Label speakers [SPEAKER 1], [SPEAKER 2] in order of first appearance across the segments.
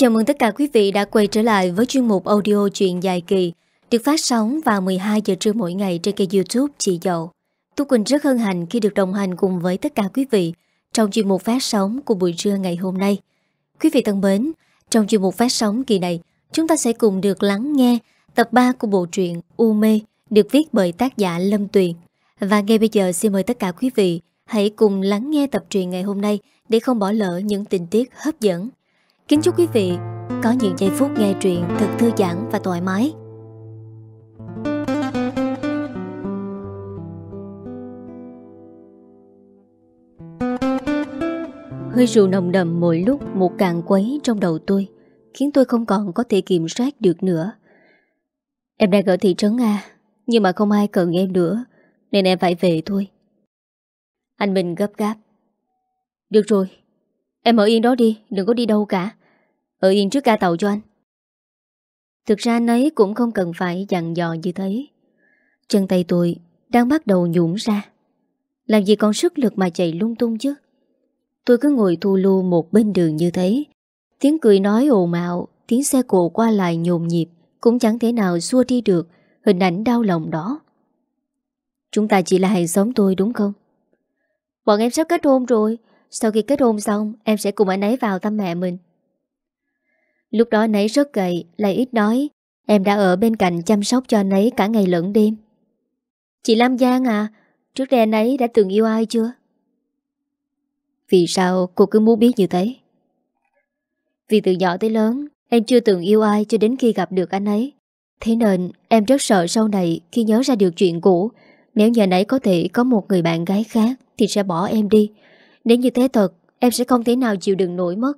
[SPEAKER 1] Chào mừng tất cả quý vị đã quay trở lại với chuyên mục audio truyện dài kỳ được phát sóng vào 12 giờ trưa mỗi ngày trên kênh YouTube Chị Dậu. Tú Quỳnh rất hân hạnh khi được đồng hành cùng với tất cả quý vị trong chuyên mục phát sóng của buổi trưa ngày hôm nay. Quý vị thân mến, trong chuyên mục phát sóng kỳ này, chúng ta sẽ cùng được lắng nghe tập 3 của bộ truyện U Mê được viết bởi tác giả Lâm Tuyền. Và ngay bây giờ xin mời tất cả quý vị hãy cùng lắng nghe tập truyện ngày hôm nay để không bỏ lỡ những tình tiết hấp dẫn. Kính chúc quý vị có những giây phút nghe truyện thật thư giãn và thoải mái. Hơi rượu nồng đậm mỗi lúc một càng quấy trong đầu tôi, khiến tôi không còn có thể kiểm soát được nữa. Em đang ở thị trấn A, nhưng mà không ai cần em nữa, nên em phải về thôi. Anh Minh gấp gáp. Được rồi, em ở yên đó đi, đừng có đi đâu cả. Ở yên trước ca tàu cho anh Thực ra anh ấy cũng không cần phải dặn dò như thế Chân tay tôi đang bắt đầu nhũn ra Làm gì còn sức lực mà chạy lung tung chứ Tôi cứ ngồi thu lưu một bên đường như thế Tiếng cười nói ồn ào Tiếng xe cộ qua lại nhộn nhịp Cũng chẳng thể nào xua đi được Hình ảnh đau lòng đó Chúng ta chỉ là hàng xóm tôi đúng không Bọn em sắp kết hôn rồi Sau khi kết hôn xong Em sẽ cùng anh ấy vào thăm mẹ mình Lúc đó nấy rất gầy, lại ít nói. Em đã ở bên cạnh chăm sóc cho nấy cả ngày lẫn đêm. Chị Lam Giang à, trước đây nấy đã từng yêu ai chưa? Vì sao cô cứ muốn biết như thế? Vì từ nhỏ tới lớn, em chưa từng yêu ai cho đến khi gặp được anh ấy. Thế nên em rất sợ sau này khi nhớ ra điều chuyện cũ, nếu nhà nấy có thể có một người bạn gái khác thì sẽ bỏ em đi. Nếu như thế thật, em sẽ không thể nào chịu đựng nổi mất.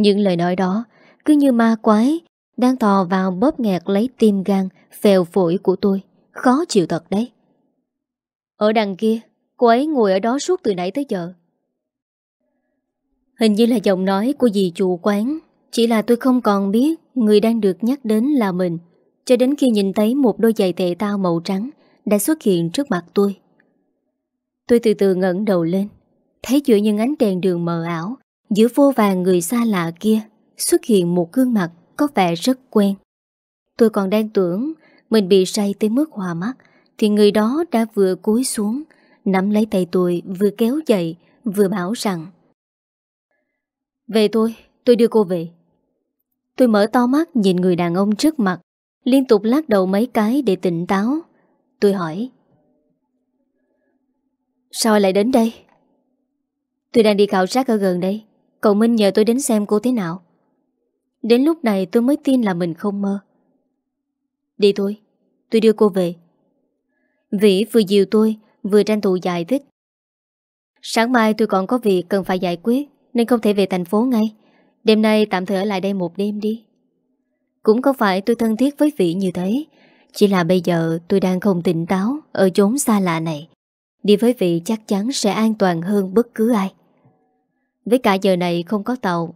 [SPEAKER 1] Những lời nói đó cứ như ma quái đang tò vào bóp nghẹt lấy tim gan, phèo phổi của tôi. Khó chịu thật đấy. Ở đằng kia, cô ấy ngồi ở đó suốt từ nãy tới giờ. Hình như là giọng nói của dì chủ quán. Chỉ là tôi không còn biết người đang được nhắc đến là mình. Cho đến khi nhìn thấy một đôi giày tệ tao màu trắng đã xuất hiện trước mặt tôi. Tôi từ từ ngẩng đầu lên, thấy giữa những ánh đèn đường mờ ảo Giữa vô vàng người xa lạ kia Xuất hiện một gương mặt có vẻ rất quen Tôi còn đang tưởng Mình bị say tới mức hòa mắt Thì người đó đã vừa cúi xuống Nắm lấy tay tôi vừa kéo dậy Vừa bảo rằng Về thôi, tôi đưa cô về Tôi mở to mắt nhìn người đàn ông trước mặt Liên tục lắc đầu mấy cái để tỉnh táo Tôi hỏi Sao lại đến đây? Tôi đang đi khảo sát ở gần đây Cậu Minh nhờ tôi đến xem cô thế nào Đến lúc này tôi mới tin là mình không mơ Đi thôi Tôi đưa cô về Vĩ vừa dìu tôi Vừa tranh thủ giải thích Sáng mai tôi còn có việc cần phải giải quyết Nên không thể về thành phố ngay Đêm nay tạm thời ở lại đây một đêm đi Cũng có phải tôi thân thiết với Vĩ như thế Chỉ là bây giờ tôi đang không tỉnh táo Ở chốn xa lạ này Đi với Vĩ chắc chắn sẽ an toàn hơn bất cứ ai với cả giờ này không có tàu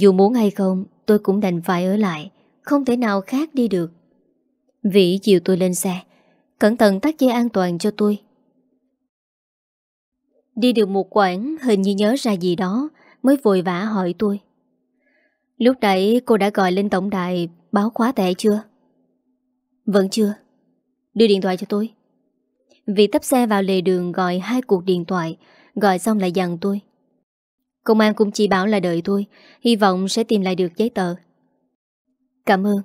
[SPEAKER 1] Dù muốn hay không tôi cũng đành phải ở lại Không thể nào khác đi được Vĩ chiều tôi lên xe Cẩn thận tắt dây an toàn cho tôi Đi được một quãng hình như nhớ ra gì đó Mới vội vã hỏi tôi Lúc nãy cô đã gọi lên tổng đài Báo khóa tệ chưa Vẫn chưa Đưa điện thoại cho tôi Vì tấp xe vào lề đường gọi hai cuộc điện thoại Gọi xong lại dặn tôi Công an cũng chỉ bảo là đợi tôi Hy vọng sẽ tìm lại được giấy tờ Cảm ơn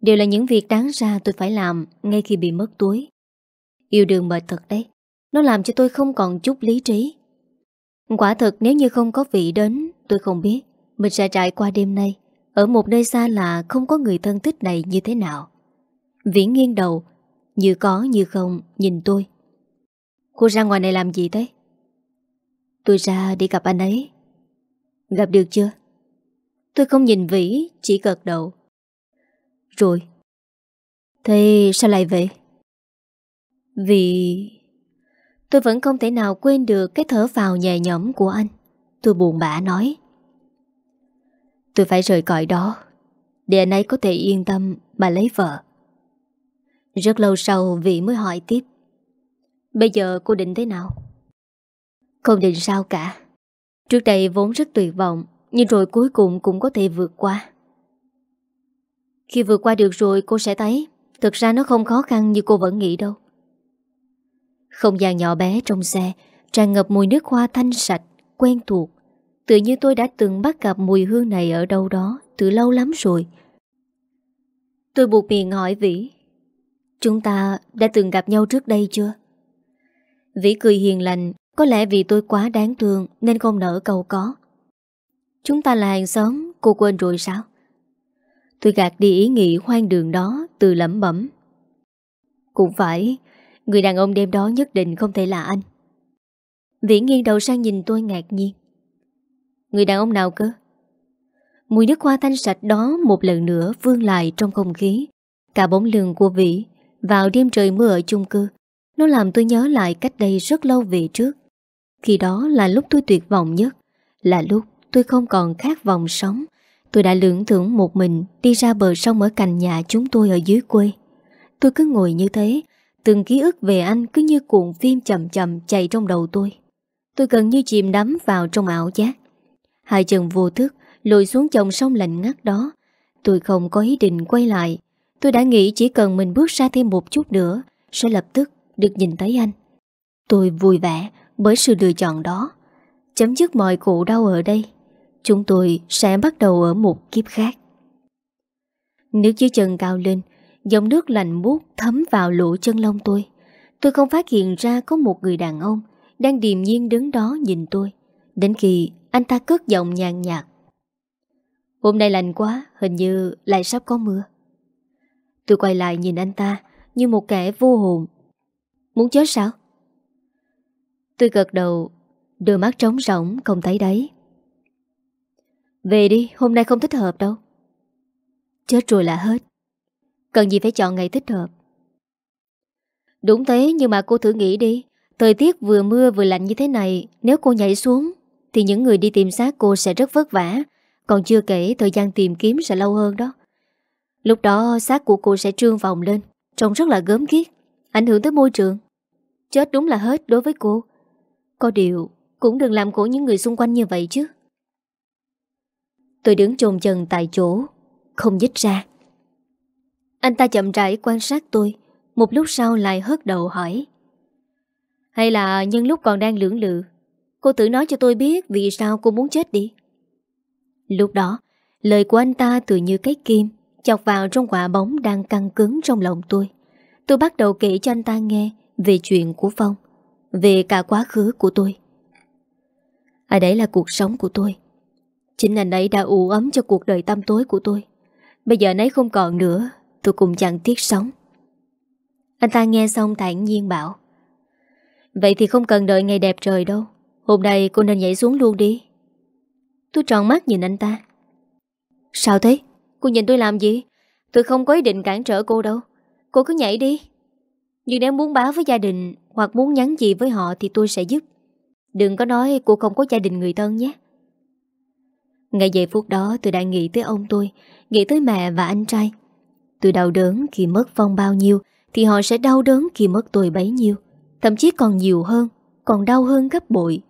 [SPEAKER 1] Đều là những việc đáng ra tôi phải làm Ngay khi bị mất túi Yêu đương mệt thật đấy Nó làm cho tôi không còn chút lý trí Quả thật nếu như không có vị đến Tôi không biết Mình sẽ trải qua đêm nay Ở một nơi xa lạ không có người thân thích này như thế nào Viễn nghiêng đầu Như có như không nhìn tôi Cô ra ngoài này làm gì thế Tôi ra đi gặp anh ấy Gặp được chưa? Tôi không nhìn Vĩ, chỉ gật đầu Rồi Thế sao lại vậy? Vì... Tôi vẫn không thể nào quên được cái thở vào nhẹ nhõm của anh Tôi buồn bã nói Tôi phải rời cõi đó Để anh ấy có thể yên tâm mà lấy vợ Rất lâu sau Vĩ mới hỏi tiếp Bây giờ cô định thế nào? Không định sao cả Trước đây vốn rất tuyệt vọng Nhưng rồi cuối cùng cũng có thể vượt qua Khi vượt qua được rồi cô sẽ thấy Thực ra nó không khó khăn như cô vẫn nghĩ đâu Không gian nhỏ bé trong xe Tràn ngập mùi nước hoa thanh sạch Quen thuộc Tự như tôi đã từng bắt gặp mùi hương này ở đâu đó Từ lâu lắm rồi Tôi buộc miệng hỏi Vĩ Chúng ta đã từng gặp nhau trước đây chưa? Vĩ cười hiền lành có lẽ vì tôi quá đáng thương Nên không nỡ cầu có Chúng ta là hàng xóm Cô quên rồi sao Tôi gạt đi ý nghĩ hoang đường đó Từ lẩm bẩm Cũng phải Người đàn ông đêm đó nhất định không thể là anh Vĩ nghiêng đầu sang nhìn tôi ngạc nhiên Người đàn ông nào cơ Mùi nước hoa thanh sạch đó Một lần nữa vương lại trong không khí Cả bóng lường của Vĩ Vào đêm trời mưa ở chung cư Nó làm tôi nhớ lại cách đây rất lâu về trước khi đó là lúc tôi tuyệt vọng nhất Là lúc tôi không còn khát vọng sống Tôi đã lưỡng thưởng một mình Đi ra bờ sông ở cạnh nhà chúng tôi ở dưới quê Tôi cứ ngồi như thế Từng ký ức về anh cứ như cuộn phim chậm chậm chạy trong đầu tôi Tôi gần như chìm đắm vào trong ảo giác Hai chân vô thức Lùi xuống dòng sông lạnh ngắt đó Tôi không có ý định quay lại Tôi đã nghĩ chỉ cần mình bước ra thêm một chút nữa Sẽ lập tức được nhìn thấy anh Tôi vui vẻ bởi sự lựa chọn đó. Chấm dứt mọi khổ đau ở đây, chúng tôi sẽ bắt đầu ở một kiếp khác. Nước dưới chân cao lên, dòng nước lạnh buốt thấm vào lỗ chân lông tôi. Tôi không phát hiện ra có một người đàn ông đang điềm nhiên đứng đó nhìn tôi. Đến khi anh ta cất giọng nhàn nhạt. Hôm nay lạnh quá, hình như lại sắp có mưa. Tôi quay lại nhìn anh ta như một kẻ vô hồn. Muốn chết sao? Tôi gật đầu Đôi mắt trống rỗng không thấy đấy Về đi hôm nay không thích hợp đâu Chết rồi là hết Cần gì phải chọn ngày thích hợp Đúng thế nhưng mà cô thử nghĩ đi Thời tiết vừa mưa vừa lạnh như thế này Nếu cô nhảy xuống Thì những người đi tìm xác cô sẽ rất vất vả Còn chưa kể thời gian tìm kiếm sẽ lâu hơn đó Lúc đó xác của cô sẽ trương vòng lên Trông rất là gớm ghiếc Ảnh hưởng tới môi trường Chết đúng là hết đối với cô có điều Cũng đừng làm khổ những người xung quanh như vậy chứ Tôi đứng trồn chân tại chỗ Không dứt ra Anh ta chậm rãi quan sát tôi Một lúc sau lại hớt đầu hỏi Hay là nhân lúc còn đang lưỡng lự Cô tự nói cho tôi biết Vì sao cô muốn chết đi Lúc đó Lời của anh ta tự như cái kim Chọc vào trong quả bóng đang căng cứng trong lòng tôi Tôi bắt đầu kể cho anh ta nghe Về chuyện của Phong về cả quá khứ của tôi. ở ấy là cuộc sống của tôi. Chính anh ấy đã ủ ấm cho cuộc đời tăm tối của tôi. Bây giờ anh ấy không còn nữa, tôi cũng chẳng tiếc sống. Anh ta nghe xong thản nhiên bảo. Vậy thì không cần đợi ngày đẹp trời đâu. Hôm nay cô nên nhảy xuống luôn đi. Tôi tròn mắt nhìn anh ta. Sao thế? Cô nhìn tôi làm gì? Tôi không có ý định cản trở cô đâu. Cô cứ nhảy đi. Nhưng nếu muốn báo với gia đình Hoặc muốn nhắn gì với họ thì tôi sẽ giúp Đừng có nói cô không có gia đình người thân nhé Ngay giây phút đó tôi đã nghĩ tới ông tôi Nghĩ tới mẹ và anh trai Tôi đau đớn khi mất Phong bao nhiêu Thì họ sẽ đau đớn khi mất tôi bấy nhiêu Thậm chí còn nhiều hơn Còn đau hơn gấp bội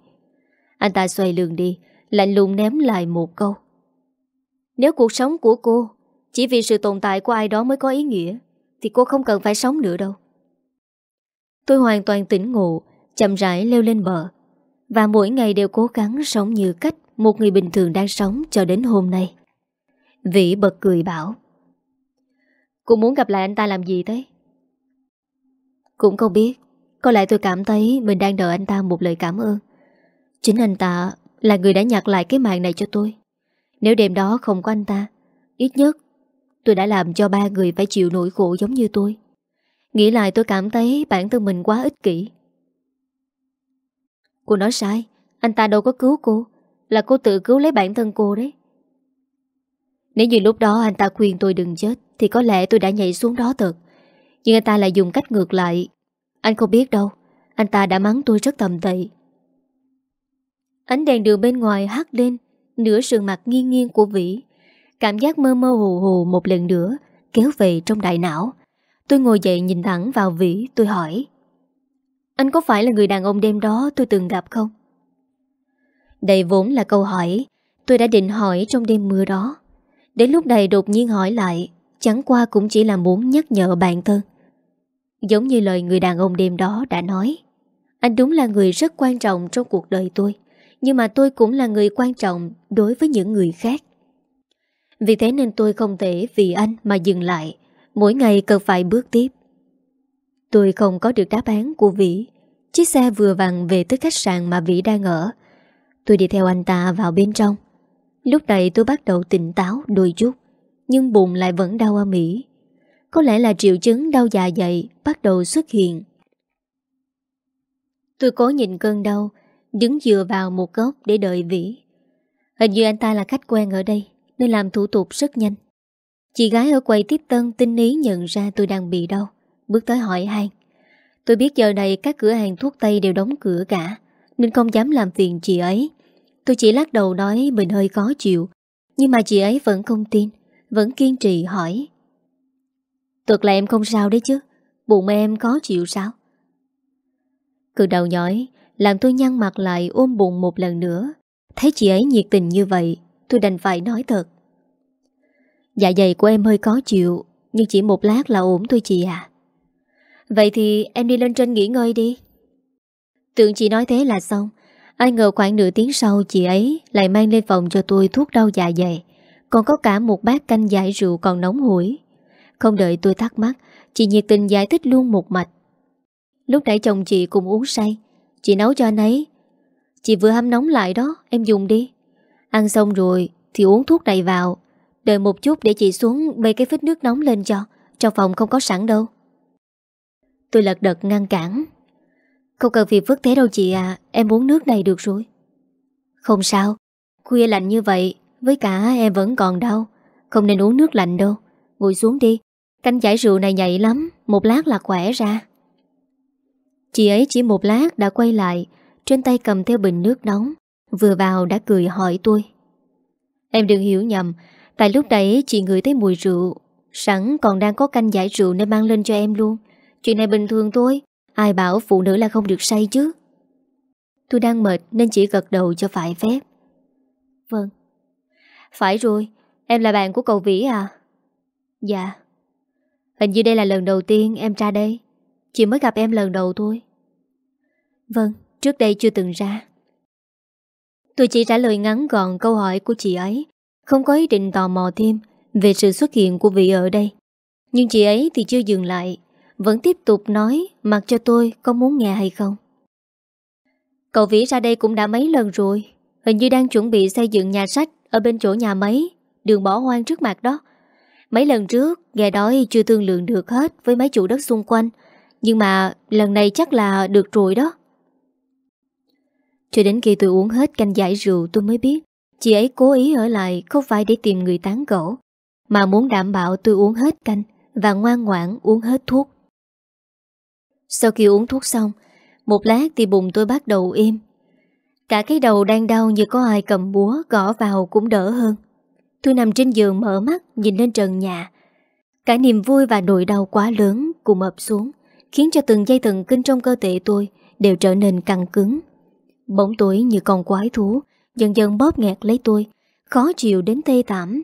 [SPEAKER 1] Anh ta xoay lường đi Lạnh lùng ném lại một câu Nếu cuộc sống của cô Chỉ vì sự tồn tại của ai đó mới có ý nghĩa Thì cô không cần phải sống nữa đâu Tôi hoàn toàn tỉnh ngộ, chậm rãi leo lên bờ. Và mỗi ngày đều cố gắng sống như cách một người bình thường đang sống cho đến hôm nay. Vĩ bật cười bảo. Cô muốn gặp lại anh ta làm gì thế? Cũng không biết. Có lẽ tôi cảm thấy mình đang đợi anh ta một lời cảm ơn. Chính anh ta là người đã nhặt lại cái mạng này cho tôi. Nếu đêm đó không có anh ta, ít nhất tôi đã làm cho ba người phải chịu nỗi khổ giống như tôi. Nghĩ lại tôi cảm thấy bản thân mình quá ích kỷ Cô nói sai Anh ta đâu có cứu cô Là cô tự cứu lấy bản thân cô đấy Nếu như lúc đó anh ta khuyên tôi đừng chết Thì có lẽ tôi đã nhảy xuống đó thật Nhưng anh ta lại dùng cách ngược lại Anh không biết đâu Anh ta đã mắng tôi rất tầm tệ Ánh đèn đường bên ngoài hắt lên Nửa sườn mặt nghiêng nghiêng của Vĩ Cảm giác mơ mơ hồ hồ một lần nữa Kéo về trong đại não Tôi ngồi dậy nhìn thẳng vào Vĩ Tôi hỏi Anh có phải là người đàn ông đêm đó tôi từng gặp không? Đây vốn là câu hỏi Tôi đã định hỏi trong đêm mưa đó Đến lúc này đột nhiên hỏi lại Chẳng qua cũng chỉ là muốn nhắc nhở bạn thân Giống như lời người đàn ông đêm đó đã nói Anh đúng là người rất quan trọng trong cuộc đời tôi Nhưng mà tôi cũng là người quan trọng đối với những người khác Vì thế nên tôi không thể vì anh mà dừng lại Mỗi ngày cần phải bước tiếp Tôi không có được đáp án của Vĩ Chiếc xe vừa vặn về tới khách sạn mà Vĩ đang ở Tôi đi theo anh ta vào bên trong Lúc này tôi bắt đầu tỉnh táo đôi chút Nhưng bụng lại vẫn đau ở Mỹ Có lẽ là triệu chứng đau dạ dày bắt đầu xuất hiện Tôi cố nhìn cơn đau Đứng dựa vào một góc để đợi Vĩ Hình như anh ta là khách quen ở đây Nên làm thủ tục rất nhanh Chị gái ở quầy tiếp tân tinh ý nhận ra tôi đang bị đau Bước tới hỏi han Tôi biết giờ này các cửa hàng thuốc Tây đều đóng cửa cả Nên không dám làm phiền chị ấy Tôi chỉ lắc đầu nói mình hơi khó chịu Nhưng mà chị ấy vẫn không tin Vẫn kiên trì hỏi Thật là em không sao đấy chứ Bụng em khó chịu sao Cự đầu nhói Làm tôi nhăn mặt lại ôm bụng một lần nữa Thấy chị ấy nhiệt tình như vậy Tôi đành phải nói thật Dạ dày của em hơi khó chịu Nhưng chỉ một lát là ổn thôi chị à Vậy thì em đi lên trên nghỉ ngơi đi Tưởng chị nói thế là xong Ai ngờ khoảng nửa tiếng sau Chị ấy lại mang lên phòng cho tôi thuốc đau dạ dày Còn có cả một bát canh giải rượu còn nóng hổi Không đợi tôi thắc mắc Chị nhiệt tình giải thích luôn một mạch Lúc nãy chồng chị cũng uống say Chị nấu cho anh ấy Chị vừa hâm nóng lại đó Em dùng đi Ăn xong rồi thì uống thuốc đầy vào Đợi một chút để chị xuống bê cái phích nước nóng lên cho Trong phòng không có sẵn đâu Tôi lật đật ngăn cản Không cần việc phức thế đâu chị à Em uống nước này được rồi Không sao Khuya lạnh như vậy Với cả em vẫn còn đau Không nên uống nước lạnh đâu Ngồi xuống đi Canh giải rượu này nhạy lắm Một lát là khỏe ra Chị ấy chỉ một lát đã quay lại Trên tay cầm theo bình nước nóng Vừa vào đã cười hỏi tôi Em đừng hiểu nhầm Tại lúc đấy chị ngửi thấy mùi rượu Sẵn còn đang có canh giải rượu Nên mang lên cho em luôn Chuyện này bình thường thôi Ai bảo phụ nữ là không được say chứ Tôi đang mệt nên chỉ gật đầu cho phải phép Vâng Phải rồi Em là bạn của cậu Vĩ à Dạ Hình như đây là lần đầu tiên em ra đây Chị mới gặp em lần đầu thôi Vâng Trước đây chưa từng ra Tôi chỉ trả lời ngắn gọn câu hỏi của chị ấy không có ý định tò mò thêm Về sự xuất hiện của vị ở đây Nhưng chị ấy thì chưa dừng lại Vẫn tiếp tục nói Mặc cho tôi có muốn nghe hay không Cậu Vĩ ra đây cũng đã mấy lần rồi Hình như đang chuẩn bị xây dựng nhà sách Ở bên chỗ nhà máy Đường bỏ hoang trước mặt đó Mấy lần trước nghe đói chưa thương lượng được hết Với mấy chủ đất xung quanh Nhưng mà lần này chắc là được rồi đó Cho đến khi tôi uống hết canh giải rượu tôi mới biết Chị ấy cố ý ở lại không phải để tìm người tán gỗ, mà muốn đảm bảo tôi uống hết canh và ngoan ngoãn uống hết thuốc. Sau khi uống thuốc xong, một lát thì bụng tôi bắt đầu im. Cả cái đầu đang đau như có ai cầm búa gõ vào cũng đỡ hơn. Tôi nằm trên giường mở mắt nhìn lên trần nhà. Cả niềm vui và nỗi đau quá lớn cùng ập xuống, khiến cho từng dây thần kinh trong cơ thể tôi đều trở nên căng cứng. Bóng tối như con quái thú dần dần bóp nghẹt lấy tôi, khó chịu đến tê tảm.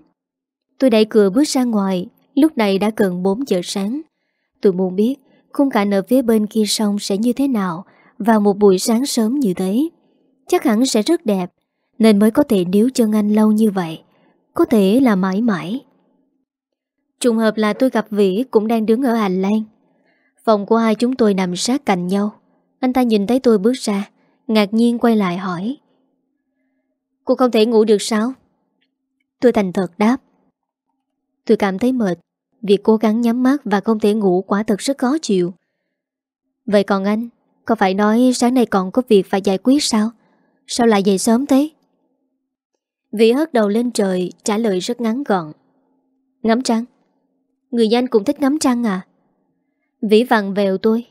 [SPEAKER 1] Tôi đẩy cửa bước ra ngoài, lúc này đã gần 4 giờ sáng. Tôi muốn biết khung cảnh ở phía bên kia sông sẽ như thế nào vào một buổi sáng sớm như thế. Chắc hẳn sẽ rất đẹp, nên mới có thể níu chân anh lâu như vậy. Có thể là mãi mãi. Trùng hợp là tôi gặp Vĩ cũng đang đứng ở hành lang. Phòng của hai chúng tôi nằm sát cạnh nhau. Anh ta nhìn thấy tôi bước ra, ngạc nhiên quay lại hỏi. Cô không thể ngủ được sao Tôi thành thật đáp Tôi cảm thấy mệt Việc cố gắng nhắm mắt và không thể ngủ quả thật rất khó chịu Vậy còn anh Có phải nói sáng nay còn có việc phải giải quyết sao Sao lại dậy sớm thế Vĩ hất đầu lên trời Trả lời rất ngắn gọn Ngắm trăng Người như anh cũng thích ngắm trăng à Vĩ vặn vẹo tôi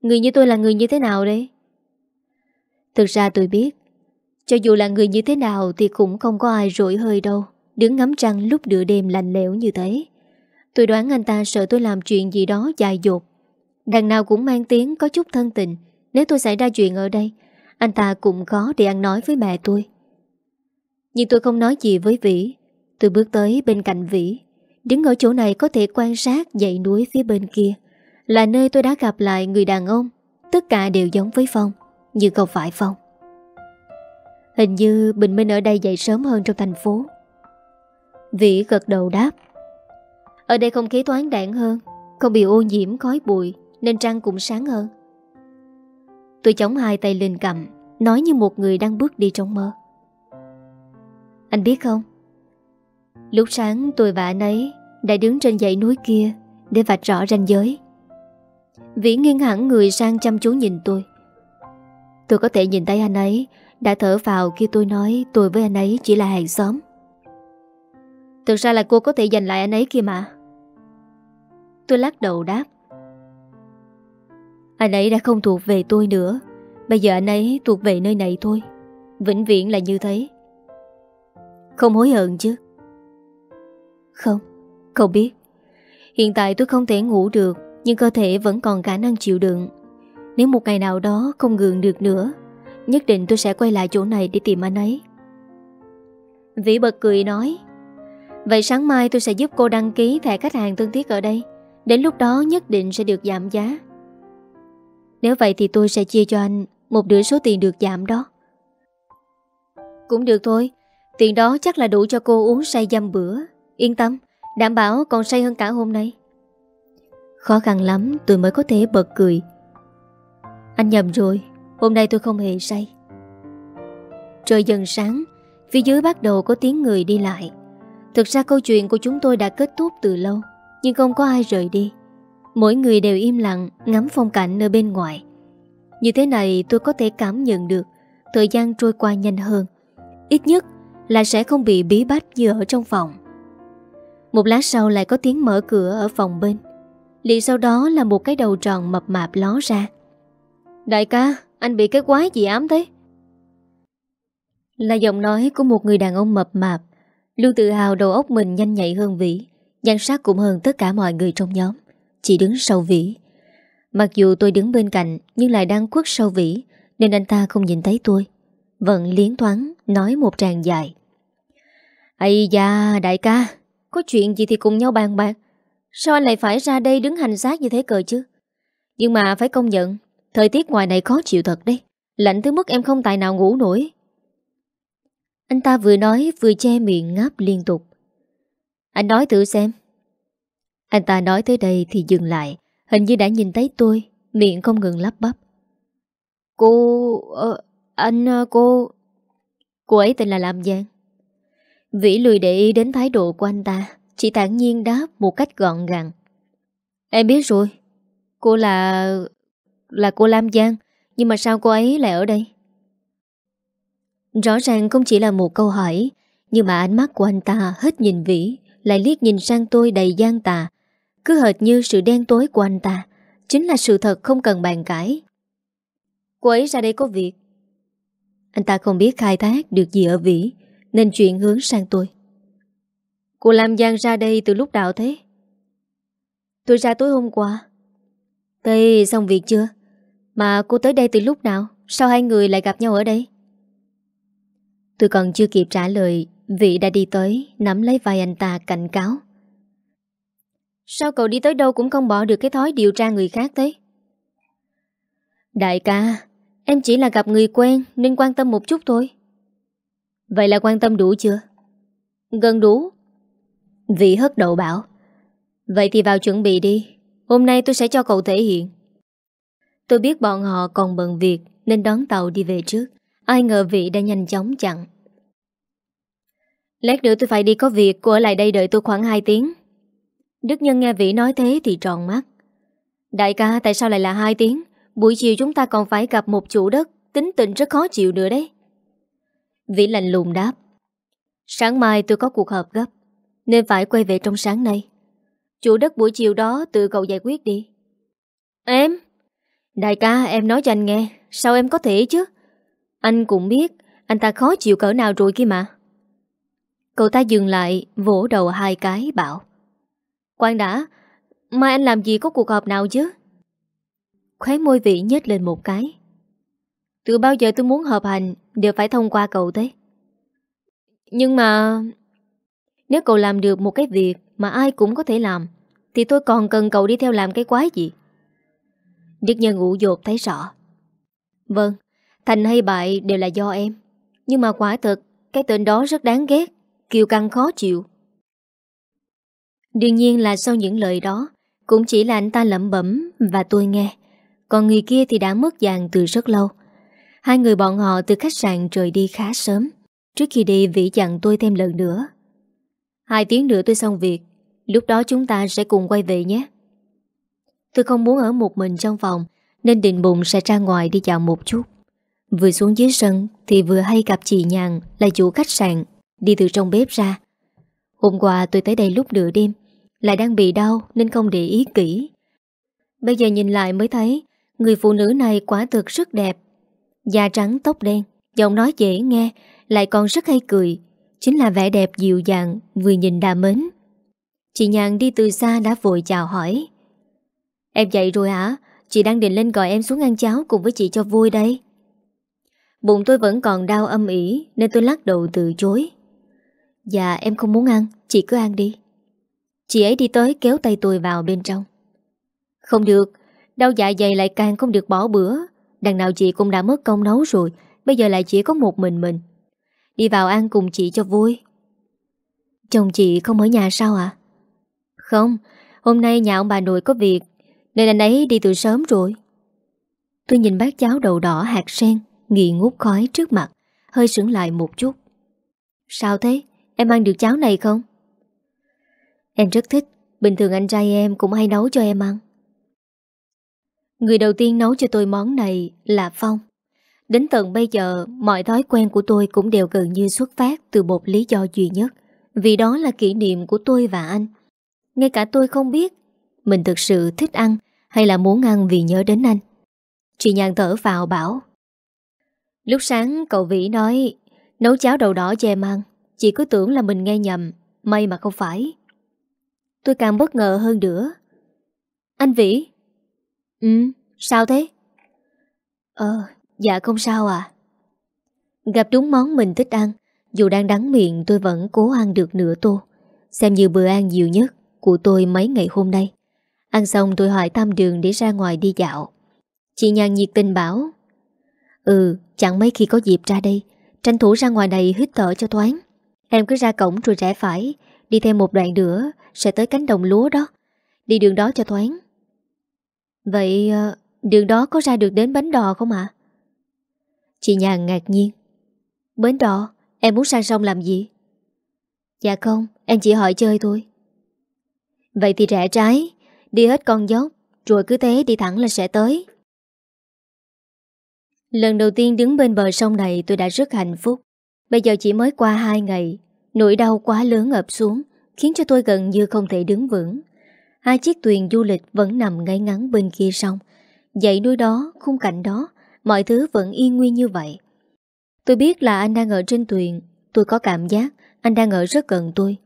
[SPEAKER 1] Người như tôi là người như thế nào đấy Thực ra tôi biết cho dù là người như thế nào thì cũng không có ai rỗi hơi đâu Đứng ngắm trăng lúc nửa đêm lạnh lẽo như thế Tôi đoán anh ta sợ tôi làm chuyện gì đó dài dột Đằng nào cũng mang tiếng có chút thân tình Nếu tôi xảy ra chuyện ở đây Anh ta cũng có để ăn nói với mẹ tôi Nhưng tôi không nói gì với Vĩ Tôi bước tới bên cạnh Vĩ Đứng ở chỗ này có thể quan sát dãy núi phía bên kia Là nơi tôi đã gặp lại người đàn ông Tất cả đều giống với Phong như không phải Phong Hình như Bình Minh ở đây dậy sớm hơn trong thành phố Vĩ gật đầu đáp Ở đây không khí thoáng đạn hơn Không bị ô nhiễm khói bụi Nên trăng cũng sáng hơn Tôi chống hai tay lên cầm Nói như một người đang bước đi trong mơ Anh biết không Lúc sáng tôi và anh ấy Đã đứng trên dãy núi kia Để vạch rõ ranh giới Vĩ nghiêng hẳn người sang chăm chú nhìn tôi Tôi có thể nhìn thấy anh ấy đã thở vào khi tôi nói tôi với anh ấy chỉ là hàng xóm. Thực ra là cô có thể giành lại anh ấy kia mà. Tôi lắc đầu đáp. Anh ấy đã không thuộc về tôi nữa. Bây giờ anh ấy thuộc về nơi này thôi. Vĩnh viễn là như thế. Không hối hận chứ. Không, không biết. Hiện tại tôi không thể ngủ được, nhưng cơ thể vẫn còn khả năng chịu đựng. Nếu một ngày nào đó không gượng được nữa Nhất định tôi sẽ quay lại chỗ này để tìm anh ấy Vĩ bật cười nói Vậy sáng mai tôi sẽ giúp cô đăng ký thẻ khách hàng thân thiết ở đây Đến lúc đó nhất định sẽ được giảm giá Nếu vậy thì tôi sẽ chia cho anh Một nửa số tiền được giảm đó Cũng được thôi Tiền đó chắc là đủ cho cô uống say dăm bữa Yên tâm Đảm bảo còn say hơn cả hôm nay Khó khăn lắm tôi mới có thể bật cười Anh nhầm rồi Hôm nay tôi không hề say Trời dần sáng Phía dưới bắt đầu có tiếng người đi lại Thực ra câu chuyện của chúng tôi đã kết thúc từ lâu Nhưng không có ai rời đi Mỗi người đều im lặng Ngắm phong cảnh nơi bên ngoài Như thế này tôi có thể cảm nhận được Thời gian trôi qua nhanh hơn Ít nhất là sẽ không bị bí bách như ở trong phòng Một lát sau lại có tiếng mở cửa ở phòng bên liền sau đó là một cái đầu tròn mập mạp ló ra Đại ca anh bị cái quái gì ám thế Là giọng nói của một người đàn ông mập mạp Lưu tự hào đầu óc mình nhanh nhạy hơn Vĩ Nhan sắc cũng hơn tất cả mọi người trong nhóm Chỉ đứng sau Vĩ Mặc dù tôi đứng bên cạnh Nhưng lại đang quất sau Vĩ Nên anh ta không nhìn thấy tôi Vẫn liến thoáng nói một tràng dài Ây da đại ca Có chuyện gì thì cùng nhau bàn bạc Sao anh lại phải ra đây đứng hành xác như thế cờ chứ Nhưng mà phải công nhận Thời tiết ngoài này khó chịu thật đấy Lạnh tới mức em không tài nào ngủ nổi Anh ta vừa nói vừa che miệng ngáp liên tục Anh nói thử xem Anh ta nói tới đây thì dừng lại Hình như đã nhìn thấy tôi Miệng không ngừng lắp bắp Cô... Uh, anh... Uh, cô... Cô ấy tên là Lam Giang Vĩ lười để ý đến thái độ của anh ta Chỉ tản nhiên đáp một cách gọn gàng Em biết rồi Cô là là cô Lam Giang Nhưng mà sao cô ấy lại ở đây Rõ ràng không chỉ là một câu hỏi Nhưng mà ánh mắt của anh ta hết nhìn Vĩ Lại liếc nhìn sang tôi đầy gian tà Cứ hệt như sự đen tối của anh ta Chính là sự thật không cần bàn cãi Cô ấy ra đây có việc Anh ta không biết khai thác được gì ở Vĩ Nên chuyện hướng sang tôi Cô Lam Giang ra đây từ lúc nào thế? Tôi ra tối hôm qua Thế xong việc chưa? Mà cô tới đây từ lúc nào? Sao hai người lại gặp nhau ở đây? Tôi còn chưa kịp trả lời Vị đã đi tới Nắm lấy vai anh ta cảnh cáo Sao cậu đi tới đâu cũng không bỏ được cái thói điều tra người khác thế? Đại ca Em chỉ là gặp người quen Nên quan tâm một chút thôi Vậy là quan tâm đủ chưa? Gần đủ Vị hất đầu bảo Vậy thì vào chuẩn bị đi Hôm nay tôi sẽ cho cậu thể hiện Tôi biết bọn họ còn bận việc nên đón tàu đi về trước. Ai ngờ vị đã nhanh chóng chặn. Lát nữa tôi phải đi có việc, cô ở lại đây đợi tôi khoảng 2 tiếng. Đức Nhân nghe vị nói thế thì tròn mắt. Đại ca tại sao lại là 2 tiếng? Buổi chiều chúng ta còn phải gặp một chủ đất, tính tình rất khó chịu nữa đấy. Vĩ lạnh lùng đáp. Sáng mai tôi có cuộc họp gấp, nên phải quay về trong sáng nay. Chủ đất buổi chiều đó tự cậu giải quyết đi. Em! Đại ca em nói cho anh nghe Sao em có thể chứ Anh cũng biết Anh ta khó chịu cỡ nào rồi kia mà Cậu ta dừng lại Vỗ đầu hai cái bảo Quang đã Mai anh làm gì có cuộc họp nào chứ Khóe môi vị nhếch lên một cái Từ bao giờ tôi muốn hợp hành Đều phải thông qua cậu thế Nhưng mà Nếu cậu làm được một cái việc Mà ai cũng có thể làm Thì tôi còn cần cậu đi theo làm cái quái gì Đức nhân ngủ dột thấy rõ Vâng, thành hay bại đều là do em Nhưng mà quả thật Cái tên đó rất đáng ghét Kiều căng khó chịu Đương nhiên là sau những lời đó Cũng chỉ là anh ta lẩm bẩm Và tôi nghe Còn người kia thì đã mất dạng từ rất lâu Hai người bọn họ từ khách sạn rời đi khá sớm Trước khi đi Vĩ dặn tôi thêm lần nữa Hai tiếng nữa tôi xong việc Lúc đó chúng ta sẽ cùng quay về nhé Tôi không muốn ở một mình trong phòng Nên định bụng sẽ ra ngoài đi dạo một chút Vừa xuống dưới sân Thì vừa hay gặp chị Nhàn Là chủ khách sạn Đi từ trong bếp ra Hôm qua tôi tới đây lúc nửa đêm Lại đang bị đau nên không để ý kỹ Bây giờ nhìn lại mới thấy Người phụ nữ này quả thực rất đẹp Da trắng tóc đen Giọng nói dễ nghe Lại còn rất hay cười Chính là vẻ đẹp dịu dàng Vừa nhìn đã mến Chị Nhàn đi từ xa đã vội chào hỏi Em dậy rồi hả? Chị đang định lên gọi em xuống ăn cháo cùng với chị cho vui đây. Bụng tôi vẫn còn đau âm ỉ nên tôi lắc đầu từ chối. Dạ em không muốn ăn, chị cứ ăn đi. Chị ấy đi tới kéo tay tôi vào bên trong. Không được, đau dạ dày lại càng không được bỏ bữa. Đằng nào chị cũng đã mất công nấu rồi, bây giờ lại chỉ có một mình mình. Đi vào ăn cùng chị cho vui. Chồng chị không ở nhà sao ạ? Không, hôm nay nhà ông bà nội có việc nên anh ấy đi từ sớm rồi Tôi nhìn bác cháu đầu đỏ hạt sen Nghi ngút khói trước mặt Hơi sững lại một chút Sao thế? Em ăn được cháo này không? Em rất thích Bình thường anh trai em cũng hay nấu cho em ăn Người đầu tiên nấu cho tôi món này là Phong Đến tận bây giờ Mọi thói quen của tôi cũng đều gần như xuất phát Từ một lý do duy nhất Vì đó là kỷ niệm của tôi và anh Ngay cả tôi không biết Mình thực sự thích ăn hay là muốn ăn vì nhớ đến anh Chị nhàn thở vào bảo Lúc sáng cậu Vĩ nói Nấu cháo đầu đỏ cho mang. Chị cứ tưởng là mình nghe nhầm May mà không phải Tôi càng bất ngờ hơn nữa Anh Vĩ Ừ sao thế Ờ dạ không sao à Gặp đúng món mình thích ăn Dù đang đắng miệng tôi vẫn cố ăn được nửa tô Xem như bữa ăn nhiều nhất Của tôi mấy ngày hôm nay Ăn xong tôi hỏi tam đường để ra ngoài đi dạo Chị nhàn nhiệt tình bảo Ừ chẳng mấy khi có dịp ra đây Tranh thủ ra ngoài này hít thở cho thoáng Em cứ ra cổng rồi rẽ phải Đi thêm một đoạn nữa Sẽ tới cánh đồng lúa đó Đi đường đó cho thoáng Vậy ờ, đường đó có ra được đến bến đò không ạ? Chị nhàn ngạc nhiên Bến đò Em muốn sang sông làm gì? Dạ không Em chỉ hỏi chơi thôi Vậy thì rẽ trái đi hết con dốc, rồi cứ thế đi thẳng là sẽ tới. Lần đầu tiên đứng bên bờ sông này tôi đã rất hạnh phúc. Bây giờ chỉ mới qua 2 ngày, nỗi đau quá lớn ập xuống, khiến cho tôi gần như không thể đứng vững. Hai chiếc thuyền du lịch vẫn nằm ngay ngắn bên kia sông. Dãy núi đó, khung cảnh đó, mọi thứ vẫn yên nguyên như vậy. Tôi biết là anh đang ở trên thuyền, tôi có cảm giác anh đang ở rất gần tôi.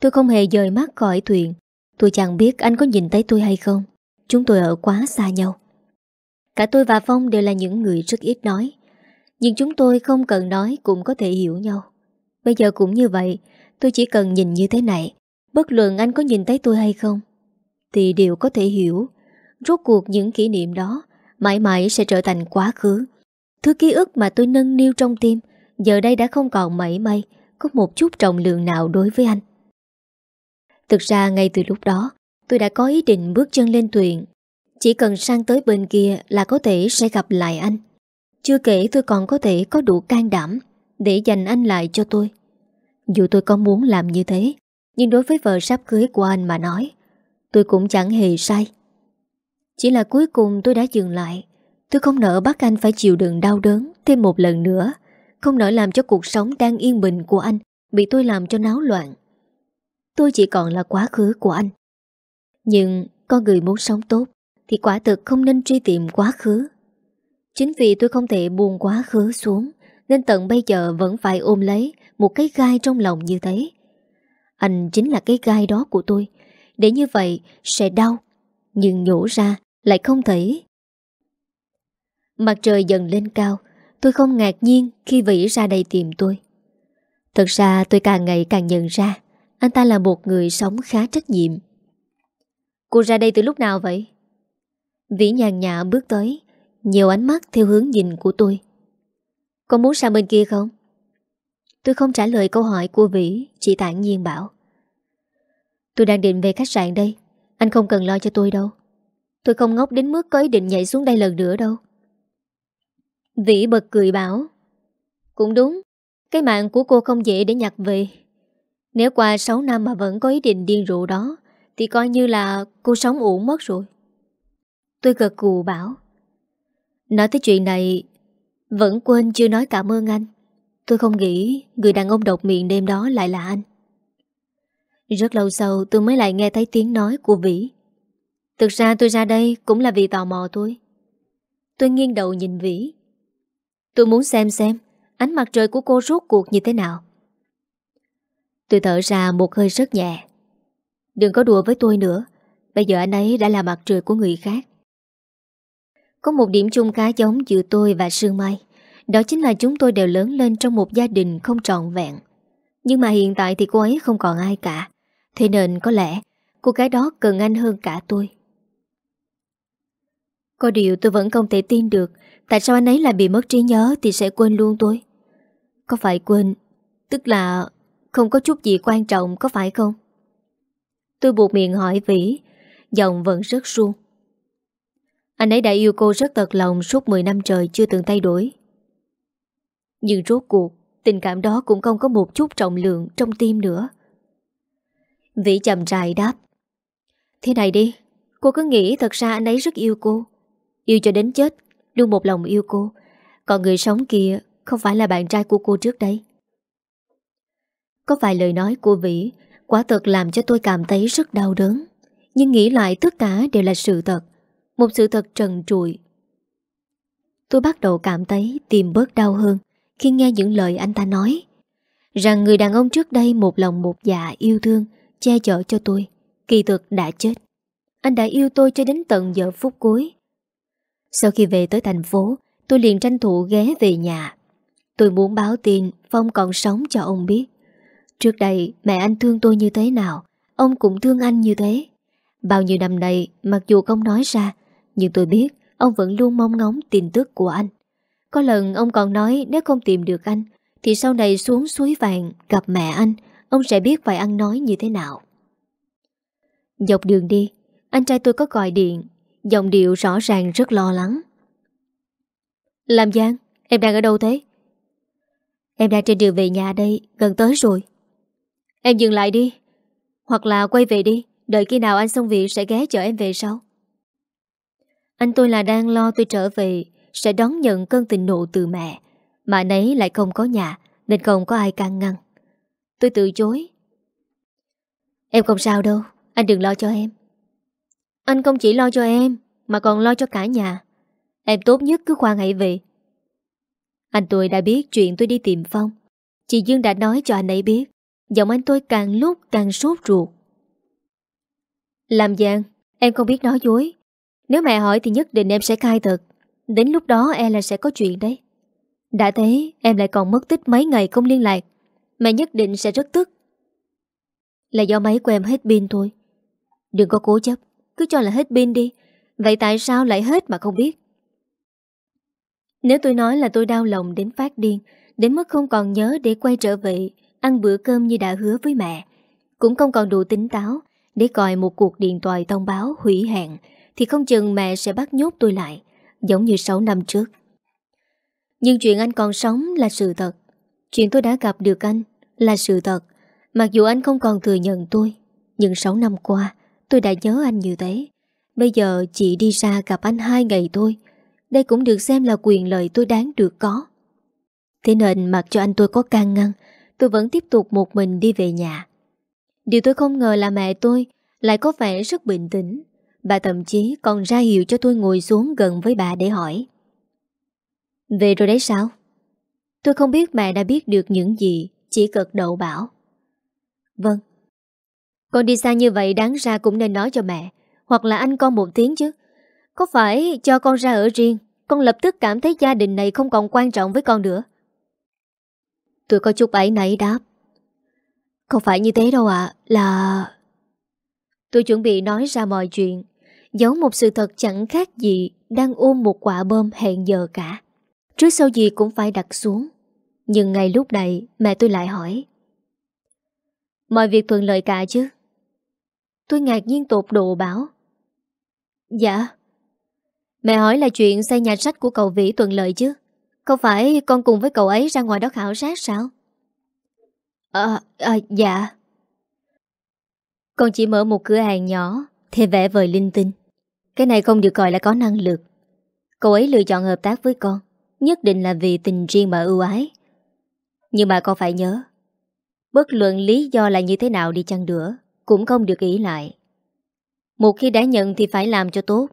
[SPEAKER 1] Tôi không hề rời mắt khỏi thuyền, Tôi chẳng biết anh có nhìn thấy tôi hay không Chúng tôi ở quá xa nhau Cả tôi và Phong đều là những người rất ít nói Nhưng chúng tôi không cần nói Cũng có thể hiểu nhau Bây giờ cũng như vậy Tôi chỉ cần nhìn như thế này Bất luận anh có nhìn thấy tôi hay không Thì đều có thể hiểu Rốt cuộc những kỷ niệm đó Mãi mãi sẽ trở thành quá khứ Thứ ký ức mà tôi nâng niu trong tim Giờ đây đã không còn mẩy may Có một chút trọng lượng nào đối với anh Thực ra ngay từ lúc đó, tôi đã có ý định bước chân lên thuyền. Chỉ cần sang tới bên kia là có thể sẽ gặp lại anh. Chưa kể tôi còn có thể có đủ can đảm để dành anh lại cho tôi. Dù tôi có muốn làm như thế, nhưng đối với vợ sắp cưới của anh mà nói, tôi cũng chẳng hề sai. Chỉ là cuối cùng tôi đã dừng lại. Tôi không nỡ bắt anh phải chịu đựng đau đớn thêm một lần nữa. Không nỡ làm cho cuộc sống đang yên bình của anh bị tôi làm cho náo loạn. Tôi chỉ còn là quá khứ của anh Nhưng con người muốn sống tốt Thì quả thực không nên truy tìm quá khứ Chính vì tôi không thể buông quá khứ xuống Nên tận bây giờ vẫn phải ôm lấy Một cái gai trong lòng như thế Anh chính là cái gai đó của tôi Để như vậy sẽ đau Nhưng nhổ ra lại không thể Mặt trời dần lên cao Tôi không ngạc nhiên khi Vĩ ra đây tìm tôi Thật ra tôi càng ngày càng nhận ra anh ta là một người sống khá trách nhiệm Cô ra đây từ lúc nào vậy? Vĩ nhàn nhã bước tới Nhiều ánh mắt theo hướng nhìn của tôi Con muốn sang bên kia không? Tôi không trả lời câu hỏi của Vĩ Chỉ tản nhiên bảo Tôi đang định về khách sạn đây Anh không cần lo cho tôi đâu Tôi không ngốc đến mức có ý định nhảy xuống đây lần nữa đâu Vĩ bật cười bảo Cũng đúng Cái mạng của cô không dễ để nhặt về nếu qua 6 năm mà vẫn có ý định điên rượu đó Thì coi như là cô sống uổng mất rồi Tôi gật cù bảo Nói tới chuyện này Vẫn quên chưa nói cảm ơn anh Tôi không nghĩ người đàn ông độc miệng đêm đó lại là anh Rất lâu sau tôi mới lại nghe thấy tiếng nói của Vĩ Thực ra tôi ra đây cũng là vì tò mò tôi Tôi nghiêng đầu nhìn Vĩ Tôi muốn xem xem Ánh mặt trời của cô rốt cuộc như thế nào Tôi thở ra một hơi rất nhẹ Đừng có đùa với tôi nữa Bây giờ anh ấy đã là mặt trời của người khác Có một điểm chung khá giống giữa tôi và Sương Mai Đó chính là chúng tôi đều lớn lên trong một gia đình không trọn vẹn Nhưng mà hiện tại thì cô ấy không còn ai cả Thế nên có lẽ cô gái đó cần anh hơn cả tôi Có điều tôi vẫn không thể tin được Tại sao anh ấy lại bị mất trí nhớ thì sẽ quên luôn tôi Có phải quên Tức là không có chút gì quan trọng có phải không? Tôi buộc miệng hỏi Vĩ Giọng vẫn rất suông Anh ấy đã yêu cô rất thật lòng Suốt 10 năm trời chưa từng thay đổi Nhưng rốt cuộc Tình cảm đó cũng không có một chút trọng lượng Trong tim nữa Vĩ chậm rãi đáp Thế này đi Cô cứ nghĩ thật ra anh ấy rất yêu cô Yêu cho đến chết Luôn một lòng yêu cô Còn người sống kia không phải là bạn trai của cô trước đây có vài lời nói của Vĩ Quả thật làm cho tôi cảm thấy rất đau đớn Nhưng nghĩ lại tất cả đều là sự thật Một sự thật trần trụi Tôi bắt đầu cảm thấy tìm bớt đau hơn Khi nghe những lời anh ta nói Rằng người đàn ông trước đây một lòng một dạ yêu thương Che chở cho tôi Kỳ thực đã chết Anh đã yêu tôi cho đến tận giờ phút cuối Sau khi về tới thành phố Tôi liền tranh thủ ghé về nhà Tôi muốn báo tin Phong còn sống cho ông biết Trước đây mẹ anh thương tôi như thế nào Ông cũng thương anh như thế Bao nhiêu năm nay mặc dù không nói ra Nhưng tôi biết ông vẫn luôn mong ngóng tin tức của anh Có lần ông còn nói nếu không tìm được anh Thì sau này xuống suối vàng gặp mẹ anh Ông sẽ biết phải ăn nói như thế nào Dọc đường đi Anh trai tôi có gọi điện Giọng điệu rõ ràng rất lo lắng Làm Giang Em đang ở đâu thế Em đang trên đường về nhà đây Gần tới rồi Em dừng lại đi Hoặc là quay về đi Đợi khi nào anh xong việc sẽ ghé chở em về sau Anh tôi là đang lo tôi trở về Sẽ đón nhận cơn tình nộ từ mẹ Mà nấy lại không có nhà Nên không có ai can ngăn Tôi từ chối Em không sao đâu Anh đừng lo cho em Anh không chỉ lo cho em Mà còn lo cho cả nhà Em tốt nhất cứ khoan hãy về Anh tôi đã biết chuyện tôi đi tìm Phong Chị Dương đã nói cho anh ấy biết Giọng anh tôi càng lúc càng sốt ruột Làm dạng Em không biết nói dối Nếu mẹ hỏi thì nhất định em sẽ khai thật Đến lúc đó em là sẽ có chuyện đấy Đã thế em lại còn mất tích mấy ngày không liên lạc Mẹ nhất định sẽ rất tức Là do máy của em hết pin thôi Đừng có cố chấp Cứ cho là hết pin đi Vậy tại sao lại hết mà không biết Nếu tôi nói là tôi đau lòng đến phát điên Đến mức không còn nhớ để quay trở về ăn bữa cơm như đã hứa với mẹ. Cũng không còn đủ tính táo để coi một cuộc điện thoại thông báo hủy hẹn thì không chừng mẹ sẽ bắt nhốt tôi lại, giống như 6 năm trước. Nhưng chuyện anh còn sống là sự thật. Chuyện tôi đã gặp được anh là sự thật. Mặc dù anh không còn thừa nhận tôi, nhưng 6 năm qua tôi đã nhớ anh như thế. Bây giờ chị đi ra gặp anh hai ngày thôi. Đây cũng được xem là quyền lợi tôi đáng được có. Thế nên mặc cho anh tôi có can ngăn tôi vẫn tiếp tục một mình đi về nhà. Điều tôi không ngờ là mẹ tôi lại có vẻ rất bình tĩnh. Bà thậm chí còn ra hiệu cho tôi ngồi xuống gần với bà để hỏi. Về rồi đấy sao? Tôi không biết mẹ đã biết được những gì, chỉ cực đậu bảo. Vâng. Con đi xa như vậy đáng ra cũng nên nói cho mẹ, hoặc là anh con một tiếng chứ. Có phải cho con ra ở riêng, con lập tức cảm thấy gia đình này không còn quan trọng với con nữa. Tôi có chút ấy nấy đáp Không phải như thế đâu ạ Là... Tôi chuẩn bị nói ra mọi chuyện Giấu một sự thật chẳng khác gì Đang ôm một quả bom hẹn giờ cả Trước sau gì cũng phải đặt xuống Nhưng ngay lúc này Mẹ tôi lại hỏi Mọi việc thuận lợi cả chứ Tôi ngạc nhiên tột độ bảo Dạ Mẹ hỏi là chuyện xây nhà sách của cậu Vĩ thuận lợi chứ không phải con cùng với cậu ấy ra ngoài đó khảo sát sao? À, à, dạ. Con chỉ mở một cửa hàng nhỏ, thì vẽ vời linh tinh. Cái này không được gọi là có năng lực. Cậu ấy lựa chọn hợp tác với con, nhất định là vì tình riêng mà ưu ái. Nhưng mà con phải nhớ, bất luận lý do là như thế nào đi chăng nữa, cũng không được ý lại. Một khi đã nhận thì phải làm cho tốt.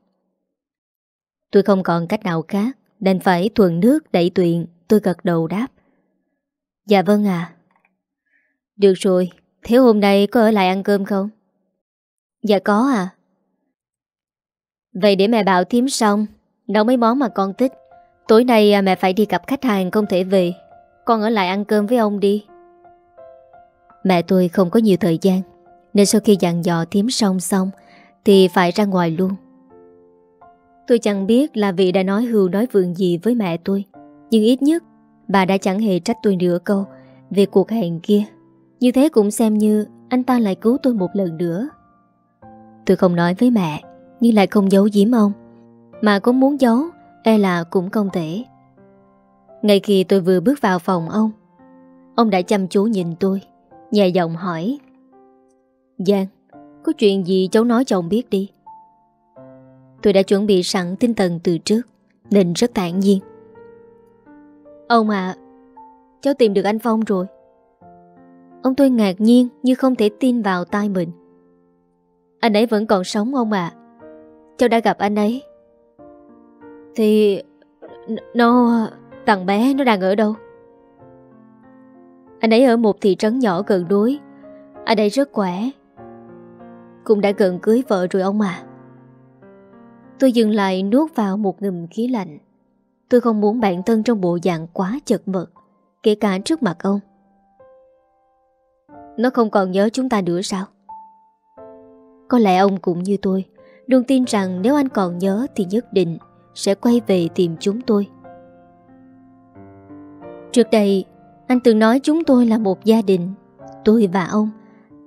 [SPEAKER 1] Tôi không còn cách nào khác Đành phải thuận nước đẩy tuyện Tôi gật đầu đáp Dạ vâng à Được rồi, thế hôm nay có ở lại ăn cơm không? Dạ có à Vậy để mẹ bảo thím xong Nấu mấy món mà con thích Tối nay à, mẹ phải đi gặp khách hàng không thể về Con ở lại ăn cơm với ông đi Mẹ tôi không có nhiều thời gian Nên sau khi dặn dò thím xong xong Thì phải ra ngoài luôn Tôi chẳng biết là vị đã nói hưu nói vườn gì với mẹ tôi Nhưng ít nhất Bà đã chẳng hề trách tôi nửa câu Về cuộc hẹn kia Như thế cũng xem như anh ta lại cứu tôi một lần nữa Tôi không nói với mẹ Nhưng lại không giấu giếm ông Mà có muốn giấu E là cũng không thể Ngay khi tôi vừa bước vào phòng ông Ông đã chăm chú nhìn tôi Nhẹ giọng hỏi Giang Có chuyện gì cháu nói chồng biết đi Tôi đã chuẩn bị sẵn tinh thần từ trước Nên rất thản nhiên Ông ạ, Cháu tìm được anh Phong rồi Ông tôi ngạc nhiên như không thể tin vào tai mình Anh ấy vẫn còn sống ông ạ, Cháu đã gặp anh ấy Thì Nó Thằng bé nó đang ở đâu Anh ấy ở một thị trấn nhỏ gần đối Anh ấy rất khỏe Cũng đã gần cưới vợ rồi ông à Tôi dừng lại nuốt vào một ngùm khí lạnh Tôi không muốn bản thân trong bộ dạng quá chật vật Kể cả trước mặt ông Nó không còn nhớ chúng ta nữa sao Có lẽ ông cũng như tôi Luôn tin rằng nếu anh còn nhớ Thì nhất định sẽ quay về tìm chúng tôi Trước đây Anh từng nói chúng tôi là một gia đình Tôi và ông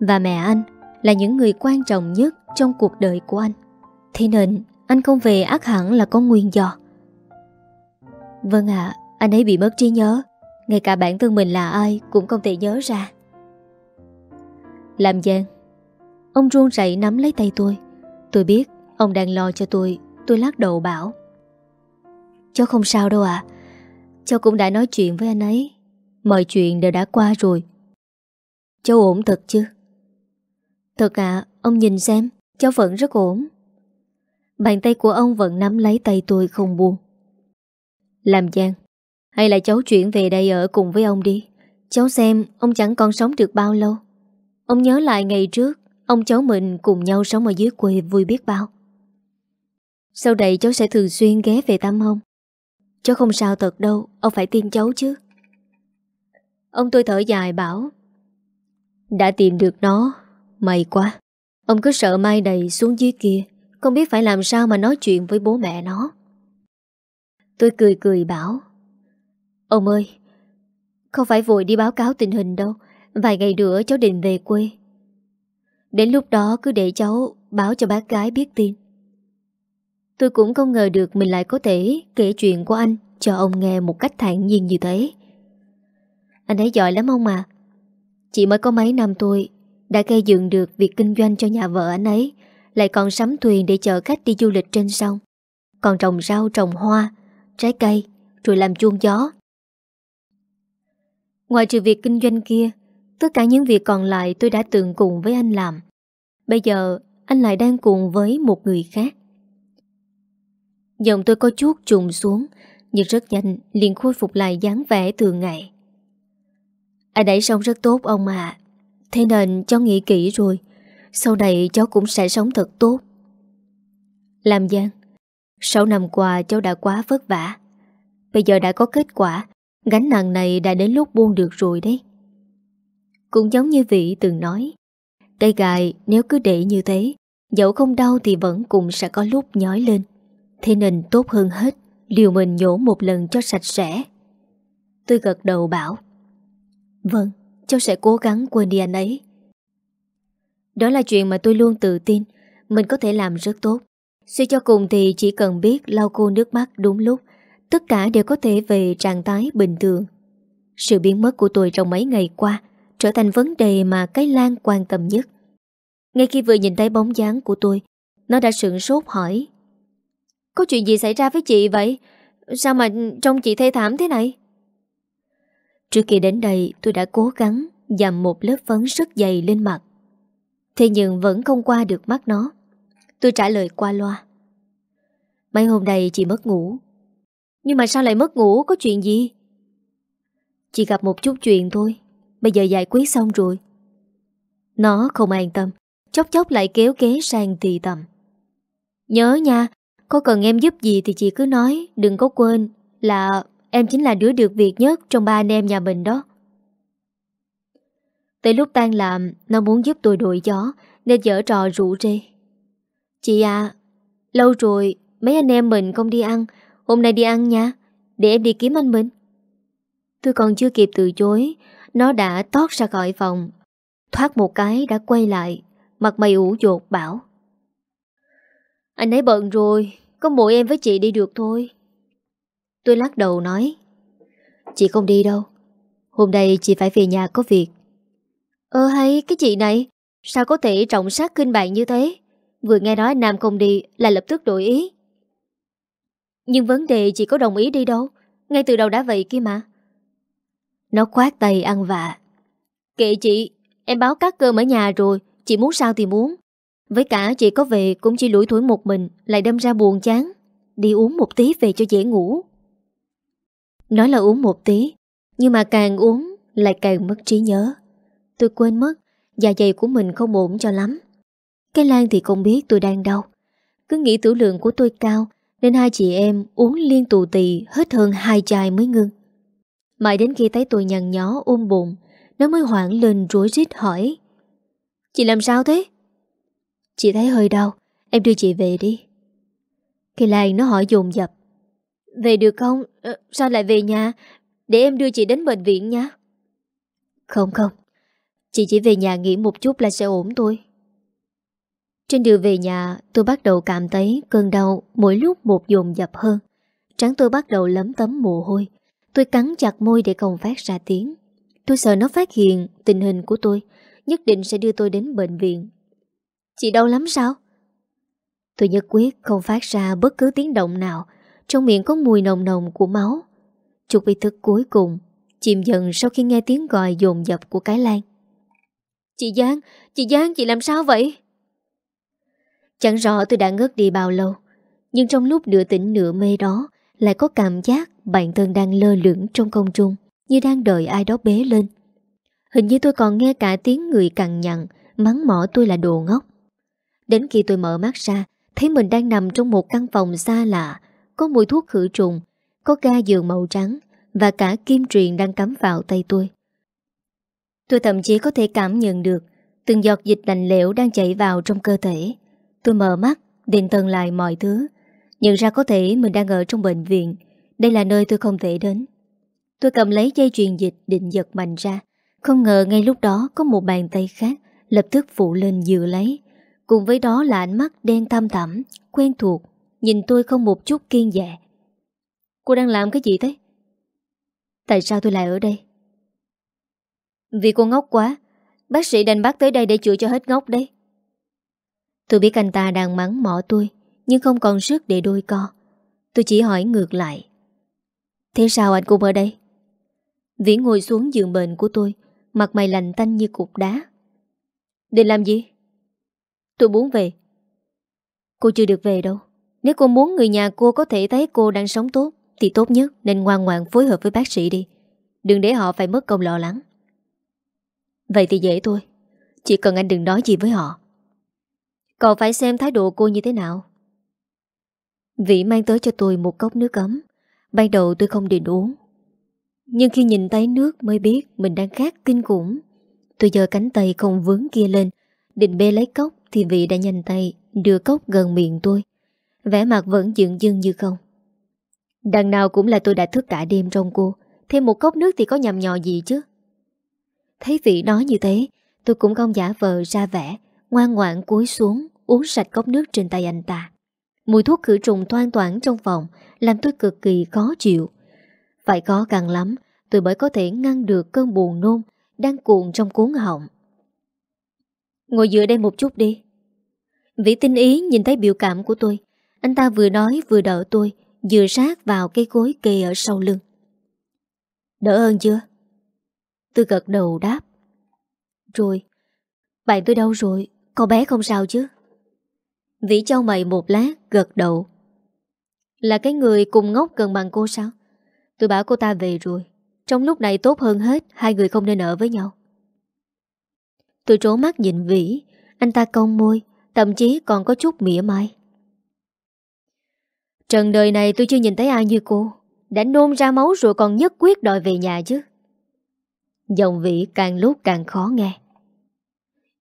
[SPEAKER 1] Và mẹ anh Là những người quan trọng nhất trong cuộc đời của anh Thế nên anh không về ác hẳn là có nguyên do Vâng ạ à, Anh ấy bị mất trí nhớ Ngay cả bản thân mình là ai Cũng không thể nhớ ra Làm giang Ông run rẩy nắm lấy tay tôi Tôi biết ông đang lo cho tôi Tôi lắc đầu bảo Cháu không sao đâu ạ à. Cháu cũng đã nói chuyện với anh ấy Mọi chuyện đều đã qua rồi Cháu ổn thật chứ Thật ạ à, Ông nhìn xem Cháu vẫn rất ổn Bàn tay của ông vẫn nắm lấy tay tôi không buông Làm Giang Hay là cháu chuyển về đây ở cùng với ông đi Cháu xem ông chẳng còn sống được bao lâu Ông nhớ lại ngày trước Ông cháu mình cùng nhau sống ở dưới quê vui biết bao Sau đây cháu sẽ thường xuyên ghé về thăm ông Cháu không sao thật đâu Ông phải tin cháu chứ Ông tôi thở dài bảo Đã tìm được nó May quá Ông cứ sợ mai đầy xuống dưới kia không biết phải làm sao mà nói chuyện với bố mẹ nó Tôi cười cười bảo Ông ơi Không phải vội đi báo cáo tình hình đâu Vài ngày nữa cháu định về quê Đến lúc đó cứ để cháu Báo cho bác gái biết tin Tôi cũng không ngờ được Mình lại có thể kể chuyện của anh Cho ông nghe một cách thản nhiên như thế Anh ấy giỏi lắm ông à Chỉ mới có mấy năm tôi Đã gây dựng được việc kinh doanh cho nhà vợ anh ấy lại còn sắm thuyền để chở khách đi du lịch trên sông Còn trồng rau trồng hoa Trái cây Rồi làm chuông gió Ngoài trừ việc kinh doanh kia Tất cả những việc còn lại tôi đã từng cùng với anh làm Bây giờ anh lại đang cùng với một người khác Giọng tôi có chút trùng xuống Nhưng rất nhanh liền khôi phục lại dáng vẻ thường ngày Anh đẩy xong rất tốt ông à Thế nên cho nghĩ kỹ rồi sau này cháu cũng sẽ sống thật tốt Làm Giang 6 năm qua cháu đã quá vất vả Bây giờ đã có kết quả Gánh nặng này đã đến lúc buông được rồi đấy Cũng giống như vị từng nói Cây gài nếu cứ để như thế Dẫu không đau thì vẫn cũng sẽ có lúc nhói lên Thế nên tốt hơn hết Liều mình nhổ một lần cho sạch sẽ Tôi gật đầu bảo Vâng, cháu sẽ cố gắng quên đi anh ấy đó là chuyện mà tôi luôn tự tin Mình có thể làm rất tốt Suy cho cùng thì chỉ cần biết lau khô nước mắt đúng lúc Tất cả đều có thể về trạng thái bình thường Sự biến mất của tôi trong mấy ngày qua Trở thành vấn đề mà cái Lan quan tâm nhất Ngay khi vừa nhìn thấy bóng dáng của tôi Nó đã sửng sốt hỏi Có chuyện gì xảy ra với chị vậy? Sao mà trông chị thê thảm thế này? Trước khi đến đây tôi đã cố gắng dằm một lớp phấn rất dày lên mặt Thế nhưng vẫn không qua được mắt nó Tôi trả lời qua loa Mấy hôm nay chị mất ngủ Nhưng mà sao lại mất ngủ Có chuyện gì Chị gặp một chút chuyện thôi Bây giờ giải quyết xong rồi Nó không an tâm chóc chóc lại kéo kế sang tì tầm Nhớ nha Có cần em giúp gì thì chị cứ nói Đừng có quên là em chính là đứa được việc nhất Trong ba anh em nhà mình đó Tới lúc tan làm Nó muốn giúp tôi đổi gió Nên dở trò rủ rê Chị à Lâu rồi mấy anh em mình không đi ăn Hôm nay đi ăn nha Để em đi kiếm anh mình Tôi còn chưa kịp từ chối Nó đã tót ra khỏi phòng Thoát một cái đã quay lại Mặt mày ủ dột bảo Anh ấy bận rồi Có mỗi em với chị đi được thôi Tôi lắc đầu nói Chị không đi đâu Hôm nay chị phải về nhà có việc Ơ ờ, hay cái chị này Sao có thể trọng sát kinh bạn như thế Vừa nghe nói Nam không đi Là lập tức đổi ý Nhưng vấn đề chị có đồng ý đi đâu Ngay từ đầu đã vậy kia mà Nó khoát tay ăn vạ Kệ chị Em báo các cơm ở nhà rồi Chị muốn sao thì muốn Với cả chị có về cũng chỉ lủi thủi một mình Lại đâm ra buồn chán Đi uống một tí về cho dễ ngủ Nói là uống một tí Nhưng mà càng uống lại càng mất trí nhớ Tôi quên mất Dạ dày của mình không ổn cho lắm Cái Lan thì không biết tôi đang đau Cứ nghĩ tử lượng của tôi cao Nên hai chị em uống liên tù tì Hết hơn hai chai mới ngưng Mãi đến khi thấy tôi nhằn nhó ôm bụng Nó mới hoảng lên rối rít hỏi Chị làm sao thế? Chị thấy hơi đau Em đưa chị về đi Cái Lan nó hỏi dồn dập Về được không? Ờ, sao lại về nhà? Để em đưa chị đến bệnh viện nha Không không Chị chỉ về nhà nghỉ một chút là sẽ ổn thôi Trên đường về nhà Tôi bắt đầu cảm thấy cơn đau Mỗi lúc một dồn dập hơn Trắng tôi bắt đầu lấm tấm mồ hôi Tôi cắn chặt môi để không phát ra tiếng Tôi sợ nó phát hiện tình hình của tôi Nhất định sẽ đưa tôi đến bệnh viện Chị đau lắm sao? Tôi nhất quyết không phát ra bất cứ tiếng động nào Trong miệng có mùi nồng nồng của máu Chục ý thức cuối cùng Chìm dần sau khi nghe tiếng gọi dồn dập của cái lan Chị Giang, chị Giang chị làm sao vậy? Chẳng rõ tôi đã ngất đi bao lâu Nhưng trong lúc nửa tỉnh nửa mê đó Lại có cảm giác bản thân đang lơ lửng trong công trung Như đang đợi ai đó bế lên Hình như tôi còn nghe cả tiếng người cằn nhằn Mắng mỏ tôi là đồ ngốc Đến khi tôi mở mắt ra Thấy mình đang nằm trong một căn phòng xa lạ Có mùi thuốc khử trùng Có ga giường màu trắng Và cả kim truyền đang cắm vào tay tôi Tôi thậm chí có thể cảm nhận được từng giọt dịch lạnh lẽo đang chảy vào trong cơ thể. Tôi mở mắt, định thần lại mọi thứ. Nhận ra có thể mình đang ở trong bệnh viện. Đây là nơi tôi không thể đến. Tôi cầm lấy dây truyền dịch định giật mạnh ra. Không ngờ ngay lúc đó có một bàn tay khác lập tức phụ lên dựa lấy. Cùng với đó là ánh mắt đen thăm thẳm, quen thuộc, nhìn tôi không một chút kiên dạ. Cô đang làm cái gì thế? Tại sao tôi lại ở đây? Vì cô ngốc quá Bác sĩ đành bắt tới đây để chữa cho hết ngốc đấy Tôi biết anh ta đang mắng mỏ tôi Nhưng không còn sức để đôi co Tôi chỉ hỏi ngược lại Thế sao anh cũng ở đây Vĩ ngồi xuống giường bệnh của tôi Mặt mày lạnh tanh như cục đá Định làm gì Tôi muốn về Cô chưa được về đâu Nếu cô muốn người nhà cô có thể thấy cô đang sống tốt Thì tốt nhất nên ngoan ngoan phối hợp với bác sĩ đi Đừng để họ phải mất công lo lắng Vậy thì dễ thôi Chỉ cần anh đừng nói gì với họ Cậu phải xem thái độ cô như thế nào vị mang tới cho tôi một cốc nước ấm Ban đầu tôi không định uống Nhưng khi nhìn thấy nước mới biết Mình đang khát kinh khủng Tôi giơ cánh tay không vướng kia lên Định bê lấy cốc Thì vị đã nhanh tay đưa cốc gần miệng tôi vẻ mặt vẫn dựng dưng như không Đằng nào cũng là tôi đã thức cả đêm trong cô Thêm một cốc nước thì có nhầm nhò gì chứ Thấy vị nói như thế Tôi cũng không giả vờ ra vẻ Ngoan ngoãn cúi xuống Uống sạch cốc nước trên tay anh ta Mùi thuốc khử trùng thoang toảng trong phòng Làm tôi cực kỳ khó chịu Phải khó càng lắm Tôi mới có thể ngăn được cơn buồn nôn Đang cuộn trong cuốn họng Ngồi dựa đây một chút đi Vĩ tinh ý nhìn thấy biểu cảm của tôi Anh ta vừa nói vừa đỡ tôi Dựa sát vào cái cối kề ở sau lưng Đỡ ơn chưa? Tôi gật đầu đáp Rồi Bạn tôi đâu rồi con bé không sao chứ Vĩ châu mày một lát gật đầu Là cái người cùng ngốc gần bằng cô sao Tôi bảo cô ta về rồi Trong lúc này tốt hơn hết Hai người không nên ở với nhau Tôi trố mắt nhìn Vĩ Anh ta cong môi Thậm chí còn có chút mỉa mai Trần đời này tôi chưa nhìn thấy ai như cô Đã nôn ra máu rồi còn nhất quyết đòi về nhà chứ Giọng vị càng lúc càng khó nghe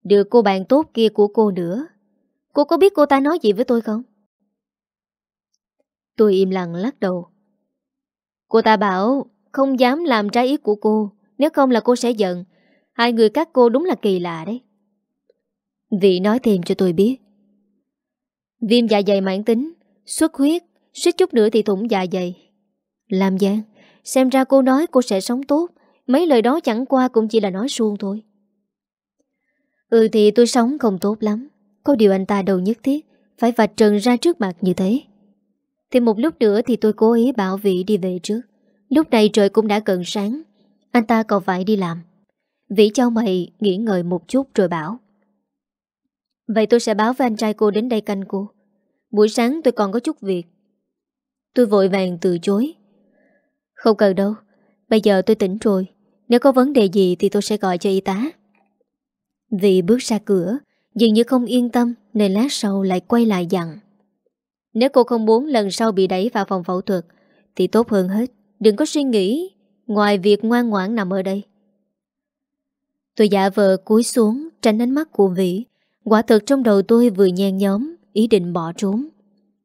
[SPEAKER 1] Được cô bạn tốt kia của cô nữa Cô có biết cô ta nói gì với tôi không? Tôi im lặng lắc đầu Cô ta bảo Không dám làm trái ý của cô Nếu không là cô sẽ giận Hai người các cô đúng là kỳ lạ đấy Vị nói thêm cho tôi biết Viêm dạ dày mãn tính Xuất huyết Suýt chút nữa thì thủng dạ dày Làm giang Xem ra cô nói cô sẽ sống tốt Mấy lời đó chẳng qua cũng chỉ là nói suông thôi Ừ thì tôi sống không tốt lắm Có điều anh ta đầu nhất thiết Phải vạch trần ra trước mặt như thế Thì một lúc nữa thì tôi cố ý bảo vị đi về trước Lúc này trời cũng đã gần sáng Anh ta còn phải đi làm Vĩ cho mày nghỉ ngợi một chút rồi bảo Vậy tôi sẽ báo với anh trai cô đến đây canh cô Buổi sáng tôi còn có chút việc Tôi vội vàng từ chối Không cần đâu Bây giờ tôi tỉnh rồi nếu có vấn đề gì thì tôi sẽ gọi cho y tá Vì bước ra cửa Dường như không yên tâm Nên lát sau lại quay lại dặn Nếu cô không muốn lần sau bị đẩy vào phòng phẫu thuật Thì tốt hơn hết Đừng có suy nghĩ Ngoài việc ngoan ngoãn nằm ở đây Tôi giả vờ cúi xuống Tránh ánh mắt của vị Quả thực trong đầu tôi vừa nhen nhóm Ý định bỏ trốn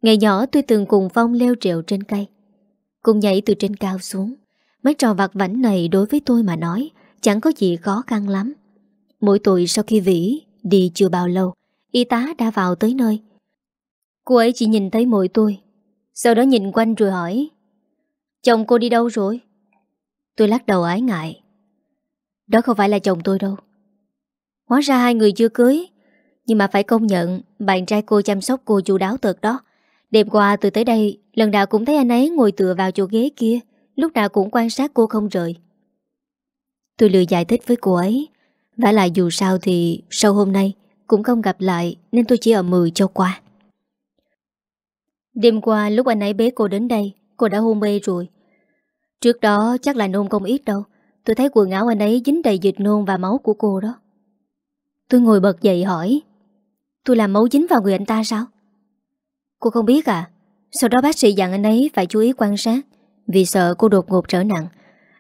[SPEAKER 1] Ngày nhỏ tôi từng cùng Phong leo trèo trên cây Cùng nhảy từ trên cao xuống Mấy trò vặt vảnh này đối với tôi mà nói Chẳng có gì khó khăn lắm Mỗi tuổi sau khi Vĩ Đi chưa bao lâu Y tá đã vào tới nơi Cô ấy chỉ nhìn thấy mỗi tôi Sau đó nhìn quanh rồi hỏi Chồng cô đi đâu rồi? Tôi lắc đầu ái ngại Đó không phải là chồng tôi đâu Hóa ra hai người chưa cưới Nhưng mà phải công nhận Bạn trai cô chăm sóc cô chu đáo thật đó Đêm qua tôi tới đây Lần nào cũng thấy anh ấy ngồi tựa vào chỗ ghế kia Lúc nào cũng quan sát cô không rời Tôi lừa giải thích với cô ấy vả lại dù sao thì Sau hôm nay cũng không gặp lại Nên tôi chỉ ở mười cho qua Đêm qua lúc anh ấy bế cô đến đây Cô đã hôn mê rồi Trước đó chắc là nôn không ít đâu Tôi thấy quần áo anh ấy dính đầy dịch nôn và máu của cô đó Tôi ngồi bật dậy hỏi Tôi làm máu dính vào người anh ta sao? Cô không biết à? Sau đó bác sĩ dặn anh ấy phải chú ý quan sát vì sợ cô đột ngột trở nặng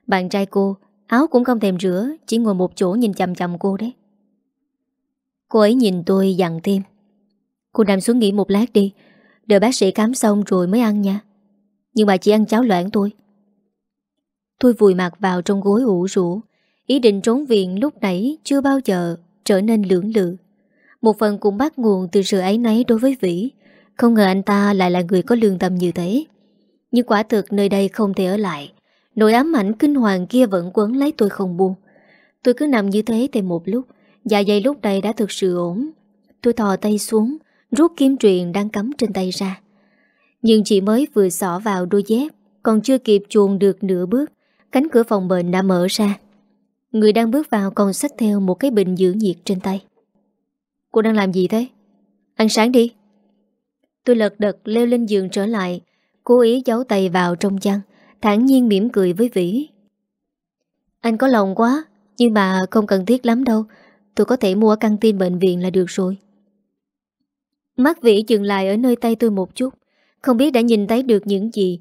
[SPEAKER 1] Bạn trai cô Áo cũng không thèm rửa Chỉ ngồi một chỗ nhìn chầm chầm cô đấy Cô ấy nhìn tôi dặn thêm Cô nằm xuống nghỉ một lát đi Đợi bác sĩ khám xong rồi mới ăn nha Nhưng mà chỉ ăn cháo loãng tôi Tôi vùi mặt vào trong gối ủ rũ Ý định trốn viện lúc nãy Chưa bao giờ trở nên lưỡng lự Một phần cũng bắt nguồn từ sự ấy nấy đối với Vĩ Không ngờ anh ta lại là người có lương tâm như thế nhưng quả thực nơi đây không thể ở lại Nỗi ám ảnh kinh hoàng kia vẫn quấn lấy tôi không buông Tôi cứ nằm như thế thêm một lúc Dạ dày lúc này đã thực sự ổn Tôi thò tay xuống Rút kiếm truyền đang cắm trên tay ra Nhưng chỉ mới vừa xỏ vào đôi dép Còn chưa kịp chuồn được nửa bước Cánh cửa phòng bệnh đã mở ra Người đang bước vào còn xách theo Một cái bình giữ nhiệt trên tay Cô đang làm gì thế? Ăn sáng đi Tôi lật đật leo lên giường trở lại Cố ý giấu tay vào trong chăn thản nhiên mỉm cười với Vĩ Anh có lòng quá Nhưng mà không cần thiết lắm đâu Tôi có thể mua căn tin bệnh viện là được rồi Mắt Vĩ dừng lại ở nơi tay tôi một chút Không biết đã nhìn thấy được những gì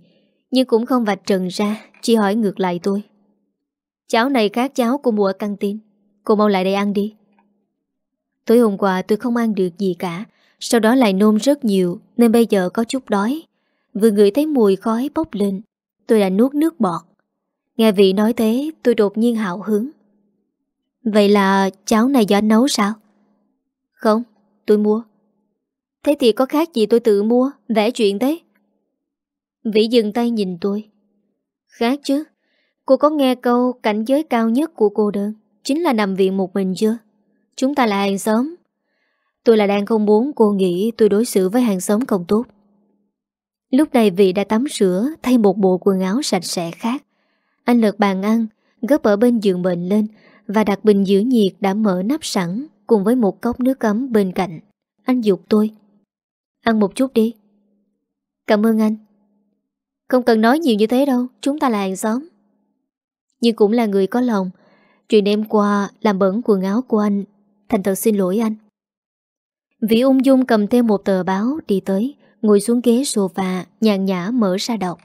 [SPEAKER 1] Nhưng cũng không vạch trần ra Chỉ hỏi ngược lại tôi cháu này khác cháu của mua căn tin Cô mau lại đây ăn đi Tối hôm qua tôi không ăn được gì cả Sau đó lại nôn rất nhiều Nên bây giờ có chút đói Vừa ngửi thấy mùi khói bốc lên Tôi đã nuốt nước bọt Nghe vị nói thế tôi đột nhiên hào hứng Vậy là cháo này do nấu sao? Không, tôi mua Thế thì có khác gì tôi tự mua Vẽ chuyện thế Vĩ dừng tay nhìn tôi Khác chứ Cô có nghe câu cảnh giới cao nhất của cô đơn Chính là nằm viện một mình chưa Chúng ta là hàng xóm Tôi là đang không muốn cô nghĩ tôi đối xử với hàng xóm không tốt Lúc này vị đã tắm rửa Thay một bộ quần áo sạch sẽ khác Anh lật bàn ăn Gấp ở bên giường bệnh lên Và đặt bình giữ nhiệt đã mở nắp sẵn Cùng với một cốc nước ấm bên cạnh Anh dục tôi Ăn một chút đi Cảm ơn anh Không cần nói nhiều như thế đâu Chúng ta là hàng xóm Nhưng cũng là người có lòng Chuyện đêm qua làm bẩn quần áo của anh Thành thật xin lỗi anh vị ung dung cầm thêm một tờ báo đi tới Ngồi xuống ghế sofa Nhàn nhã mở ra đọc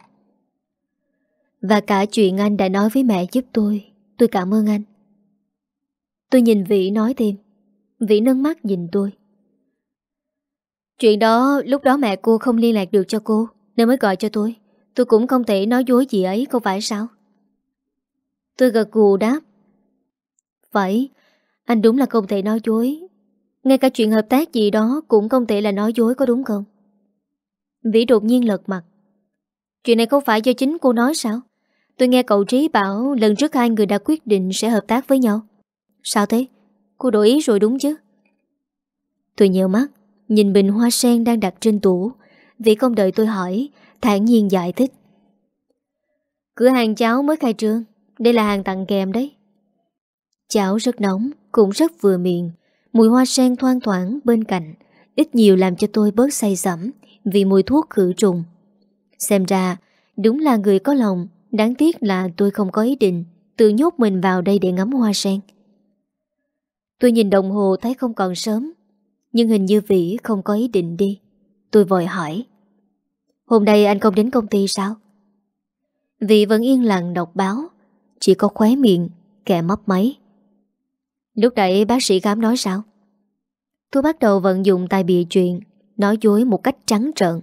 [SPEAKER 1] Và cả chuyện anh đã nói với mẹ giúp tôi Tôi cảm ơn anh Tôi nhìn Vĩ nói thêm Vĩ nâng mắt nhìn tôi Chuyện đó lúc đó mẹ cô không liên lạc được cho cô Nên mới gọi cho tôi Tôi cũng không thể nói dối gì ấy không phải sao Tôi gật gù đáp Phải Anh đúng là không thể nói dối Ngay cả chuyện hợp tác gì đó Cũng không thể là nói dối có đúng không Vĩ đột nhiên lật mặt Chuyện này không phải do chính cô nói sao Tôi nghe cậu Trí bảo lần trước hai người đã quyết định sẽ hợp tác với nhau Sao thế? Cô đổi ý rồi đúng chứ? Tôi nhớ mắt Nhìn bình hoa sen đang đặt trên tủ Vĩ không đợi tôi hỏi thản nhiên giải thích Cửa hàng cháo mới khai trương Đây là hàng tặng kèm đấy Cháo rất nóng Cũng rất vừa miệng Mùi hoa sen thoang thoảng bên cạnh Ít nhiều làm cho tôi bớt say sẩm vì mùi thuốc khử trùng. Xem ra, đúng là người có lòng, đáng tiếc là tôi không có ý định tự nhốt mình vào đây để ngắm hoa sen. Tôi nhìn đồng hồ thấy không còn sớm, nhưng hình như Vĩ không có ý định đi. Tôi vội hỏi. Hôm nay anh không đến công ty sao? vĩ vẫn yên lặng đọc báo, chỉ có khóe miệng, kẻ mấp máy. Lúc đấy bác sĩ khám nói sao? Tôi bắt đầu vận dụng tài bịa chuyện nói dối một cách trắng trợn.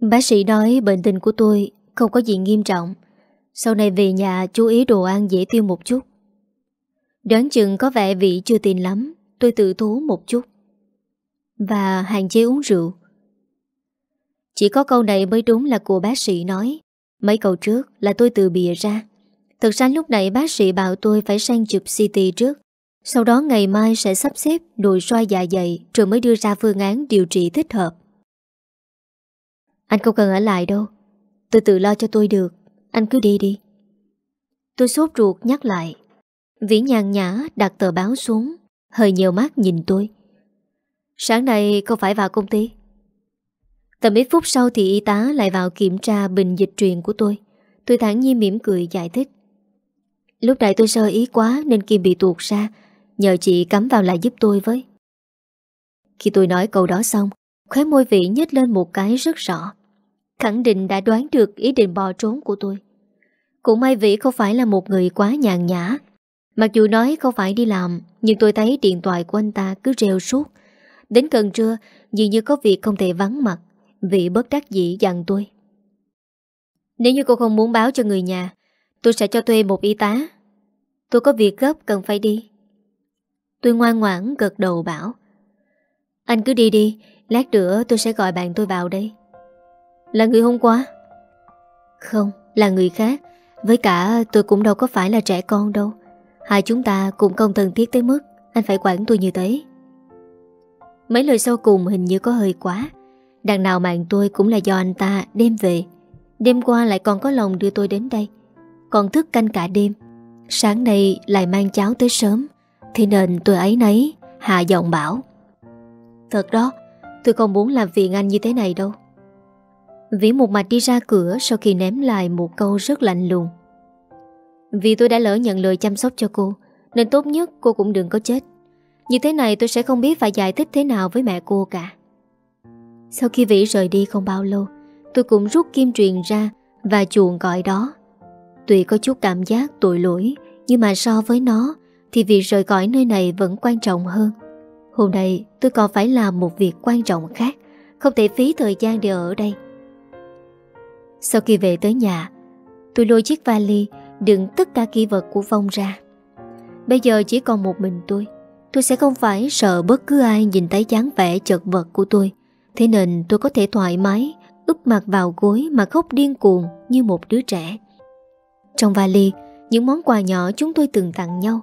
[SPEAKER 1] Bác sĩ nói bệnh tình của tôi không có gì nghiêm trọng. Sau này về nhà chú ý đồ ăn dễ tiêu một chút. Đoán chừng có vẻ vị chưa tin lắm, tôi tự thú một chút. Và hạn chế uống rượu. Chỉ có câu này mới đúng là của bác sĩ nói. Mấy câu trước là tôi tự bìa ra. Thực ra lúc này bác sĩ bảo tôi phải sang chụp CT trước sau đó ngày mai sẽ sắp xếp đùi xoay dạ dày rồi mới đưa ra phương án điều trị thích hợp. Anh không cần ở lại đâu. Tôi tự lo cho tôi được. Anh cứ đi đi. Tôi sốt ruột nhắc lại. Vĩ nhàn nhã đặt tờ báo xuống, hơi nhiều mắt nhìn tôi. Sáng nay không phải vào công ty. Tầm ít phút sau thì y tá lại vào kiểm tra bình dịch truyền của tôi. Tôi thẳng nhiên mỉm cười giải thích. Lúc này tôi sơ ý quá nên kim bị tuột ra Nhờ chị cắm vào lại giúp tôi với Khi tôi nói câu đó xong Khóe môi vị nhếch lên một cái rất rõ Khẳng định đã đoán được ý định bò trốn của tôi Cũng may vị không phải là một người quá nhàn nhã Mặc dù nói không phải đi làm Nhưng tôi thấy điện thoại của anh ta cứ reo suốt Đến gần trưa Dường như có việc không thể vắng mặt vị bất đắc dĩ dặn tôi Nếu như cô không muốn báo cho người nhà Tôi sẽ cho thuê một y tá Tôi có việc gấp cần phải đi Tôi ngoan ngoãn gật đầu bảo Anh cứ đi đi Lát nữa tôi sẽ gọi bạn tôi vào đây Là người hôm qua Không, là người khác Với cả tôi cũng đâu có phải là trẻ con đâu Hai chúng ta cũng không thân thiết tới mức Anh phải quản tôi như thế Mấy lời sau cùng hình như có hơi quá Đằng nào mạng tôi cũng là do anh ta đem về Đêm qua lại còn có lòng đưa tôi đến đây Còn thức canh cả đêm Sáng nay lại mang cháo tới sớm Thế nên tôi ấy nấy Hạ giọng bảo Thật đó tôi không muốn làm phiền anh như thế này đâu Vĩ một mặt đi ra cửa Sau khi ném lại một câu rất lạnh lùng Vì tôi đã lỡ nhận lời chăm sóc cho cô Nên tốt nhất cô cũng đừng có chết Như thế này tôi sẽ không biết phải giải thích thế nào với mẹ cô cả Sau khi Vĩ rời đi không bao lâu Tôi cũng rút kim truyền ra Và chuồn gọi đó Tuy có chút cảm giác tội lỗi Nhưng mà so với nó thì việc rời khỏi nơi này vẫn quan trọng hơn Hôm nay tôi còn phải làm một việc quan trọng khác Không thể phí thời gian để ở đây Sau khi về tới nhà Tôi lôi chiếc vali Đựng tất cả kỷ vật của Phong ra Bây giờ chỉ còn một mình tôi Tôi sẽ không phải sợ bất cứ ai Nhìn thấy dáng vẻ chật vật của tôi Thế nên tôi có thể thoải mái Úp mặt vào gối mà khóc điên cuồng Như một đứa trẻ Trong vali Những món quà nhỏ chúng tôi từng tặng nhau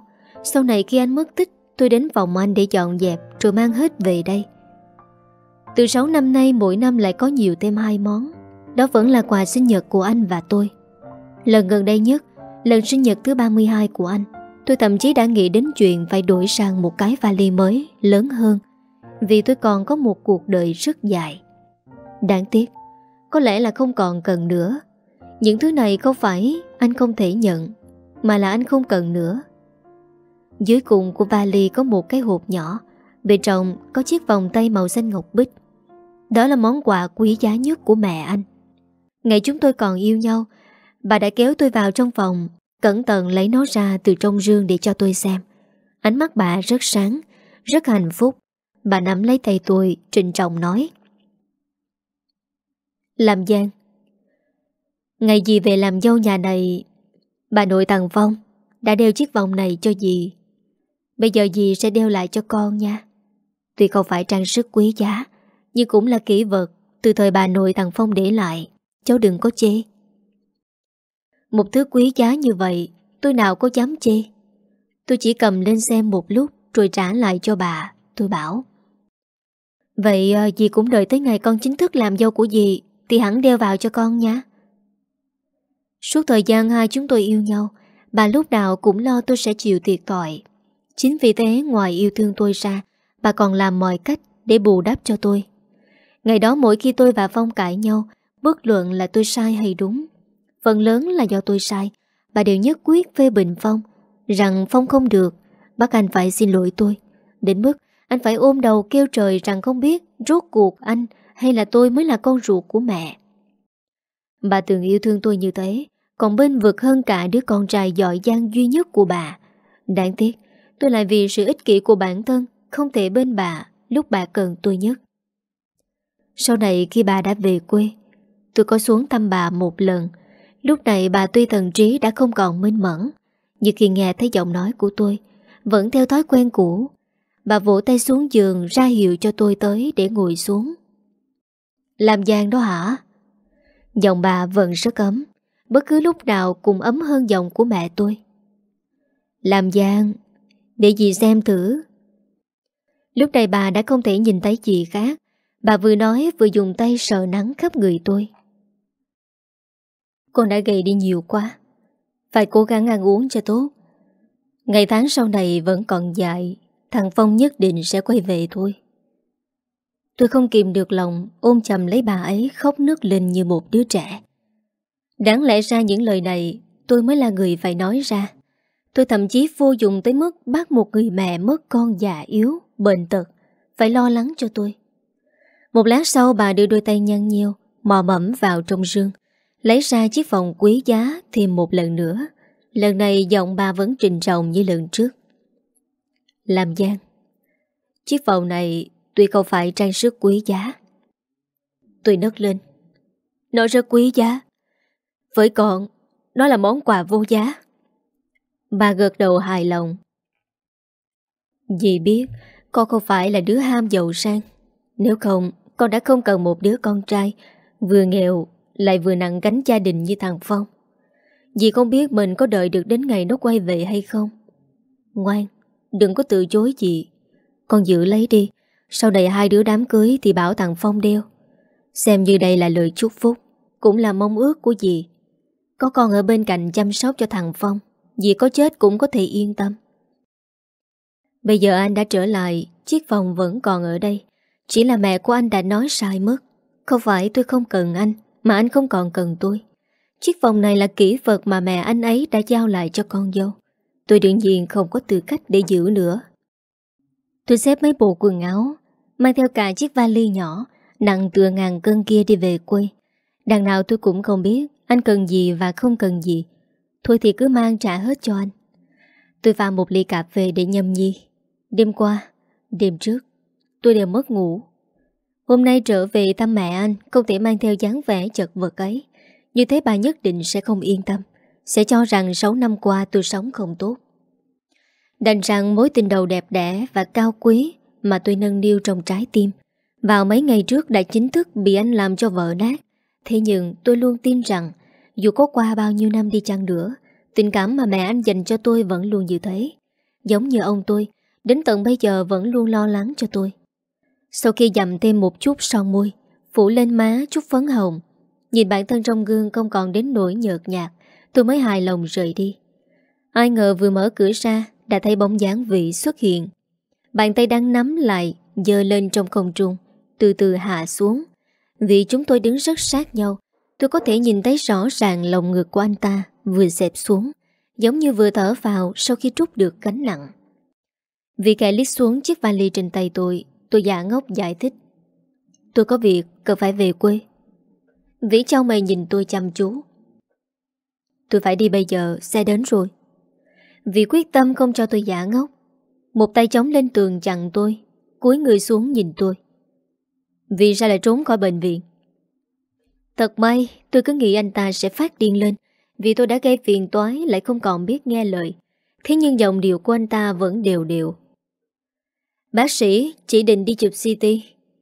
[SPEAKER 1] sau này khi anh mất tích Tôi đến phòng anh để dọn dẹp Rồi mang hết về đây Từ 6 năm nay mỗi năm lại có nhiều thêm hai món Đó vẫn là quà sinh nhật của anh và tôi Lần gần đây nhất Lần sinh nhật thứ 32 của anh Tôi thậm chí đã nghĩ đến chuyện Phải đổi sang một cái vali mới Lớn hơn Vì tôi còn có một cuộc đời rất dài Đáng tiếc Có lẽ là không còn cần nữa Những thứ này không phải anh không thể nhận Mà là anh không cần nữa dưới cùng của vali có một cái hộp nhỏ Bên trong có chiếc vòng tay màu xanh ngọc bích Đó là món quà quý giá nhất của mẹ anh Ngày chúng tôi còn yêu nhau Bà đã kéo tôi vào trong phòng Cẩn thận lấy nó ra từ trong rương để cho tôi xem Ánh mắt bà rất sáng Rất hạnh phúc Bà nắm lấy tay tôi trịnh trọng nói Làm Giang Ngày gì về làm dâu nhà này Bà nội tàng Phong Đã đeo chiếc vòng này cho dì Bây giờ dì sẽ đeo lại cho con nha Tuy không phải trang sức quý giá Nhưng cũng là kỷ vật Từ thời bà nội thằng Phong để lại Cháu đừng có chê Một thứ quý giá như vậy Tôi nào có dám chê Tôi chỉ cầm lên xem một lúc Rồi trả lại cho bà Tôi bảo Vậy à, dì cũng đợi tới ngày con chính thức làm dâu của dì Thì hẳn đeo vào cho con nha Suốt thời gian hai chúng tôi yêu nhau Bà lúc nào cũng lo tôi sẽ chịu thiệt tội Chính vì thế ngoài yêu thương tôi ra Bà còn làm mọi cách để bù đắp cho tôi Ngày đó mỗi khi tôi và Phong cãi nhau Bất luận là tôi sai hay đúng Phần lớn là do tôi sai Bà đều nhất quyết phê bình Phong Rằng Phong không được Bác anh phải xin lỗi tôi Đến mức anh phải ôm đầu kêu trời rằng không biết Rốt cuộc anh hay là tôi mới là con ruột của mẹ Bà từng yêu thương tôi như thế Còn bên vực hơn cả đứa con trai giỏi giang duy nhất của bà Đáng tiếc Tôi lại vì sự ích kỷ của bản thân Không thể bên bà lúc bà cần tôi nhất Sau này khi bà đã về quê Tôi có xuống thăm bà một lần Lúc này bà tuy thần trí đã không còn minh mẫn Nhưng khi nghe thấy giọng nói của tôi Vẫn theo thói quen cũ Bà vỗ tay xuống giường ra hiệu cho tôi tới để ngồi xuống Làm giang đó hả? Giọng bà vẫn rất ấm Bất cứ lúc nào cũng ấm hơn giọng của mẹ tôi Làm giang để dì xem thử Lúc này bà đã không thể nhìn thấy gì khác Bà vừa nói vừa dùng tay sờ nắng khắp người tôi Con đã gầy đi nhiều quá Phải cố gắng ăn uống cho tốt Ngày tháng sau này vẫn còn dài Thằng Phong nhất định sẽ quay về thôi Tôi không kìm được lòng Ôm chầm lấy bà ấy khóc nước lên như một đứa trẻ Đáng lẽ ra những lời này Tôi mới là người phải nói ra Tôi thậm chí vô dụng tới mức bác một người mẹ mất con già yếu, bệnh tật, phải lo lắng cho tôi. Một lát sau bà đưa đôi tay nhăn nhiêu, mò mẫm vào trong rương, lấy ra chiếc vòng quý giá thêm một lần nữa. Lần này giọng bà vẫn trình trọng như lần trước. Làm gian. Chiếc vòng này tuy không phải trang sức quý giá. Tôi nấc lên. Nó rất quý giá. Với còn, nó là món quà vô giá. Bà gật đầu hài lòng Dì biết Con không phải là đứa ham giàu sang Nếu không Con đã không cần một đứa con trai Vừa nghèo Lại vừa nặng gánh gia đình như thằng Phong Dì không biết mình có đợi được đến ngày nó quay về hay không Ngoan Đừng có từ chối gì Con giữ lấy đi Sau này hai đứa đám cưới thì bảo thằng Phong đeo Xem như đây là lời chúc phúc Cũng là mong ước của dì Có con ở bên cạnh chăm sóc cho thằng Phong Dì có chết cũng có thể yên tâm Bây giờ anh đã trở lại Chiếc vòng vẫn còn ở đây Chỉ là mẹ của anh đã nói sai mất Không phải tôi không cần anh Mà anh không còn cần tôi Chiếc vòng này là kỹ vật mà mẹ anh ấy đã giao lại cho con dâu Tôi đương nhiên không có tư cách để giữ nữa Tôi xếp mấy bộ quần áo Mang theo cả chiếc vali nhỏ Nặng tựa ngàn cân kia đi về quê Đằng nào tôi cũng không biết Anh cần gì và không cần gì Thôi thì cứ mang trả hết cho anh Tôi pha một ly cà phê để nhâm nhi Đêm qua Đêm trước Tôi đều mất ngủ Hôm nay trở về thăm mẹ anh Không thể mang theo dáng vẻ chật vật ấy Như thế bà nhất định sẽ không yên tâm Sẽ cho rằng 6 năm qua tôi sống không tốt Đành rằng mối tình đầu đẹp đẽ và cao quý Mà tôi nâng niu trong trái tim Vào mấy ngày trước đã chính thức bị anh làm cho vợ nát Thế nhưng tôi luôn tin rằng dù có qua bao nhiêu năm đi chăng nữa Tình cảm mà mẹ anh dành cho tôi vẫn luôn như thế Giống như ông tôi Đến tận bây giờ vẫn luôn lo lắng cho tôi Sau khi dặm thêm một chút son môi Phủ lên má chút phấn hồng Nhìn bản thân trong gương không còn đến nỗi nhợt nhạt Tôi mới hài lòng rời đi Ai ngờ vừa mở cửa ra Đã thấy bóng dáng vị xuất hiện Bàn tay đang nắm lại Dơ lên trong không trung Từ từ hạ xuống Vì chúng tôi đứng rất sát nhau Tôi có thể nhìn thấy rõ ràng lồng ngực của anh ta vừa dẹp xuống, giống như vừa thở vào sau khi trút được cánh nặng. Vì kẻ lít xuống chiếc vali trên tay tôi, tôi giả ngốc giải thích. Tôi có việc, cần phải về quê. Vĩ châu mày nhìn tôi chăm chú. Tôi phải đi bây giờ, xe đến rồi. Vì quyết tâm không cho tôi giả ngốc, một tay chống lên tường chặn tôi, cúi người xuống nhìn tôi. Vì ra lại trốn khỏi bệnh viện. Thật may, tôi cứ nghĩ anh ta sẽ phát điên lên, vì tôi đã gây phiền toái lại không còn biết nghe lời. Thế nhưng giọng điệu của anh ta vẫn đều đều. Bác sĩ chỉ định đi chụp CT,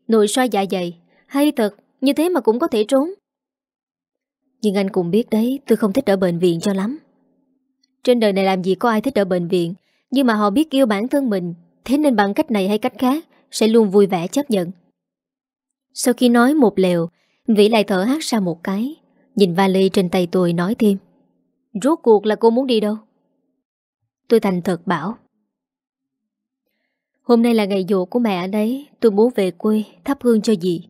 [SPEAKER 1] nội soi dạ dày. Hay thật, như thế mà cũng có thể trốn. Nhưng anh cũng biết đấy, tôi không thích ở bệnh viện cho lắm. Trên đời này làm gì có ai thích ở bệnh viện, nhưng mà họ biết yêu bản thân mình, thế nên bằng cách này hay cách khác, sẽ luôn vui vẻ chấp nhận. Sau khi nói một lèo, Vĩ lại thở hát ra một cái Nhìn vali trên tay tôi nói thêm Rốt cuộc là cô muốn đi đâu Tôi thành thật bảo Hôm nay là ngày dỗ của mẹ anh ấy Tôi muốn về quê thắp hương cho dì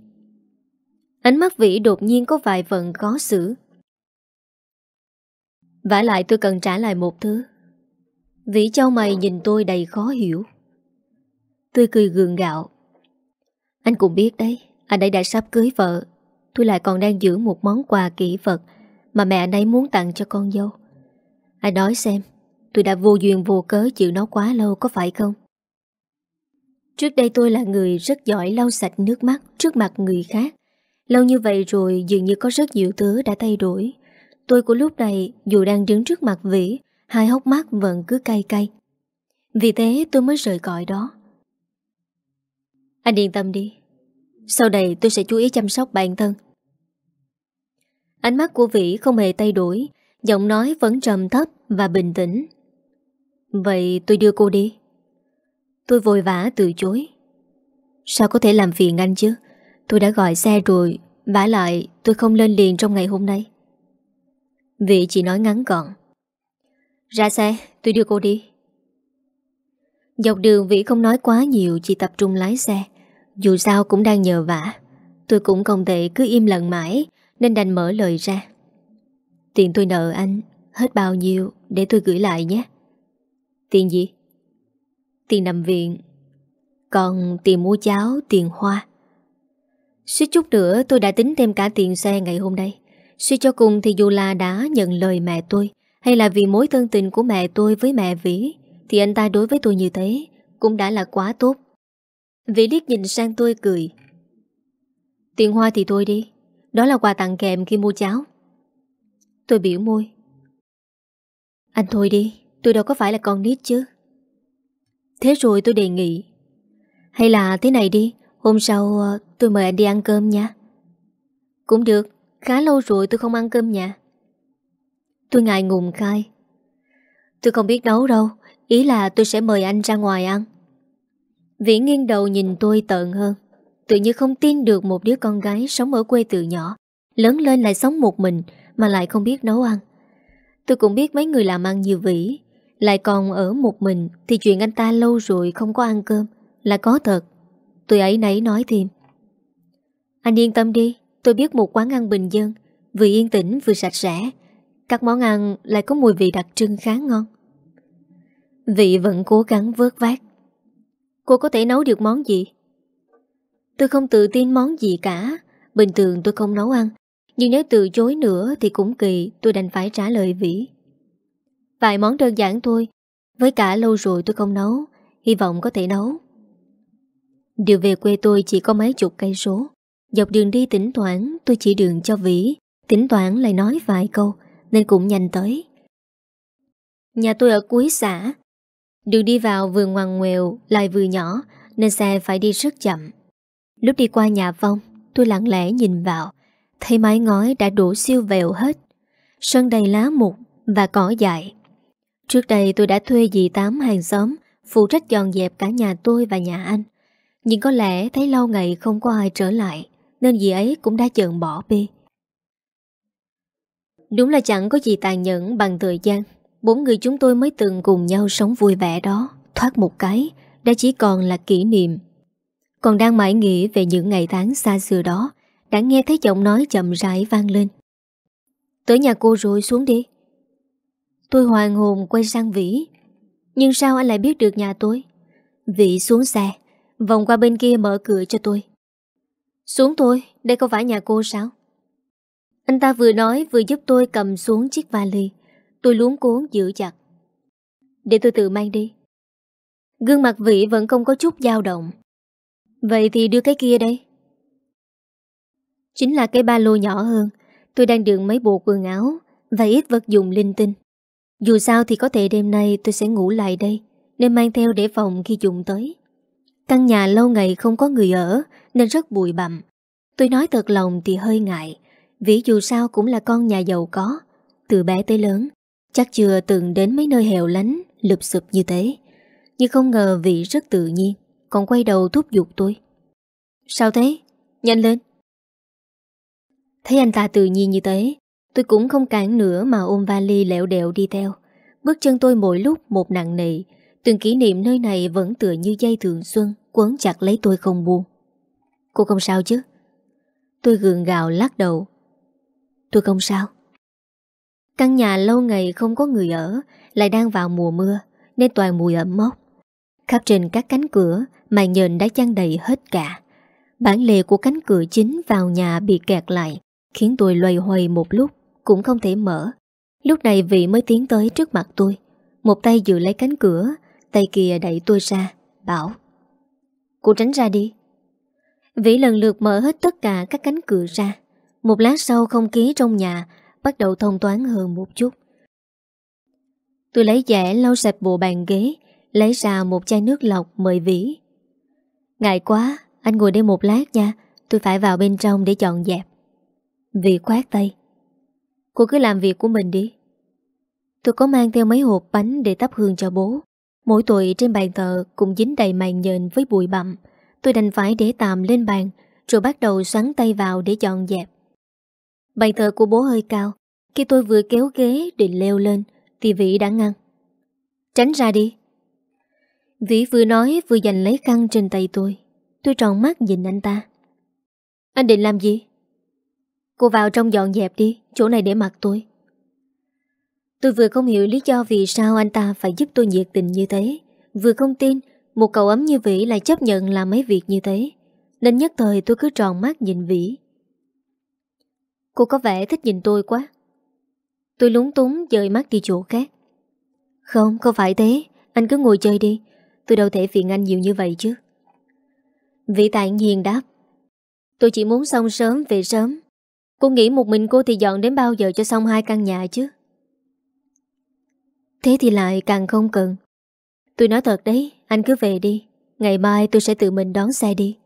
[SPEAKER 1] Ánh mắt Vĩ đột nhiên có vài phần khó xử vả lại tôi cần trả lại một thứ Vĩ châu mày nhìn tôi đầy khó hiểu Tôi cười gượng gạo Anh cũng biết đấy Anh ấy đã sắp cưới vợ Tôi lại còn đang giữ một món quà kỹ vật Mà mẹ nấy muốn tặng cho con dâu Hãy nói xem Tôi đã vô duyên vô cớ chịu nó quá lâu có phải không Trước đây tôi là người rất giỏi lau sạch nước mắt trước mặt người khác Lâu như vậy rồi dường như có rất nhiều thứ đã thay đổi Tôi của lúc này dù đang đứng trước mặt Vĩ Hai hốc mắt vẫn cứ cay cay Vì thế tôi mới rời cõi đó Anh yên tâm đi Sau này tôi sẽ chú ý chăm sóc bản thân Ánh mắt của Vĩ không hề thay đổi Giọng nói vẫn trầm thấp và bình tĩnh Vậy tôi đưa cô đi Tôi vội vã từ chối Sao có thể làm phiền anh chứ Tôi đã gọi xe rồi vả lại tôi không lên liền trong ngày hôm nay Vị chỉ nói ngắn gọn Ra xe tôi đưa cô đi Dọc đường Vĩ không nói quá nhiều Chỉ tập trung lái xe Dù sao cũng đang nhờ vả Tôi cũng không thể cứ im lặng mãi nên đành mở lời ra Tiền tôi nợ anh Hết bao nhiêu để tôi gửi lại nhé Tiền gì? Tiền nằm viện Còn tiền mua cháo, tiền hoa Suýt chút nữa tôi đã tính thêm cả tiền xe ngày hôm nay Suýt cho cùng thì dù là đã nhận lời mẹ tôi Hay là vì mối thân tình của mẹ tôi với mẹ Vĩ Thì anh ta đối với tôi như thế Cũng đã là quá tốt Vĩ liếc nhìn sang tôi cười Tiền hoa thì tôi đi đó là quà tặng kèm khi mua cháo Tôi biểu môi Anh thôi đi Tôi đâu có phải là con nít chứ Thế rồi tôi đề nghị Hay là thế này đi Hôm sau ờ, tôi mời anh đi ăn cơm nha Cũng được Khá lâu rồi tôi không ăn cơm nhà Tôi ngại ngùng khai Tôi không biết nấu đâu Ý là tôi sẽ mời anh ra ngoài ăn Vĩ nghiêng đầu nhìn tôi tợn hơn Tự như không tin được một đứa con gái sống ở quê từ nhỏ Lớn lên lại sống một mình Mà lại không biết nấu ăn Tôi cũng biết mấy người làm ăn như Vĩ Lại còn ở một mình Thì chuyện anh ta lâu rồi không có ăn cơm Là có thật Tôi ấy nấy nói thêm Anh yên tâm đi Tôi biết một quán ăn bình dân Vừa yên tĩnh vừa sạch sẽ Các món ăn lại có mùi vị đặc trưng khá ngon Vị vẫn cố gắng vớt vát Cô có thể nấu được món gì? Tôi không tự tin món gì cả Bình thường tôi không nấu ăn Nhưng nếu từ chối nữa thì cũng kỳ Tôi đành phải trả lời Vĩ Vài món đơn giản thôi Với cả lâu rồi tôi không nấu Hy vọng có thể nấu Điều về quê tôi chỉ có mấy chục cây số Dọc đường đi tỉnh thoảng Tôi chỉ đường cho Vĩ Tỉnh thoảng lại nói vài câu Nên cũng nhanh tới Nhà tôi ở cuối xã Đường đi vào vừa ngoằn ngoèo Lại vừa nhỏ Nên xe phải đi rất chậm Lúc đi qua nhà vong Tôi lặng lẽ nhìn vào Thấy mái ngói đã đổ siêu vẹo hết Sân đầy lá mục và cỏ dại Trước đây tôi đã thuê dì tám hàng xóm Phụ trách dọn dẹp cả nhà tôi và nhà anh Nhưng có lẽ thấy lâu ngày không có ai trở lại Nên dì ấy cũng đã chợn bỏ bê Đúng là chẳng có gì tàn nhẫn bằng thời gian Bốn người chúng tôi mới từng cùng nhau sống vui vẻ đó Thoát một cái Đã chỉ còn là kỷ niệm còn đang mãi nghĩ về những ngày tháng xa xưa đó Đã nghe thấy giọng nói chậm rãi vang lên Tới nhà cô rồi xuống đi Tôi hoàng hồn quay sang Vĩ Nhưng sao anh lại biết được nhà tôi Vĩ xuống xe Vòng qua bên kia mở cửa cho tôi Xuống thôi Đây không phải nhà cô sao Anh ta vừa nói vừa giúp tôi cầm xuống chiếc vali Tôi luống cuốn giữ chặt Để tôi tự mang đi Gương mặt Vĩ vẫn không có chút dao động Vậy thì đưa cái kia đây Chính là cái ba lô nhỏ hơn Tôi đang đựng mấy bộ quần áo Và ít vật dụng linh tinh Dù sao thì có thể đêm nay tôi sẽ ngủ lại đây Nên mang theo để phòng khi dùng tới Căn nhà lâu ngày không có người ở Nên rất bụi bặm Tôi nói thật lòng thì hơi ngại Vì dù sao cũng là con nhà giàu có Từ bé tới lớn Chắc chưa từng đến mấy nơi hẻo lánh Lụp sụp như thế Nhưng không ngờ vị rất tự nhiên còn quay đầu thúc giục tôi Sao thế? Nhanh lên Thấy anh ta tự nhiên như thế Tôi cũng không cản nữa mà ôm vali lẹo đẹo đi theo Bước chân tôi mỗi lúc một nặng nề Từng kỷ niệm nơi này vẫn tựa như dây thường xuân Quấn chặt lấy tôi không buông Cô không sao chứ? Tôi gượng gạo lắc đầu Tôi không sao Căn nhà lâu ngày không có người ở Lại đang vào mùa mưa Nên toàn mùi ẩm mốc Khắp trên các cánh cửa Mài nhện đã chăn đầy hết cả Bản lề của cánh cửa chính vào nhà bị kẹt lại Khiến tôi loay hoay một lúc Cũng không thể mở Lúc này vị mới tiến tới trước mặt tôi Một tay giữ lấy cánh cửa Tay kia đẩy tôi ra Bảo Cô tránh ra đi Vĩ lần lượt mở hết tất cả các cánh cửa ra Một lát sau không khí trong nhà Bắt đầu thông toán hơn một chút Tôi lấy dẻ lau sạch bộ bàn ghế Lấy ra một chai nước lọc mời Vĩ Ngại quá Anh ngồi đây một lát nha Tôi phải vào bên trong để chọn dẹp Vĩ khoát tay Cô cứ làm việc của mình đi Tôi có mang theo mấy hộp bánh để tắp hương cho bố Mỗi tuổi trên bàn thờ Cũng dính đầy màn nhện với bụi bặm Tôi đành phải để tạm lên bàn Rồi bắt đầu xoắn tay vào để chọn dẹp Bàn thờ của bố hơi cao Khi tôi vừa kéo ghế định leo lên Thì Vĩ đã ngăn Tránh ra đi Vĩ vừa nói vừa giành lấy khăn trên tay tôi Tôi tròn mắt nhìn anh ta Anh định làm gì? Cô vào trong dọn dẹp đi Chỗ này để mặc tôi Tôi vừa không hiểu lý do vì sao anh ta phải giúp tôi nhiệt tình như thế Vừa không tin Một cậu ấm như Vĩ lại chấp nhận làm mấy việc như thế Nên nhất thời tôi cứ tròn mắt nhìn Vĩ Cô có vẻ thích nhìn tôi quá Tôi lúng túng dời mắt đi chỗ khác Không, không phải thế Anh cứ ngồi chơi đi Tôi đâu thể phiền anh nhiều như vậy chứ Vĩ tại nhiên đáp Tôi chỉ muốn xong sớm về sớm Cô nghĩ một mình cô thì dọn đến bao giờ cho xong hai căn nhà chứ Thế thì lại càng không cần Tôi nói thật đấy Anh cứ về đi Ngày mai tôi sẽ tự mình đón xe đi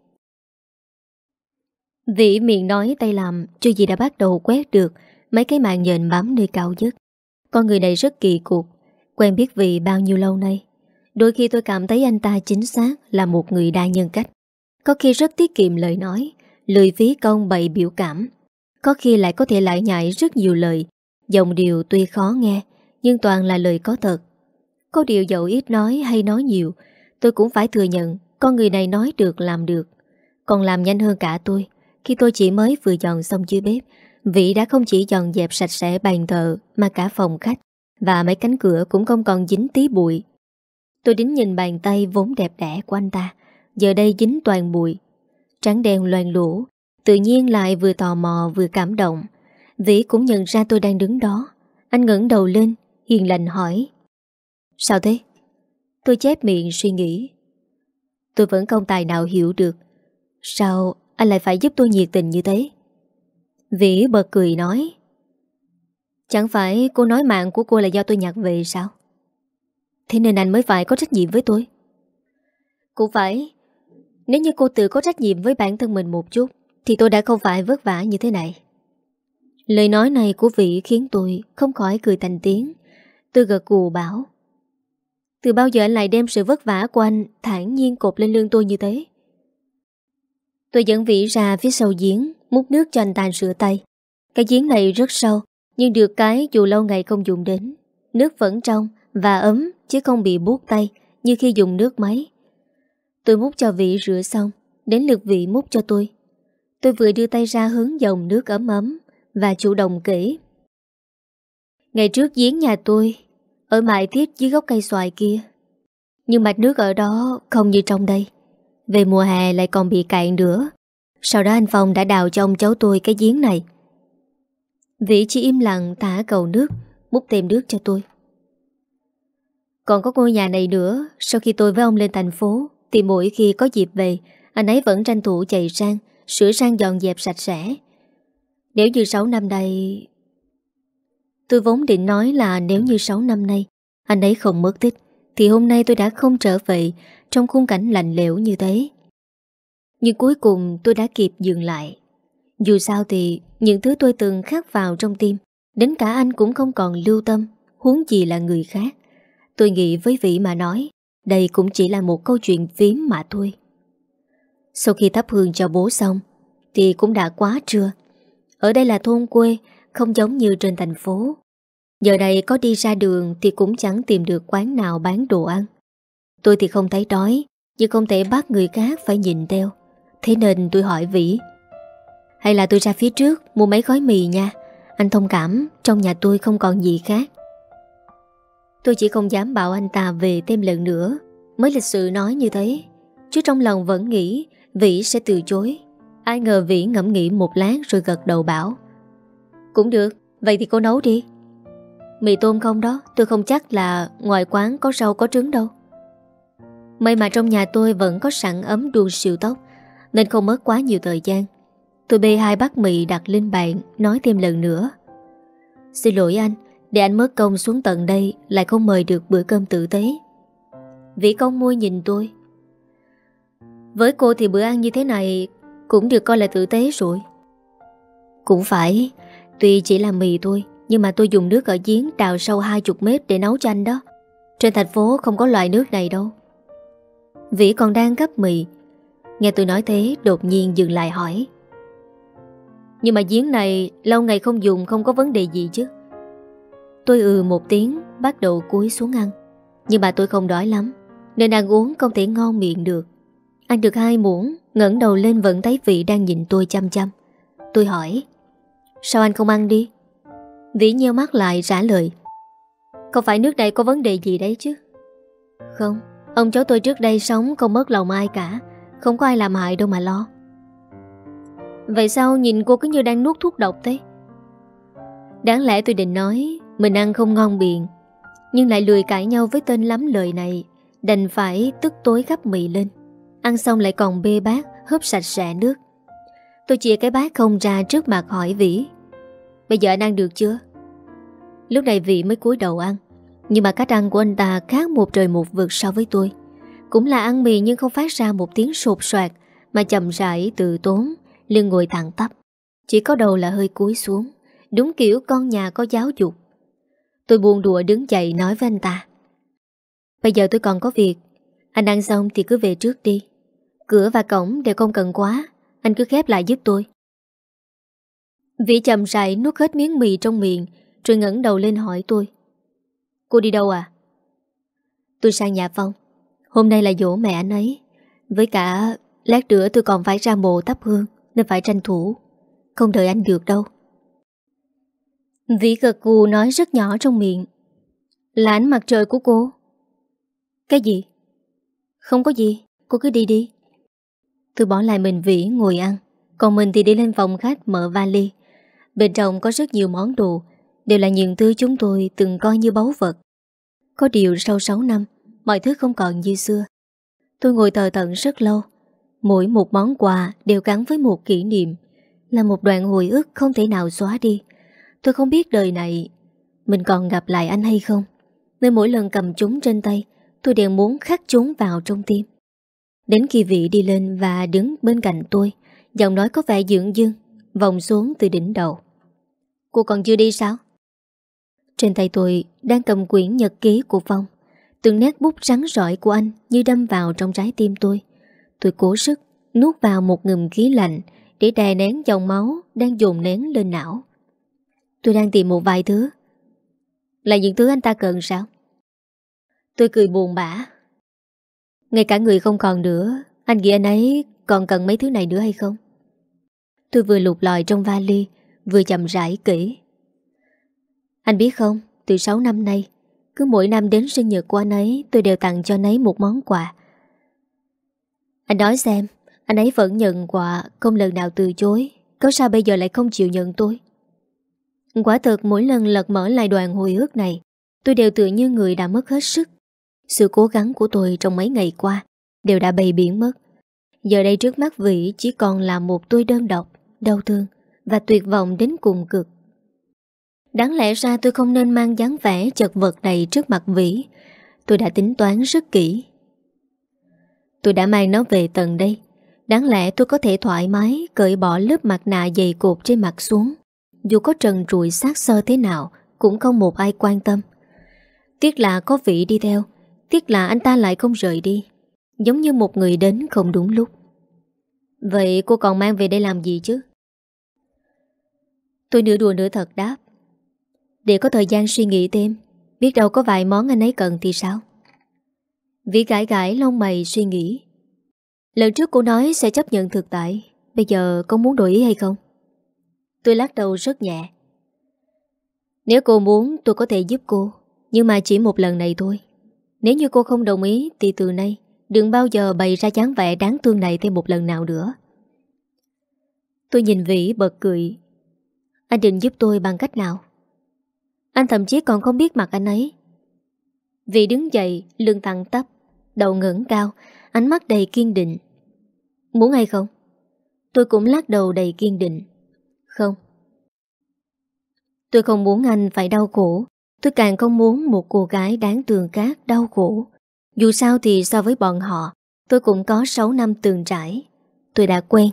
[SPEAKER 1] Vĩ miệng nói tay làm Chưa gì đã bắt đầu quét được Mấy cái màn nhện bám nơi cao nhất Con người này rất kỳ cục Quen biết Vĩ bao nhiêu lâu nay Đôi khi tôi cảm thấy anh ta chính xác là một người đa nhân cách. Có khi rất tiết kiệm lời nói, lười phí công bày biểu cảm. Có khi lại có thể lại nhại rất nhiều lời. Dòng điều tuy khó nghe, nhưng toàn là lời có thật. Có điều dẫu ít nói hay nói nhiều, tôi cũng phải thừa nhận con người này nói được làm được. Còn làm nhanh hơn cả tôi. Khi tôi chỉ mới vừa dọn xong dưới bếp, vị đã không chỉ dọn dẹp sạch sẽ bàn thờ mà cả phòng khách và mấy cánh cửa cũng không còn dính tí bụi Tôi đính nhìn bàn tay vốn đẹp đẽ của anh ta Giờ đây dính toàn bụi Trắng đen loàn lũ Tự nhiên lại vừa tò mò vừa cảm động Vĩ cũng nhận ra tôi đang đứng đó Anh ngẩng đầu lên Hiền lành hỏi Sao thế? Tôi chép miệng suy nghĩ Tôi vẫn không tài nào hiểu được Sao anh lại phải giúp tôi nhiệt tình như thế? Vĩ bật cười nói Chẳng phải cô nói mạng của cô là do tôi nhặt về sao? Thế nên anh mới phải có trách nhiệm với tôi Cũng phải Nếu như cô tự có trách nhiệm với bản thân mình một chút Thì tôi đã không phải vất vả như thế này Lời nói này của vị khiến tôi không khỏi cười thành tiếng Tôi gật cù bảo Từ bao giờ anh lại đem sự vất vả của anh thản nhiên cột lên lương tôi như thế Tôi dẫn vị ra phía sau giếng Múc nước cho anh tàn sửa tay Cái giếng này rất sâu Nhưng được cái dù lâu ngày không dùng đến Nước vẫn trong và ấm chứ không bị buốt tay như khi dùng nước máy. Tôi múc cho vị rửa xong, đến lượt vị múc cho tôi. Tôi vừa đưa tay ra hướng dòng nước ấm ấm và chủ động kể. Ngày trước giếng nhà tôi, ở mại thiết dưới gốc cây xoài kia. Nhưng mạch nước ở đó không như trong đây. Về mùa hè lại còn bị cạn nữa. Sau đó anh Phong đã đào cho ông cháu tôi cái giếng này. Vĩ chỉ im lặng thả cầu nước, múc thêm nước cho tôi. Còn có ngôi nhà này nữa Sau khi tôi với ông lên thành phố Thì mỗi khi có dịp về Anh ấy vẫn tranh thủ chạy sang Sửa sang dọn dẹp sạch sẽ Nếu như 6 năm nay Tôi vốn định nói là Nếu như 6 năm nay Anh ấy không mất tích Thì hôm nay tôi đã không trở về Trong khung cảnh lạnh lẽo như thế Nhưng cuối cùng tôi đã kịp dừng lại Dù sao thì Những thứ tôi từng khắc vào trong tim Đến cả anh cũng không còn lưu tâm Huống gì là người khác Tôi nghĩ với vị mà nói, đây cũng chỉ là một câu chuyện phím mà thôi. Sau khi thắp hương cho bố xong, thì cũng đã quá trưa. Ở đây là thôn quê, không giống như trên thành phố. Giờ đây có đi ra đường thì cũng chẳng tìm được quán nào bán đồ ăn. Tôi thì không thấy đói, nhưng không thể bắt người khác phải nhìn theo. Thế nên tôi hỏi Vĩ Hay là tôi ra phía trước mua mấy gói mì nha Anh thông cảm Trong nhà tôi không còn gì khác Tôi chỉ không dám bảo anh ta về thêm lần nữa Mới lịch sự nói như thế Chứ trong lòng vẫn nghĩ Vĩ sẽ từ chối Ai ngờ Vĩ ngẫm nghĩ một lát rồi gật đầu bảo Cũng được Vậy thì cô nấu đi Mì tôm không đó Tôi không chắc là ngoài quán có rau có trứng đâu May mà trong nhà tôi vẫn có sẵn ấm đuông siêu tóc Nên không mất quá nhiều thời gian Tôi bê hai bát mì đặt lên bàn Nói thêm lần nữa Xin lỗi anh để anh mất công xuống tận đây Lại không mời được bữa cơm tử tế Vĩ công môi nhìn tôi Với cô thì bữa ăn như thế này Cũng được coi là tử tế rồi Cũng phải Tuy chỉ là mì thôi Nhưng mà tôi dùng nước ở giếng đào sâu 20 mét để nấu cho anh đó Trên thành phố không có loại nước này đâu Vĩ còn đang gấp mì Nghe tôi nói thế đột nhiên dừng lại hỏi Nhưng mà giếng này lâu ngày không dùng không có vấn đề gì chứ Tôi ừ một tiếng Bắt đầu cúi xuống ăn Nhưng mà tôi không đói lắm Nên ăn uống không thể ngon miệng được Ăn được hai muỗng ngẩng đầu lên vẫn thấy vị đang nhìn tôi chăm chăm Tôi hỏi Sao anh không ăn đi Vĩ nheo mắt lại trả lời Không phải nước này có vấn đề gì đấy chứ Không Ông cháu tôi trước đây sống không mất lòng ai cả Không có ai làm hại đâu mà lo Vậy sao nhìn cô cứ như đang nuốt thuốc độc thế Đáng lẽ tôi định nói mình ăn không ngon miệng Nhưng lại lười cãi nhau với tên lắm lời này Đành phải tức tối gắp mì lên Ăn xong lại còn bê bát Hớp sạch sẽ nước Tôi chia cái bát không ra trước mặt hỏi Vĩ Bây giờ anh ăn được chưa? Lúc này Vĩ mới cúi đầu ăn Nhưng mà cách ăn của anh ta khác một trời một vực so với tôi Cũng là ăn mì nhưng không phát ra một tiếng sột soạt Mà chậm rãi từ tốn Lưng ngồi thẳng tắp Chỉ có đầu là hơi cúi xuống Đúng kiểu con nhà có giáo dục Tôi buồn đùa đứng dậy nói với anh ta Bây giờ tôi còn có việc Anh ăn xong thì cứ về trước đi Cửa và cổng đều không cần quá Anh cứ khép lại giúp tôi Vĩ chậm rãi nuốt hết miếng mì trong miệng Rồi ngẩng đầu lên hỏi tôi Cô đi đâu à? Tôi sang nhà Phong Hôm nay là dỗ mẹ anh ấy Với cả lát nữa tôi còn phải ra mộ thắp hương Nên phải tranh thủ Không đợi anh được đâu Vĩ gật cù nói rất nhỏ trong miệng Là ánh mặt trời của cô Cái gì? Không có gì, cô cứ đi đi Tôi bỏ lại mình Vĩ ngồi ăn Còn mình thì đi lên phòng khách mở vali Bên trong có rất nhiều món đồ Đều là những thứ chúng tôi từng coi như báu vật Có điều sau 6 năm Mọi thứ không còn như xưa Tôi ngồi tờ tận rất lâu Mỗi một món quà đều gắn với một kỷ niệm Là một đoạn hồi ức không thể nào xóa đi Tôi không biết đời này Mình còn gặp lại anh hay không Nên mỗi lần cầm chúng trên tay Tôi đều muốn khắc chúng vào trong tim Đến khi vị đi lên và đứng bên cạnh tôi Giọng nói có vẻ dưỡng dương Vòng xuống từ đỉnh đầu Cô còn chưa đi sao Trên tay tôi đang cầm quyển nhật ký của Phong Từng nét bút rắn rỏi của anh Như đâm vào trong trái tim tôi Tôi cố sức nuốt vào một ngụm khí lạnh Để đè nén dòng máu Đang dồn nén lên não Tôi đang tìm một vài thứ Là những thứ anh ta cần sao Tôi cười buồn bã Ngay cả người không còn nữa Anh nghĩ anh ấy còn cần mấy thứ này nữa hay không Tôi vừa lục lọi trong vali Vừa chậm rãi kỹ Anh biết không Từ 6 năm nay Cứ mỗi năm đến sinh nhật của anh ấy Tôi đều tặng cho anh ấy một món quà Anh nói xem Anh ấy vẫn nhận quà Không lần nào từ chối Có sao bây giờ lại không chịu nhận tôi Quả thật mỗi lần lật mở lại đoàn hồi ước này, tôi đều tự như người đã mất hết sức. Sự cố gắng của tôi trong mấy ngày qua đều đã bày biển mất. Giờ đây trước mắt Vĩ chỉ còn là một tôi đơn độc, đau thương và tuyệt vọng đến cùng cực. Đáng lẽ ra tôi không nên mang dáng vẻ chật vật này trước mặt Vĩ. Tôi đã tính toán rất kỹ. Tôi đã mang nó về tận đây. Đáng lẽ tôi có thể thoải mái cởi bỏ lớp mặt nạ dày cột trên mặt xuống dù có trần trụi xác sơ thế nào cũng không một ai quan tâm. Tiếc là có vị đi theo, tiếc là anh ta lại không rời đi, giống như một người đến không đúng lúc. Vậy cô còn mang về đây làm gì chứ? Tôi nửa đùa nửa thật đáp. Để có thời gian suy nghĩ thêm, biết đâu có vài món anh ấy cần thì sao? Vĩ gãi gãi lông mày suy nghĩ. Lần trước cô nói sẽ chấp nhận thực tại, bây giờ có muốn đổi ý hay không? Tôi lắc đầu rất nhẹ Nếu cô muốn tôi có thể giúp cô Nhưng mà chỉ một lần này thôi Nếu như cô không đồng ý Thì từ nay đừng bao giờ bày ra dáng vẻ đáng thương này thêm một lần nào nữa Tôi nhìn Vĩ bật cười Anh định giúp tôi bằng cách nào Anh thậm chí còn không biết mặt anh ấy Vĩ đứng dậy Lưng thẳng tắp Đầu ngẩng cao Ánh mắt đầy kiên định Muốn hay không Tôi cũng lắc đầu đầy kiên định không Tôi không muốn anh phải đau khổ Tôi càng không muốn một cô gái đáng tường cát đau khổ Dù sao thì so với bọn họ Tôi cũng có 6 năm tường trải Tôi đã quen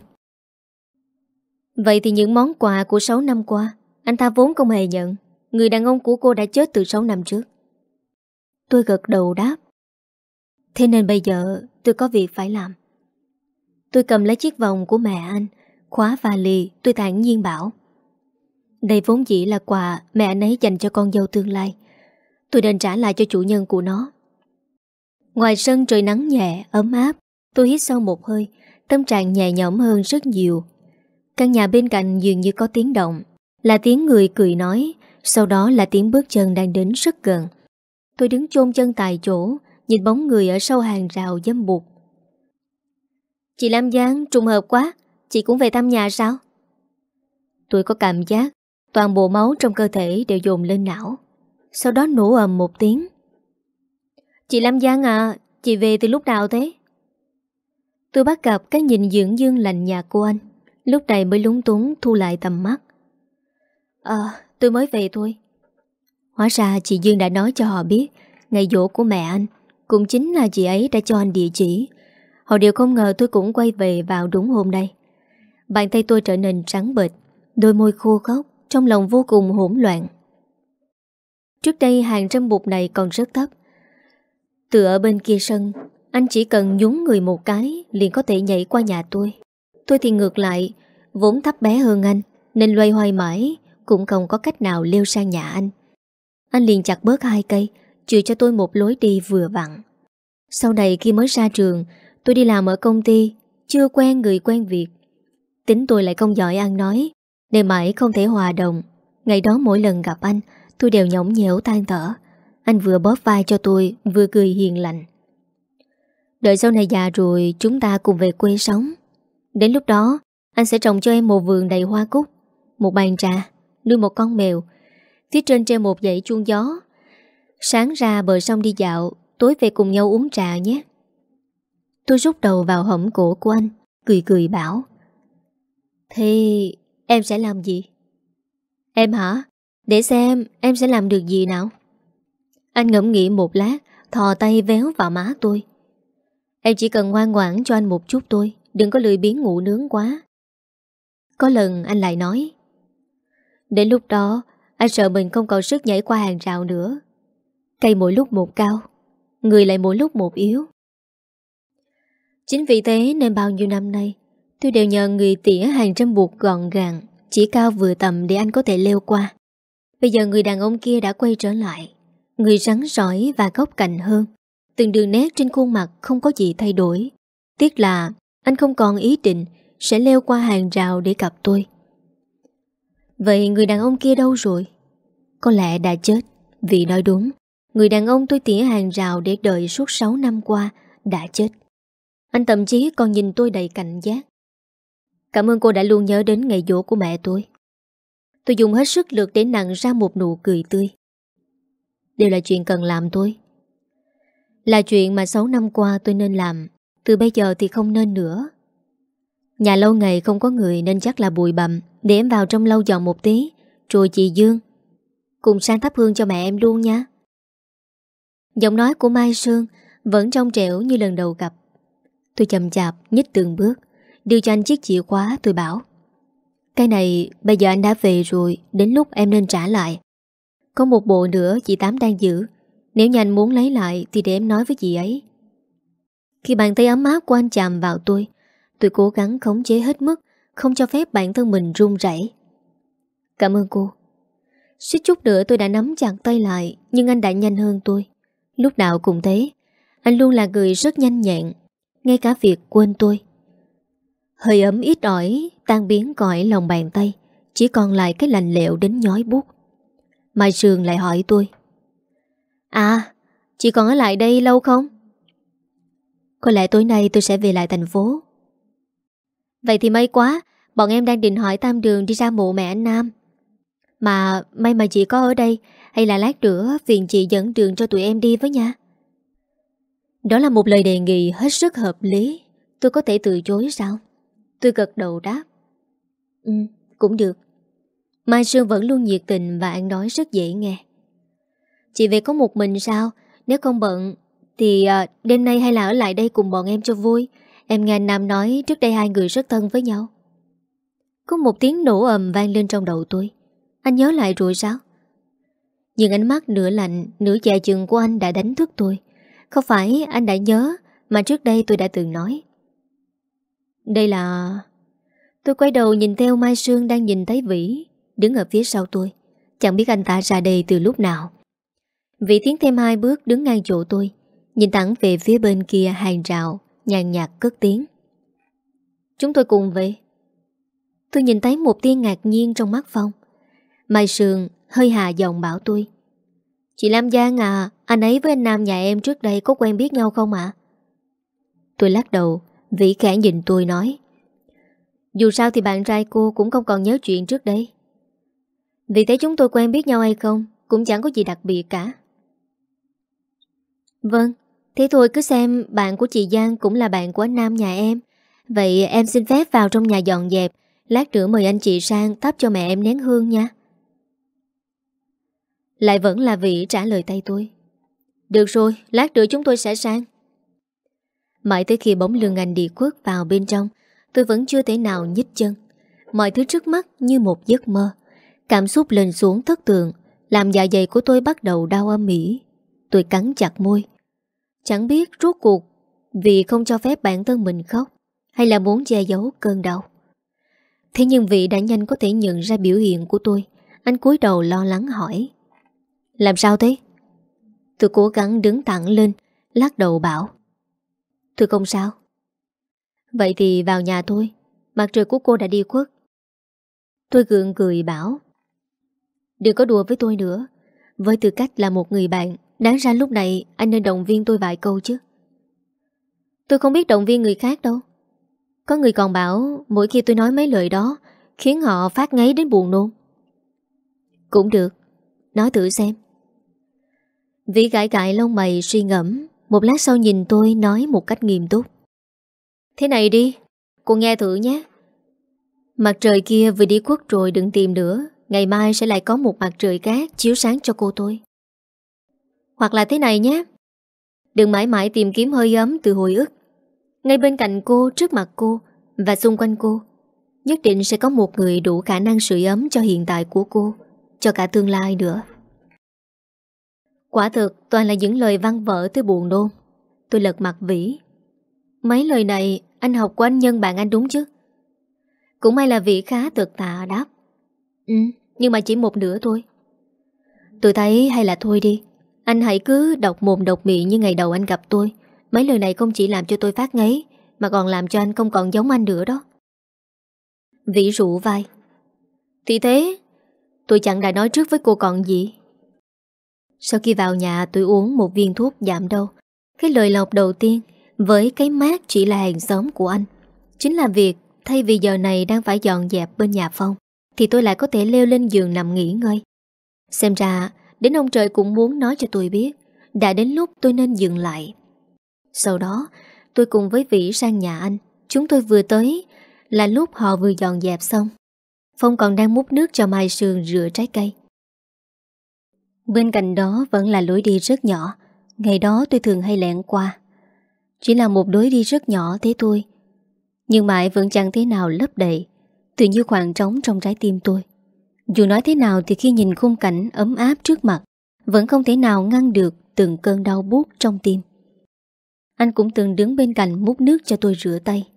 [SPEAKER 1] Vậy thì những món quà của 6 năm qua Anh ta vốn không hề nhận Người đàn ông của cô đã chết từ 6 năm trước Tôi gật đầu đáp Thế nên bây giờ tôi có việc phải làm Tôi cầm lấy chiếc vòng của mẹ anh Khóa vali tôi thản nhiên bảo Đây vốn dĩ là quà mẹ anh ấy dành cho con dâu tương lai Tôi đền trả lại cho chủ nhân của nó Ngoài sân trời nắng nhẹ, ấm áp Tôi hít sâu một hơi Tâm trạng nhẹ nhõm hơn rất nhiều Căn nhà bên cạnh dường như có tiếng động Là tiếng người cười nói Sau đó là tiếng bước chân đang đến rất gần Tôi đứng chôn chân tại chỗ Nhìn bóng người ở sau hàng rào dâm bụt Chị Lam Giang trùng hợp quá Chị cũng về thăm nhà sao? Tôi có cảm giác toàn bộ máu trong cơ thể đều dồn lên não. Sau đó nổ ầm một tiếng. Chị Lam Giang à, chị về từ lúc nào thế? Tôi bắt gặp cái nhìn dưỡng dương lành nhà của anh. Lúc này mới lúng túng thu lại tầm mắt. à, tôi mới về thôi. Hóa ra chị Dương đã nói cho họ biết ngày dỗ của mẹ anh cũng chính là chị ấy đã cho anh địa chỉ. Họ đều không ngờ tôi cũng quay về vào đúng hôm nay. Bàn tay tôi trở nên trắng bệch Đôi môi khô khóc Trong lòng vô cùng hỗn loạn Trước đây hàng trăm bụt này còn rất thấp Từ ở bên kia sân Anh chỉ cần nhúng người một cái Liền có thể nhảy qua nhà tôi Tôi thì ngược lại Vốn thấp bé hơn anh Nên loay hoay mãi Cũng không có cách nào leo sang nhà anh Anh liền chặt bớt hai cây Chừa cho tôi một lối đi vừa vặn Sau này khi mới ra trường Tôi đi làm ở công ty Chưa quen người quen việc Tính tôi lại không giỏi ăn nói để mãi không thể hòa đồng Ngày đó mỗi lần gặp anh Tôi đều nhõng nhẽo tan tở Anh vừa bóp vai cho tôi Vừa cười hiền lành Đợi sau này già rồi Chúng ta cùng về quê sống Đến lúc đó Anh sẽ trồng cho em một vườn đầy hoa cúc Một bàn trà Nuôi một con mèo Phía trên treo một dãy chuông gió Sáng ra bờ sông đi dạo Tối về cùng nhau uống trà nhé Tôi rút đầu vào hổng cổ của anh Cười cười bảo thì em sẽ làm gì? Em hả? Để xem em sẽ làm được gì nào? Anh ngẫm nghĩ một lát, thò tay véo vào má tôi. Em chỉ cần ngoan ngoãn cho anh một chút thôi đừng có lười biến ngủ nướng quá. Có lần anh lại nói. Đến lúc đó, anh sợ mình không còn sức nhảy qua hàng rào nữa. Cây mỗi lúc một cao, người lại mỗi lúc một yếu. Chính vì thế nên bao nhiêu năm nay, Tôi đều nhờ người tỉa hàng trăm buộc gọn gàng Chỉ cao vừa tầm để anh có thể leo qua Bây giờ người đàn ông kia đã quay trở lại Người rắn rỏi và góc cạnh hơn Từng đường nét trên khuôn mặt không có gì thay đổi Tiếc là anh không còn ý định Sẽ leo qua hàng rào để gặp tôi Vậy người đàn ông kia đâu rồi? Có lẽ đã chết Vì nói đúng Người đàn ông tôi tỉa hàng rào để đợi suốt 6 năm qua Đã chết Anh thậm chí còn nhìn tôi đầy cảnh giác Cảm ơn cô đã luôn nhớ đến ngày dỗ của mẹ tôi. Tôi dùng hết sức lực để nặng ra một nụ cười tươi. Đều là chuyện cần làm tôi. Là chuyện mà 6 năm qua tôi nên làm, từ bây giờ thì không nên nữa. Nhà lâu ngày không có người nên chắc là bụi bặm, để em vào trong lâu dọn một tí, rồi chị Dương. Cùng sang thắp hương cho mẹ em luôn nha. Giọng nói của Mai Sương vẫn trong trẻo như lần đầu gặp. Tôi chậm chạp, nhích từng bước, Đưa cho anh chiếc chìa khóa tôi bảo Cái này bây giờ anh đã về rồi Đến lúc em nên trả lại Có một bộ nữa chị Tám đang giữ Nếu như anh muốn lấy lại Thì để em nói với chị ấy Khi bàn tay ấm áp của anh chạm vào tôi Tôi cố gắng khống chế hết mức Không cho phép bản thân mình run rẩy Cảm ơn cô Suýt chút nữa tôi đã nắm chặt tay lại Nhưng anh đã nhanh hơn tôi Lúc nào cũng thế Anh luôn là người rất nhanh nhẹn Ngay cả việc quên tôi Hơi ấm ít ỏi tan biến cõi lòng bàn tay Chỉ còn lại cái lành lẹo đến nhói bút Mai Sương lại hỏi tôi À Chị còn ở lại đây lâu không Có lẽ tối nay tôi sẽ về lại thành phố Vậy thì may quá Bọn em đang định hỏi Tam Đường đi ra mộ mẹ anh Nam Mà may mà chị có ở đây Hay là lát nữa phiền chị dẫn đường cho tụi em đi với nha Đó là một lời đề nghị hết sức hợp lý Tôi có thể từ chối sao Tôi gật đầu đáp Ừ, cũng được Mai Sương vẫn luôn nhiệt tình và ăn nói rất dễ nghe Chị về có một mình sao Nếu không bận Thì à, đêm nay hay là ở lại đây cùng bọn em cho vui Em nghe Nam nói trước đây hai người rất thân với nhau Có một tiếng nổ ầm vang lên trong đầu tôi Anh nhớ lại rồi sao Nhưng ánh mắt nửa lạnh Nửa dạ chừng của anh đã đánh thức tôi Không phải anh đã nhớ Mà trước đây tôi đã từng nói đây là... Tôi quay đầu nhìn theo Mai Sương đang nhìn thấy Vĩ Đứng ở phía sau tôi Chẳng biết anh ta ra đây từ lúc nào Vĩ tiến thêm hai bước đứng ngang chỗ tôi Nhìn thẳng về phía bên kia hàng rào Nhàn nhạt cất tiếng Chúng tôi cùng về Tôi nhìn thấy một tia ngạc nhiên trong mắt Phong Mai Sương hơi hà giọng bảo tôi Chị Lam Giang à Anh ấy với anh Nam nhà em trước đây Có quen biết nhau không ạ Tôi lắc đầu Vĩ khẽ nhìn tôi nói Dù sao thì bạn trai cô cũng không còn nhớ chuyện trước đấy. Vì thế chúng tôi quen biết nhau hay không Cũng chẳng có gì đặc biệt cả Vâng Thế thôi cứ xem bạn của chị Giang cũng là bạn của Nam nhà em Vậy em xin phép vào trong nhà dọn dẹp Lát nữa mời anh chị sang thắp cho mẹ em nén hương nha Lại vẫn là vị trả lời tay tôi Được rồi, lát nữa chúng tôi sẽ sang Mãi tới khi bóng lưng anh đi khuất vào bên trong Tôi vẫn chưa thể nào nhích chân Mọi thứ trước mắt như một giấc mơ Cảm xúc lên xuống thất thường Làm dạ dày của tôi bắt đầu đau âm ỉ Tôi cắn chặt môi Chẳng biết rốt cuộc Vì không cho phép bản thân mình khóc Hay là muốn che giấu cơn đau Thế nhưng vị đã nhanh có thể nhận ra biểu hiện của tôi Anh cúi đầu lo lắng hỏi Làm sao thế? Tôi cố gắng đứng thẳng lên Lát đầu bảo Tôi không sao Vậy thì vào nhà thôi Mặt trời của cô đã đi khuất Tôi gượng cười bảo Đừng có đùa với tôi nữa Với tư cách là một người bạn Đáng ra lúc này anh nên động viên tôi vài câu chứ Tôi không biết động viên người khác đâu Có người còn bảo Mỗi khi tôi nói mấy lời đó Khiến họ phát ngấy đến buồn nôn Cũng được Nói thử xem Vĩ gãi gãi lông mày suy ngẫm một lát sau nhìn tôi nói một cách nghiêm túc Thế này đi Cô nghe thử nhé Mặt trời kia vừa đi khuất rồi đừng tìm nữa Ngày mai sẽ lại có một mặt trời khác Chiếu sáng cho cô tôi Hoặc là thế này nhé Đừng mãi mãi tìm kiếm hơi ấm từ hồi ức Ngay bên cạnh cô, trước mặt cô Và xung quanh cô Nhất định sẽ có một người đủ khả năng sưởi ấm cho hiện tại của cô Cho cả tương lai nữa Quả thực toàn là những lời văn vỡ tôi buồn nôn Tôi lật mặt Vĩ Mấy lời này anh học của anh nhân bạn anh đúng chứ Cũng may là Vĩ khá thực tạ đáp Ừ nhưng mà chỉ một nửa thôi Tôi thấy hay là thôi đi Anh hãy cứ đọc mồm đọc miệng như ngày đầu anh gặp tôi Mấy lời này không chỉ làm cho tôi phát ngấy Mà còn làm cho anh không còn giống anh nữa đó Vĩ rụ vai Thì thế Tôi chẳng đã nói trước với cô còn gì sau khi vào nhà tôi uống một viên thuốc giảm đau Cái lời lọc đầu tiên Với cái mát chỉ là hàng xóm của anh Chính là việc Thay vì giờ này đang phải dọn dẹp bên nhà Phong Thì tôi lại có thể leo lên giường nằm nghỉ ngơi Xem ra Đến ông trời cũng muốn nói cho tôi biết Đã đến lúc tôi nên dừng lại Sau đó Tôi cùng với Vĩ sang nhà anh Chúng tôi vừa tới Là lúc họ vừa dọn dẹp xong Phong còn đang múc nước cho Mai Sương rửa trái cây Bên cạnh đó vẫn là lối đi rất nhỏ Ngày đó tôi thường hay lẹn qua Chỉ là một lối đi rất nhỏ thế thôi Nhưng mãi vẫn chẳng thế nào lấp đầy Tự như khoảng trống trong trái tim tôi Dù nói thế nào thì khi nhìn khung cảnh ấm áp trước mặt Vẫn không thể nào ngăn được từng cơn đau bút trong tim Anh cũng từng đứng bên cạnh múc nước cho tôi rửa tay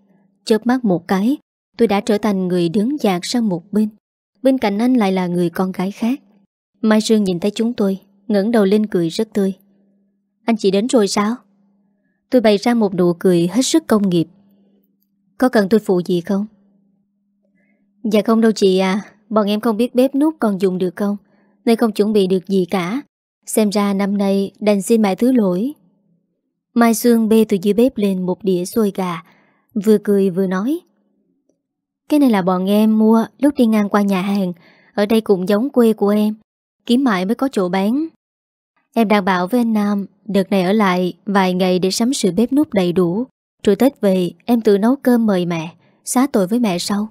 [SPEAKER 1] Chớp mắt một cái Tôi đã trở thành người đứng dạt sang một bên Bên cạnh anh lại là người con gái khác Mai Sương nhìn thấy chúng tôi ngẩng đầu lên cười rất tươi Anh chị đến rồi sao? Tôi bày ra một nụ cười hết sức công nghiệp Có cần tôi phụ gì không? Dạ không đâu chị à Bọn em không biết bếp nút còn dùng được không Nên không chuẩn bị được gì cả Xem ra năm nay đành xin mẹ thứ lỗi Mai Sương bê từ dưới bếp lên một đĩa xôi gà Vừa cười vừa nói Cái này là bọn em mua lúc đi ngang qua nhà hàng Ở đây cũng giống quê của em Kiếm mãi mới có chỗ bán Em đang bảo với anh Nam Đợt này ở lại vài ngày để sắm sửa bếp nút đầy đủ Rồi Tết về em tự nấu cơm mời mẹ Xá tội với mẹ sau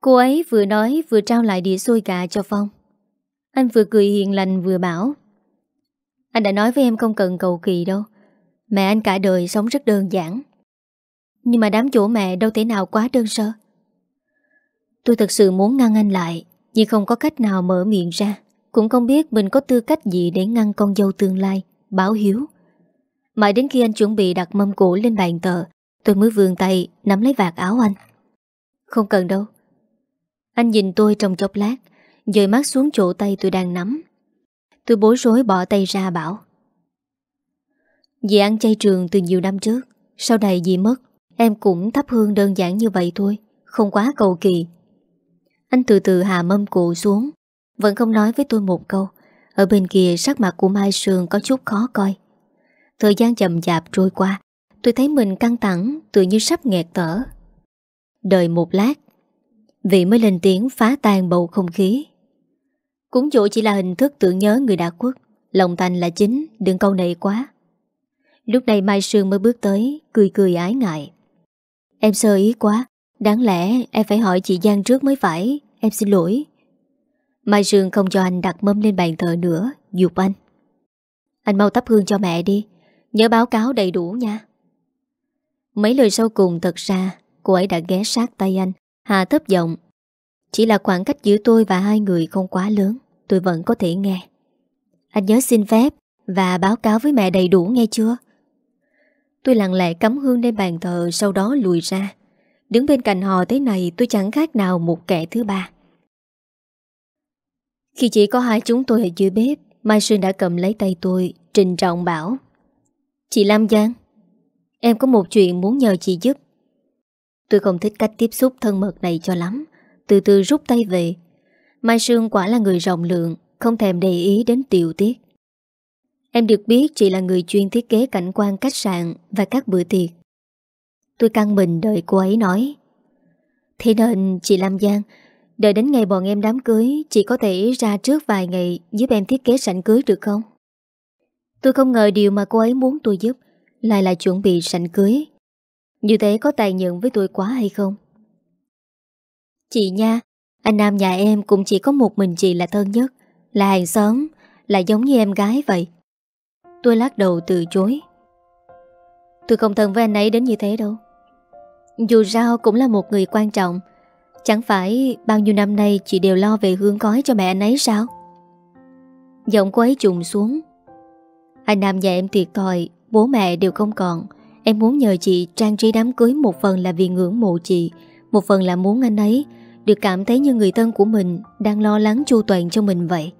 [SPEAKER 1] Cô ấy vừa nói vừa trao lại đĩa xôi gà cho Phong Anh vừa cười hiền lành vừa bảo Anh đã nói với em không cần cầu kỳ đâu Mẹ anh cả đời sống rất đơn giản Nhưng mà đám chỗ mẹ đâu thể nào quá đơn sơ Tôi thật sự muốn ngăn anh lại nhưng không có cách nào mở miệng ra Cũng không biết mình có tư cách gì để ngăn con dâu tương lai Báo hiếu Mãi đến khi anh chuẩn bị đặt mâm cổ lên bàn tờ Tôi mới vườn tay nắm lấy vạt áo anh Không cần đâu Anh nhìn tôi trong chốc lát Dời mắt xuống chỗ tay tôi đang nắm Tôi bối rối bỏ tay ra bảo Dì ăn chay trường từ nhiều năm trước Sau này dì mất Em cũng thắp hương đơn giản như vậy thôi Không quá cầu kỳ anh từ từ hạ mâm cụ xuống Vẫn không nói với tôi một câu Ở bên kia sắc mặt của Mai Sương có chút khó coi Thời gian chậm chạp trôi qua Tôi thấy mình căng thẳng Tự như sắp nghẹt tở Đợi một lát Vị mới lên tiếng phá tan bầu không khí Cúng dỗ chỉ là hình thức tưởng nhớ người đã quốc Lòng thành là chính Đừng câu nệ quá Lúc này Mai Sương mới bước tới Cười cười ái ngại Em sơ ý quá Đáng lẽ em phải hỏi chị Giang trước mới phải Em xin lỗi Mai Sương không cho anh đặt mâm lên bàn thờ nữa Dục anh Anh mau tắp hương cho mẹ đi Nhớ báo cáo đầy đủ nha Mấy lời sau cùng thật ra Cô ấy đã ghé sát tay anh Hà thấp giọng Chỉ là khoảng cách giữa tôi và hai người không quá lớn Tôi vẫn có thể nghe Anh nhớ xin phép Và báo cáo với mẹ đầy đủ nghe chưa Tôi lặng lẽ cắm hương lên bàn thờ Sau đó lùi ra Đứng bên cạnh họ thế này tôi chẳng khác nào một kẻ thứ ba Khi chỉ có hai chúng tôi ở dưới bếp Mai Sương đã cầm lấy tay tôi Trình trọng bảo Chị Lam Giang Em có một chuyện muốn nhờ chị giúp Tôi không thích cách tiếp xúc thân mật này cho lắm Từ từ rút tay về Mai Sương quả là người rộng lượng Không thèm để ý đến tiểu tiết Em được biết chị là người chuyên thiết kế cảnh quan khách sạn Và các bữa tiệc Tôi căng mình đợi cô ấy nói Thế nên chị Lam Giang Đợi đến ngày bọn em đám cưới Chị có thể ra trước vài ngày Giúp em thiết kế sảnh cưới được không Tôi không ngờ điều mà cô ấy muốn tôi giúp Lại là chuẩn bị sảnh cưới Như thế có tài nhận với tôi quá hay không Chị nha Anh Nam nhà em cũng chỉ có một mình chị là thân nhất Là hàng xóm Là giống như em gái vậy Tôi lắc đầu từ chối Tôi không thân với anh ấy đến như thế đâu dù sao cũng là một người quan trọng Chẳng phải bao nhiêu năm nay Chị đều lo về hương gói cho mẹ anh ấy sao Giọng cô ấy trùng xuống Anh Nam và em tuyệt thòi Bố mẹ đều không còn Em muốn nhờ chị trang trí đám cưới Một phần là vì ngưỡng mộ chị Một phần là muốn anh ấy Được cảm thấy như người thân của mình Đang lo lắng chu toàn cho mình vậy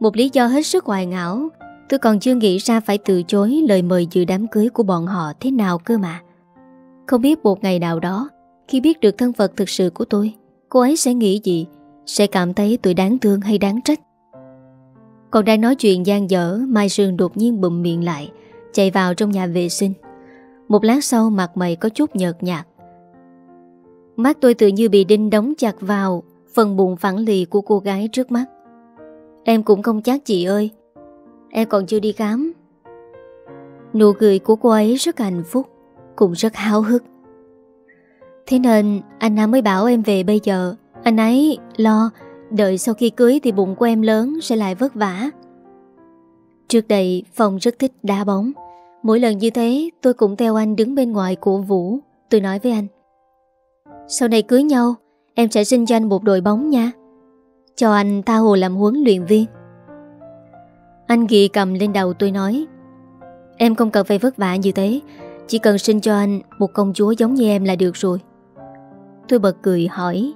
[SPEAKER 1] Một lý do hết sức hoài ngảo Tôi còn chưa nghĩ ra phải từ chối lời mời dự đám cưới của bọn họ thế nào cơ mà không biết một ngày nào đó Khi biết được thân phận thực sự của tôi Cô ấy sẽ nghĩ gì Sẽ cảm thấy tôi đáng thương hay đáng trách Còn đang nói chuyện gian dở Mai Sương đột nhiên bụm miệng lại Chạy vào trong nhà vệ sinh Một lát sau mặt mày có chút nhợt nhạt Mắt tôi tự như bị đinh đóng chặt vào Phần bụng phẳng lì của cô gái trước mắt Em cũng không chắc chị ơi Em còn chưa đi khám Nụ cười của cô ấy rất hạnh phúc cũng rất háo hức. Thế nên anh ấy mới bảo em về bây giờ. Anh ấy lo, đợi sau khi cưới thì bụng của em lớn sẽ lại vất vả. Trước đây phòng rất thích đá bóng. Mỗi lần như thế tôi cũng theo anh đứng bên ngoài cổ Vũ. Tôi nói với anh. Sau này cưới nhau, em sẽ xin cho anh một đội bóng nha. Cho anh tha hồ làm huấn luyện viên. Anh ghi cầm lên đầu tôi nói. Em không cần phải vất vả như thế chỉ cần sinh cho anh một công chúa giống như em là được rồi Tôi bật cười hỏi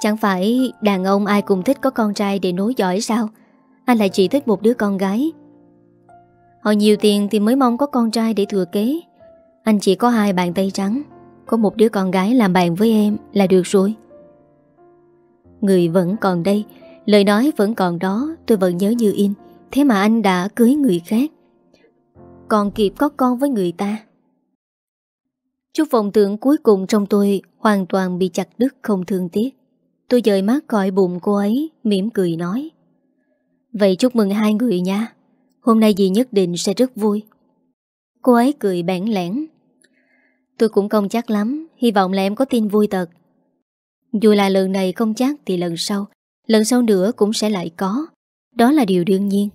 [SPEAKER 1] Chẳng phải đàn ông ai cũng thích có con trai để nối dõi sao Anh lại chỉ thích một đứa con gái Họ nhiều tiền thì mới mong có con trai để thừa kế Anh chỉ có hai bàn tay trắng Có một đứa con gái làm bạn với em là được rồi Người vẫn còn đây Lời nói vẫn còn đó Tôi vẫn nhớ như in Thế mà anh đã cưới người khác còn kịp có con với người ta Chút vọng tưởng cuối cùng trong tôi Hoàn toàn bị chặt đứt không thương tiếc Tôi dời mắt khỏi bụng cô ấy mỉm cười nói Vậy chúc mừng hai người nha Hôm nay dì nhất định sẽ rất vui Cô ấy cười bản lẻn Tôi cũng không chắc lắm Hy vọng là em có tin vui thật Dù là lần này không chắc thì lần sau Lần sau nữa cũng sẽ lại có Đó là điều đương nhiên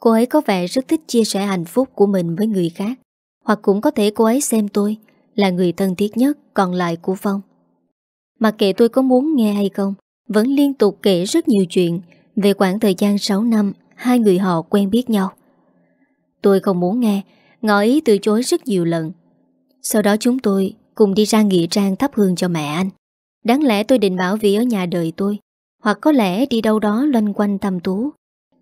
[SPEAKER 1] Cô ấy có vẻ rất thích chia sẻ hạnh phúc của mình với người khác Hoặc cũng có thể cô ấy xem tôi Là người thân thiết nhất còn lại của Phong Mặc kệ tôi có muốn nghe hay không Vẫn liên tục kể rất nhiều chuyện Về khoảng thời gian 6 năm Hai người họ quen biết nhau Tôi không muốn nghe Ngỏ ý từ chối rất nhiều lần Sau đó chúng tôi cùng đi ra nghị trang thắp hương cho mẹ anh Đáng lẽ tôi định bảo vì ở nhà đợi tôi Hoặc có lẽ đi đâu đó loanh quanh tâm tú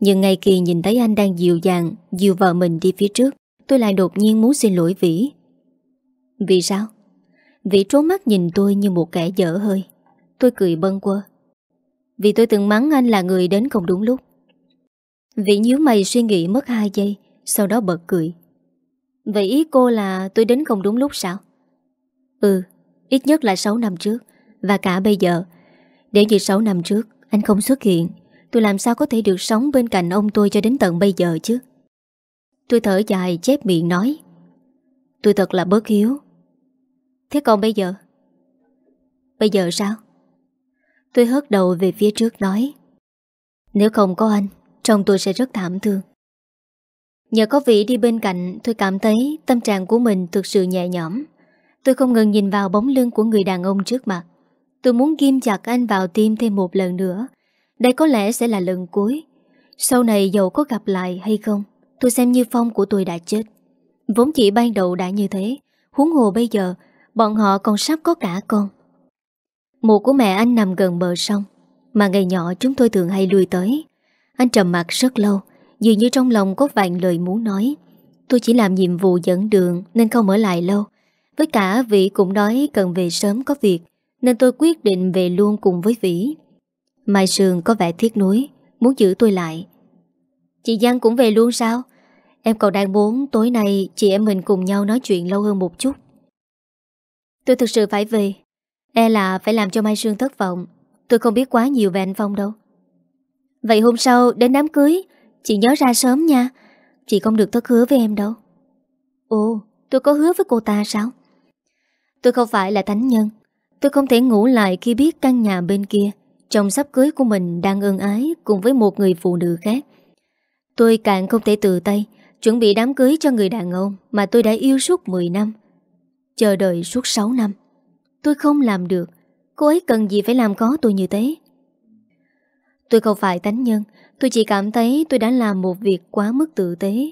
[SPEAKER 1] nhưng ngay khi nhìn thấy anh đang dịu dàng Dìu vợ mình đi phía trước Tôi lại đột nhiên muốn xin lỗi Vĩ Vì sao? Vĩ trốn mắt nhìn tôi như một kẻ dở hơi Tôi cười bâng quơ Vì tôi từng mắng anh là người đến không đúng lúc Vĩ nhíu mày suy nghĩ mất 2 giây Sau đó bật cười Vậy ý cô là tôi đến không đúng lúc sao? Ừ, ít nhất là 6 năm trước Và cả bây giờ Để như 6 năm trước Anh không xuất hiện Tôi làm sao có thể được sống bên cạnh ông tôi cho đến tận bây giờ chứ Tôi thở dài chép miệng nói Tôi thật là bớt hiếu Thế còn bây giờ? Bây giờ sao? Tôi hớt đầu về phía trước nói Nếu không có anh Chồng tôi sẽ rất thảm thương Nhờ có vị đi bên cạnh Tôi cảm thấy tâm trạng của mình thực sự nhẹ nhõm Tôi không ngừng nhìn vào bóng lưng của người đàn ông trước mặt Tôi muốn ghim chặt anh vào tim thêm một lần nữa đây có lẽ sẽ là lần cuối Sau này dầu có gặp lại hay không Tôi xem như Phong của tôi đã chết Vốn chỉ ban đầu đã như thế Huống hồ bây giờ Bọn họ còn sắp có cả con Mộ của mẹ anh nằm gần bờ sông Mà ngày nhỏ chúng tôi thường hay lui tới Anh trầm mặt rất lâu Dường như trong lòng có vạn lời muốn nói Tôi chỉ làm nhiệm vụ dẫn đường Nên không ở lại lâu Với cả Vĩ cũng nói cần về sớm có việc Nên tôi quyết định về luôn cùng với Vĩ Mai Sương có vẻ thiết nuối Muốn giữ tôi lại Chị Giang cũng về luôn sao Em còn đang muốn tối nay chị em mình cùng nhau nói chuyện lâu hơn một chút Tôi thực sự phải về E là phải làm cho Mai Sương thất vọng Tôi không biết quá nhiều về anh Phong đâu Vậy hôm sau đến đám cưới Chị nhớ ra sớm nha Chị không được thất hứa với em đâu Ồ tôi có hứa với cô ta sao Tôi không phải là thánh nhân Tôi không thể ngủ lại khi biết căn nhà bên kia chồng sắp cưới của mình đang ơn ái cùng với một người phụ nữ khác. Tôi càng không thể tự tay chuẩn bị đám cưới cho người đàn ông mà tôi đã yêu suốt 10 năm. Chờ đợi suốt 6 năm. Tôi không làm được. Cô ấy cần gì phải làm có tôi như thế? Tôi không phải tánh nhân, tôi chỉ cảm thấy tôi đã làm một việc quá mức tự tế.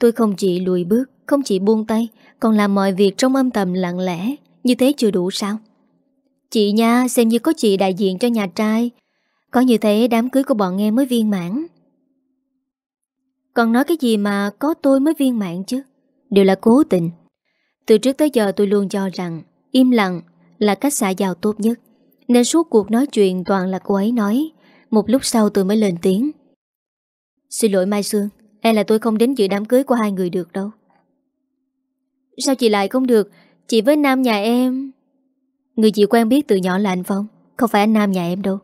[SPEAKER 1] Tôi không chỉ lùi bước, không chỉ buông tay, còn làm mọi việc trong âm thầm lặng lẽ, như thế chưa đủ sao? Chị nha xem như có chị đại diện cho nhà trai Có như thế đám cưới của bọn em mới viên mãn Còn nói cái gì mà có tôi mới viên mãn chứ Đều là cố tình Từ trước tới giờ tôi luôn cho rằng Im lặng là cách xã giao tốt nhất Nên suốt cuộc nói chuyện toàn là cô ấy nói Một lúc sau tôi mới lên tiếng Xin lỗi Mai Sương E là tôi không đến dự đám cưới của hai người được đâu Sao chị lại không được Chị với nam nhà em Người chị quen biết từ nhỏ là anh Phong Không phải anh Nam nhà em đâu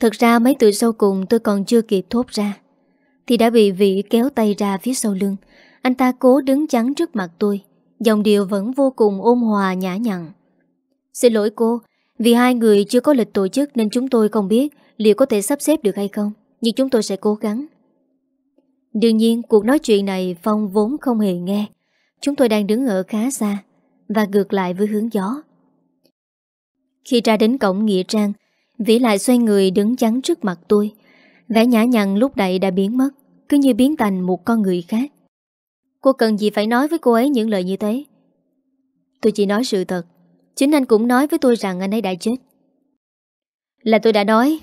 [SPEAKER 1] Thực ra mấy từ sau cùng tôi còn chưa kịp thốt ra Thì đã bị vị kéo tay ra phía sau lưng Anh ta cố đứng chắn trước mặt tôi Dòng điệu vẫn vô cùng ôn hòa nhã nhặn Xin lỗi cô Vì hai người chưa có lịch tổ chức Nên chúng tôi không biết liệu có thể sắp xếp được hay không Nhưng chúng tôi sẽ cố gắng Đương nhiên cuộc nói chuyện này Phong vốn không hề nghe Chúng tôi đang đứng ở khá xa và ngược lại với hướng gió. Khi ra đến cổng Nghĩa Trang, Vĩ lại xoay người đứng chắn trước mặt tôi. Vẻ nhã nhặn lúc đậy đã biến mất, cứ như biến thành một con người khác. Cô cần gì phải nói với cô ấy những lời như thế? Tôi chỉ nói sự thật. Chính anh cũng nói với tôi rằng anh ấy đã chết. Là tôi đã nói.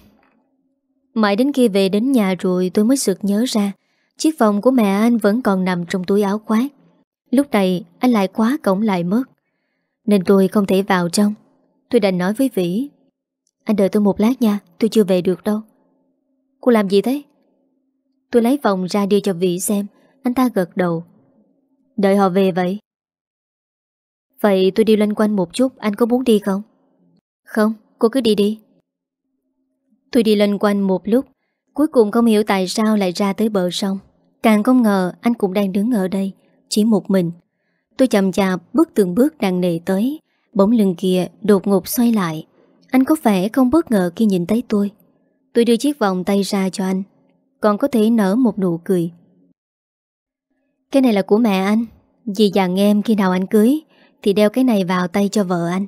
[SPEAKER 1] Mãi đến khi về đến nhà rồi tôi mới sực nhớ ra. Chiếc vòng của mẹ anh vẫn còn nằm trong túi áo khoác. Lúc này anh lại quá cổng lại mất nên tôi không thể vào trong Tôi đành nói với Vĩ Anh đợi tôi một lát nha Tôi chưa về được đâu Cô làm gì thế Tôi lấy vòng ra đưa cho Vĩ xem Anh ta gật đầu Đợi họ về vậy Vậy tôi đi loanh quanh một chút Anh có muốn đi không Không cô cứ đi đi Tôi đi loanh quanh một lúc Cuối cùng không hiểu tại sao lại ra tới bờ sông Càng không ngờ anh cũng đang đứng ở đây Chỉ một mình Tôi chậm chạp bước từng bước nặng nề tới Bỗng lưng kia đột ngột xoay lại Anh có vẻ không bất ngờ khi nhìn thấy tôi Tôi đưa chiếc vòng tay ra cho anh Còn có thể nở một nụ cười Cái này là của mẹ anh Dì dặn em khi nào anh cưới Thì đeo cái này vào tay cho vợ anh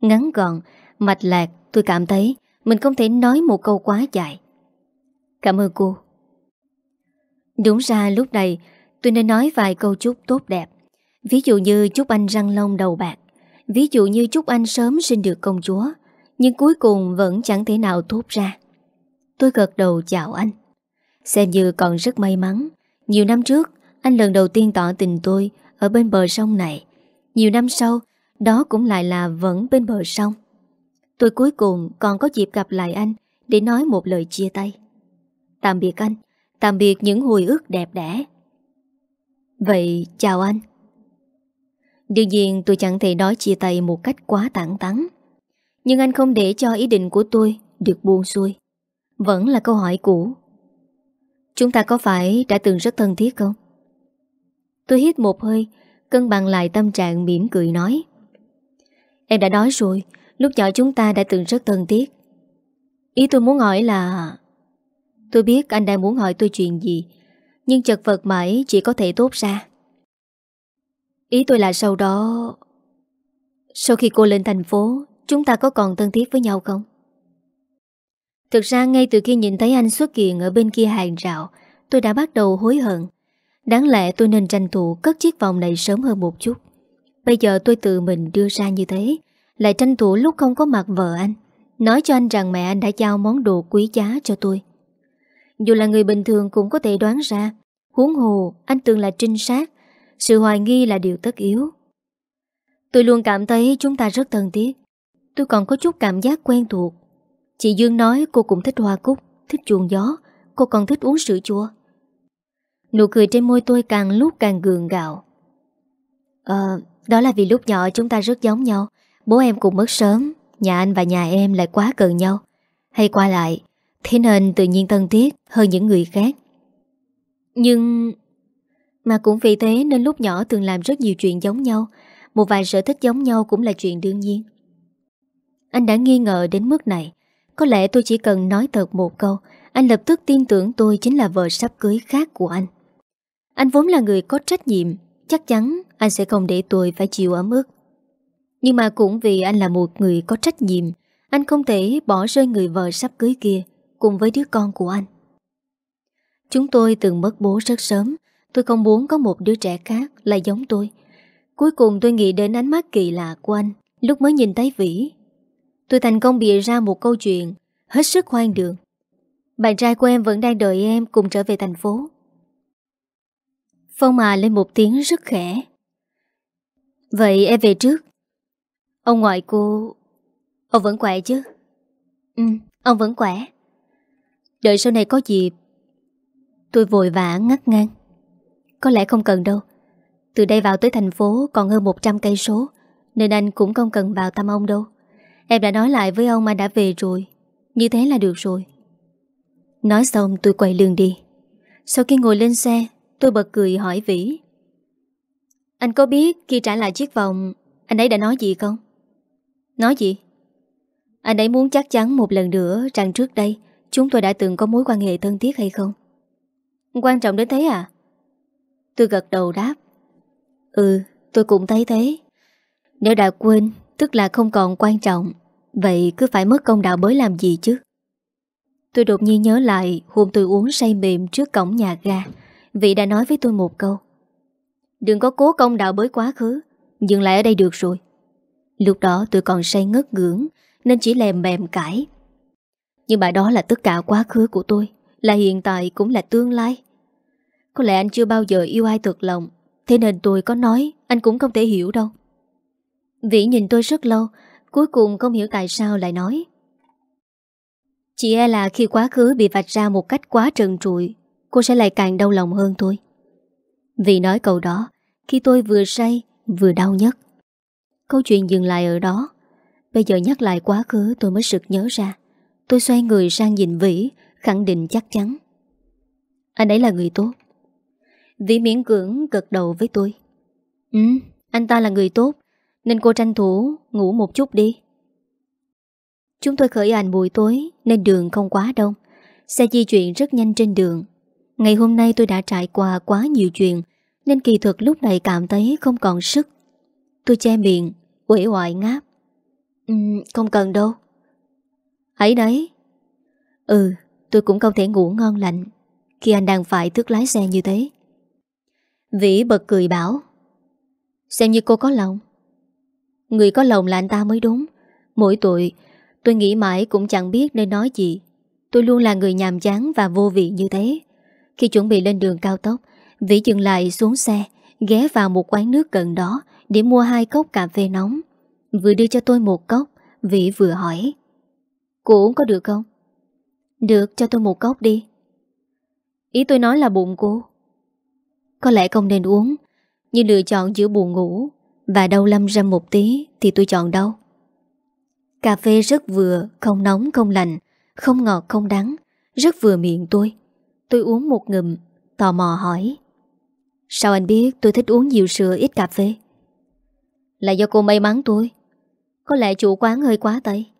[SPEAKER 1] Ngắn gọn Mạch lạc tôi cảm thấy Mình không thể nói một câu quá dài Cảm ơn cô Đúng ra lúc này Tôi nên nói vài câu chúc tốt đẹp Ví dụ như chúc anh răng long đầu bạc Ví dụ như chúc anh sớm sinh được công chúa Nhưng cuối cùng vẫn chẳng thể nào thốt ra Tôi gật đầu chào anh Xem như còn rất may mắn Nhiều năm trước Anh lần đầu tiên tỏ tình tôi Ở bên bờ sông này Nhiều năm sau Đó cũng lại là vẫn bên bờ sông Tôi cuối cùng còn có dịp gặp lại anh Để nói một lời chia tay Tạm biệt anh Tạm biệt những hồi ức đẹp đẽ Vậy chào anh Đương nhiên tôi chẳng thể nói chia tay một cách quá tảng tắn Nhưng anh không để cho ý định của tôi được buông xuôi Vẫn là câu hỏi cũ Chúng ta có phải đã từng rất thân thiết không? Tôi hít một hơi Cân bằng lại tâm trạng mỉm cười nói Em đã nói rồi Lúc nhỏ chúng ta đã từng rất thân thiết Ý tôi muốn hỏi là Tôi biết anh đang muốn hỏi tôi chuyện gì nhưng chật vật mãi chỉ có thể tốt ra Ý tôi là sau đó Sau khi cô lên thành phố Chúng ta có còn thân thiết với nhau không? Thực ra ngay từ khi nhìn thấy anh xuất hiện Ở bên kia hàng rào Tôi đã bắt đầu hối hận Đáng lẽ tôi nên tranh thủ cất chiếc vòng này sớm hơn một chút Bây giờ tôi tự mình đưa ra như thế Lại tranh thủ lúc không có mặt vợ anh Nói cho anh rằng mẹ anh đã giao món đồ quý giá cho tôi dù là người bình thường cũng có thể đoán ra Huống hồ anh Tường là trinh sát Sự hoài nghi là điều tất yếu Tôi luôn cảm thấy chúng ta rất thân thiết Tôi còn có chút cảm giác quen thuộc Chị Dương nói cô cũng thích hoa cúc Thích chuồng gió Cô còn thích uống sữa chua Nụ cười trên môi tôi càng lúc càng gượng gạo Ờ, đó là vì lúc nhỏ chúng ta rất giống nhau Bố em cũng mất sớm Nhà anh và nhà em lại quá gần nhau Hay qua lại Thế nên tự nhiên thân thiết hơn những người khác Nhưng Mà cũng vì thế nên lúc nhỏ thường làm rất nhiều chuyện giống nhau Một vài sở thích giống nhau cũng là chuyện đương nhiên Anh đã nghi ngờ đến mức này Có lẽ tôi chỉ cần nói thật một câu Anh lập tức tin tưởng tôi chính là vợ sắp cưới khác của anh Anh vốn là người có trách nhiệm Chắc chắn anh sẽ không để tôi phải chịu ấm ức Nhưng mà cũng vì anh là một người có trách nhiệm Anh không thể bỏ rơi người vợ sắp cưới kia cùng với đứa con của anh. Chúng tôi từng mất bố rất sớm, tôi không muốn có một đứa trẻ khác là giống tôi. Cuối cùng tôi nghĩ đến ánh mắt kỳ lạ của anh lúc mới nhìn thấy Vĩ. Tôi thành công bịa ra một câu chuyện hết sức hoang đường. Bạn trai của em vẫn đang đợi em cùng trở về thành phố. Phong à, lên một tiếng rất khẽ. Vậy em về trước. Ông ngoại cô... Ông vẫn khỏe chứ? Ừ, ông vẫn khỏe. Đợi sau này có gì Tôi vội vã ngắt ngang Có lẽ không cần đâu Từ đây vào tới thành phố còn hơn 100 cây số Nên anh cũng không cần vào tâm ông đâu Em đã nói lại với ông anh đã về rồi Như thế là được rồi Nói xong tôi quay lưng đi Sau khi ngồi lên xe Tôi bật cười hỏi Vĩ Anh có biết khi trả lại chiếc vòng Anh ấy đã nói gì không? Nói gì? Anh ấy muốn chắc chắn một lần nữa rằng trước đây chúng tôi đã từng có mối quan hệ thân thiết hay không? Quan trọng đến thế à? Tôi gật đầu đáp. Ừ, tôi cũng thấy thế. Nếu đã quên, tức là không còn quan trọng. Vậy cứ phải mất công đạo bới làm gì chứ? Tôi đột nhiên nhớ lại hôm tôi uống say mềm trước cổng nhà ga. Vị đã nói với tôi một câu. Đừng có cố công đạo bới quá khứ. Dừng lại ở đây được rồi. Lúc đó tôi còn say ngất ngưỡng nên chỉ lèm bèm cãi. Nhưng mà đó là tất cả quá khứ của tôi Là hiện tại cũng là tương lai Có lẽ anh chưa bao giờ yêu ai thật lòng Thế nên tôi có nói Anh cũng không thể hiểu đâu Vĩ nhìn tôi rất lâu Cuối cùng không hiểu tại sao lại nói chị e là khi quá khứ bị vạch ra một cách quá trần trụi Cô sẽ lại càng đau lòng hơn tôi Vì nói câu đó Khi tôi vừa say vừa đau nhất Câu chuyện dừng lại ở đó Bây giờ nhắc lại quá khứ tôi mới sực nhớ ra Tôi xoay người sang nhìn Vĩ Khẳng định chắc chắn Anh ấy là người tốt Vĩ miễn cưỡng gật đầu với tôi Ừ, anh ta là người tốt Nên cô tranh thủ ngủ một chút đi Chúng tôi khởi hành buổi tối Nên đường không quá đông Xe di chuyển rất nhanh trên đường Ngày hôm nay tôi đã trải qua quá nhiều chuyện Nên kỳ thực lúc này cảm thấy không còn sức Tôi che miệng quẩy hoại ngáp um, Không cần đâu Hãy đấy Ừ tôi cũng không thể ngủ ngon lạnh Khi anh đang phải thức lái xe như thế Vĩ bật cười bảo Xem như cô có lòng Người có lòng là anh ta mới đúng Mỗi tội Tôi nghĩ mãi cũng chẳng biết nên nói gì Tôi luôn là người nhàm chán và vô vị như thế Khi chuẩn bị lên đường cao tốc Vĩ dừng lại xuống xe Ghé vào một quán nước gần đó Để mua hai cốc cà phê nóng Vừa đưa cho tôi một cốc Vĩ vừa hỏi Cô uống có được không? Được, cho tôi một cốc đi. Ý tôi nói là bụng cô. Có lẽ không nên uống, nhưng lựa chọn giữa buồn ngủ và đau lâm ra một tí thì tôi chọn đau. Cà phê rất vừa, không nóng không lạnh, không ngọt không đắng, rất vừa miệng tôi. Tôi uống một ngụm, tò mò hỏi. Sao anh biết tôi thích uống nhiều sữa ít cà phê? Là do cô may mắn tôi. Có lẽ chủ quán hơi quá tay.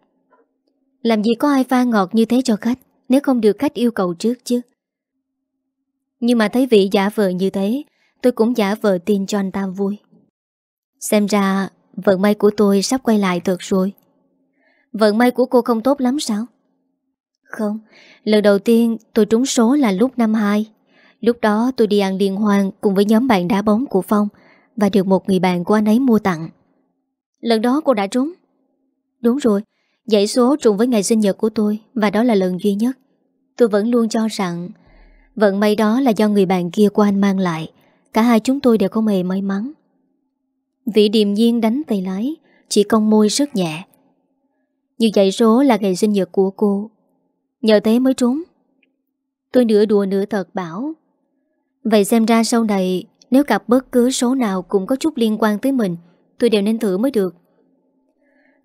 [SPEAKER 1] Làm gì có ai pha ngọt như thế cho khách Nếu không được khách yêu cầu trước chứ Nhưng mà thấy vị giả vờ như thế Tôi cũng giả vờ tin cho anh ta vui Xem ra Vận may của tôi sắp quay lại thật rồi Vận may của cô không tốt lắm sao Không Lần đầu tiên tôi trúng số là lúc năm 2 Lúc đó tôi đi ăn liên hoan Cùng với nhóm bạn đá bóng của Phong Và được một người bạn của anh ấy mua tặng Lần đó cô đã trúng Đúng rồi Dãy số trùng với ngày sinh nhật của tôi Và đó là lần duy nhất Tôi vẫn luôn cho rằng Vận may đó là do người bạn kia của anh mang lại Cả hai chúng tôi đều không hề may mắn Vị điềm nhiên đánh tay lái Chỉ cong môi rất nhẹ Như dãy số là ngày sinh nhật của cô Nhờ thế mới trúng Tôi nửa đùa nửa thật bảo Vậy xem ra sau này Nếu gặp bất cứ số nào cũng có chút liên quan tới mình Tôi đều nên thử mới được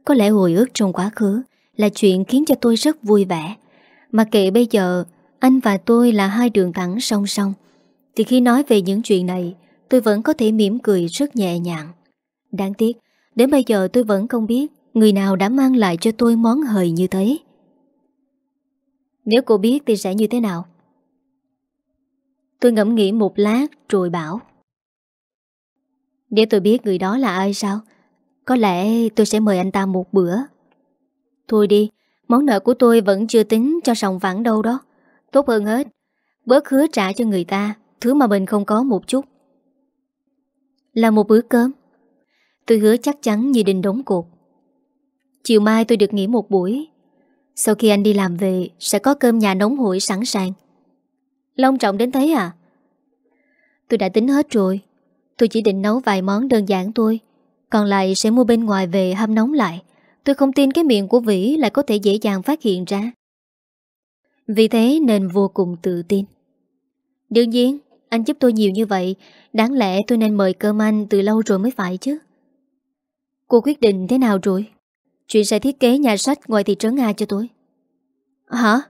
[SPEAKER 1] có lẽ hồi ước trong quá khứ Là chuyện khiến cho tôi rất vui vẻ Mà kệ bây giờ Anh và tôi là hai đường thẳng song song Thì khi nói về những chuyện này Tôi vẫn có thể mỉm cười rất nhẹ nhàng Đáng tiếc Đến bây giờ tôi vẫn không biết Người nào đã mang lại cho tôi món hời như thế Nếu cô biết thì sẽ như thế nào Tôi ngẫm nghĩ một lát rồi bảo để tôi biết người đó là ai sao có lẽ tôi sẽ mời anh ta một bữa Thôi đi Món nợ của tôi vẫn chưa tính cho sòng vãng đâu đó Tốt hơn hết Bớt hứa trả cho người ta Thứ mà mình không có một chút Là một bữa cơm Tôi hứa chắc chắn như đình đóng cột Chiều mai tôi được nghỉ một buổi Sau khi anh đi làm về Sẽ có cơm nhà nóng hổi sẵn sàng Long trọng đến thế à Tôi đã tính hết rồi Tôi chỉ định nấu vài món đơn giản thôi còn lại sẽ mua bên ngoài về hâm nóng lại Tôi không tin cái miệng của Vĩ lại có thể dễ dàng phát hiện ra Vì thế nên vô cùng tự tin Đương nhiên, anh giúp tôi nhiều như vậy Đáng lẽ tôi nên mời cơm anh từ lâu rồi mới phải chứ Cô quyết định thế nào rồi? Chuyện sẽ thiết kế nhà sách ngoài thị trấn A cho tôi Hả?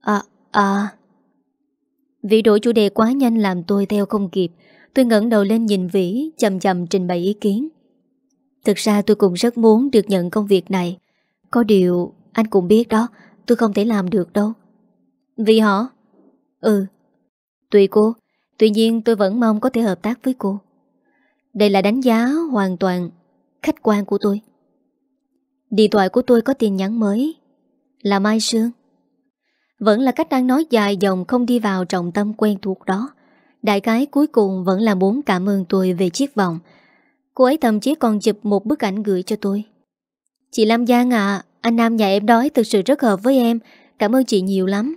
[SPEAKER 1] À, à Vì đổi chủ đề quá nhanh làm tôi theo không kịp Tôi ngẩng đầu lên nhìn Vĩ Chầm chầm trình bày ý kiến Thực ra tôi cũng rất muốn được nhận công việc này Có điều Anh cũng biết đó Tôi không thể làm được đâu Vĩ hả? Ừ Tùy cô Tuy nhiên tôi vẫn mong có thể hợp tác với cô Đây là đánh giá hoàn toàn Khách quan của tôi Điện thoại của tôi có tin nhắn mới Là Mai Sương Vẫn là cách đang nói dài dòng không đi vào trọng tâm quen thuộc đó Đại cái cuối cùng vẫn là muốn cảm ơn tôi về chiếc vòng Cô ấy thậm chí còn chụp một bức ảnh gửi cho tôi Chị Lam Giang ạ Anh Nam nhà em đói thực sự rất hợp với em Cảm ơn chị nhiều lắm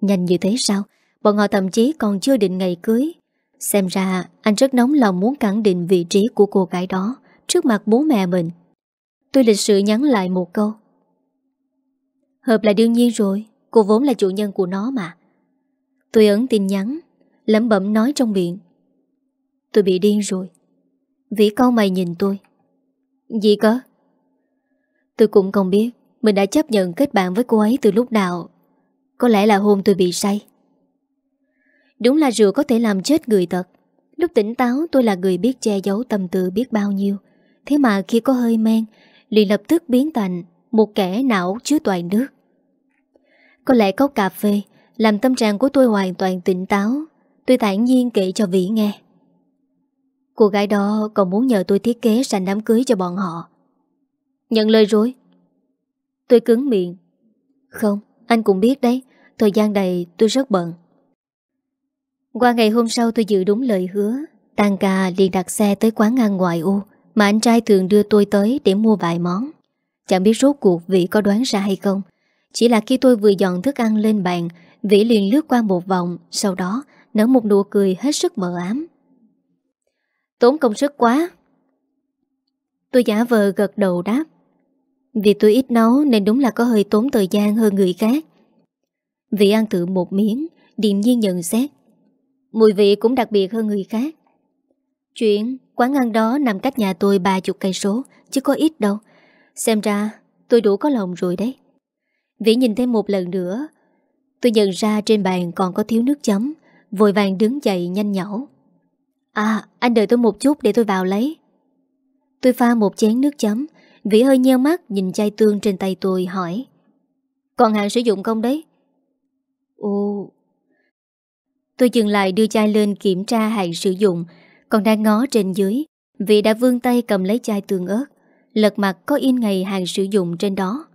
[SPEAKER 1] Nhanh như thế sao Bọn họ thậm chí còn chưa định ngày cưới Xem ra anh rất nóng lòng muốn khẳng định vị trí của cô gái đó Trước mặt bố mẹ mình Tôi lịch sự nhắn lại một câu Hợp là đương nhiên rồi Cô vốn là chủ nhân của nó mà Tôi ấn tin nhắn lẩm bẩm nói trong miệng. Tôi bị điên rồi. Vĩ câu mày nhìn tôi. Gì cơ? Tôi cũng không biết mình đã chấp nhận kết bạn với cô ấy từ lúc nào. Có lẽ là hôm tôi bị say. Đúng là rượu có thể làm chết người thật. Lúc tỉnh táo tôi là người biết che giấu tâm tư biết bao nhiêu. Thế mà khi có hơi men, liền lập tức biến thành một kẻ não chứa toàn nước. Có lẽ cốc cà phê làm tâm trạng của tôi hoàn toàn tỉnh táo Tôi thản nhiên kể cho Vĩ nghe Cô gái đó còn muốn nhờ tôi thiết kế sành đám cưới cho bọn họ Nhận lời rồi Tôi cứng miệng Không, anh cũng biết đấy Thời gian này tôi rất bận Qua ngày hôm sau tôi giữ đúng lời hứa Tan ca liền đặt xe tới quán ăn ngoại u Mà anh trai thường đưa tôi tới để mua vài món Chẳng biết rốt cuộc Vĩ có đoán ra hay không Chỉ là khi tôi vừa dọn thức ăn lên bàn Vĩ liền lướt qua một vòng Sau đó nở một nụ cười hết sức mờ ám. Tốn công sức quá. Tôi giả vờ gật đầu đáp. Vì tôi ít nấu nên đúng là có hơi tốn thời gian hơn người khác. Vị ăn thử một miếng, điềm nhiên nhận xét. Mùi vị cũng đặc biệt hơn người khác. Chuyện quán ăn đó nằm cách nhà tôi ba chục cây số, chứ có ít đâu. Xem ra tôi đủ có lòng rồi đấy. Vĩ nhìn thêm một lần nữa, tôi nhận ra trên bàn còn có thiếu nước chấm. Vội vàng đứng dậy nhanh nhẩu À anh đợi tôi một chút để tôi vào lấy Tôi pha một chén nước chấm Vĩ hơi nheo mắt nhìn chai tương trên tay tôi hỏi Còn hàng sử dụng không đấy? Ồ Tôi dừng lại đưa chai lên kiểm tra hàng sử dụng Còn đang ngó trên dưới vị đã vươn tay cầm lấy chai tương ớt Lật mặt có in ngày hàng sử dụng trên đó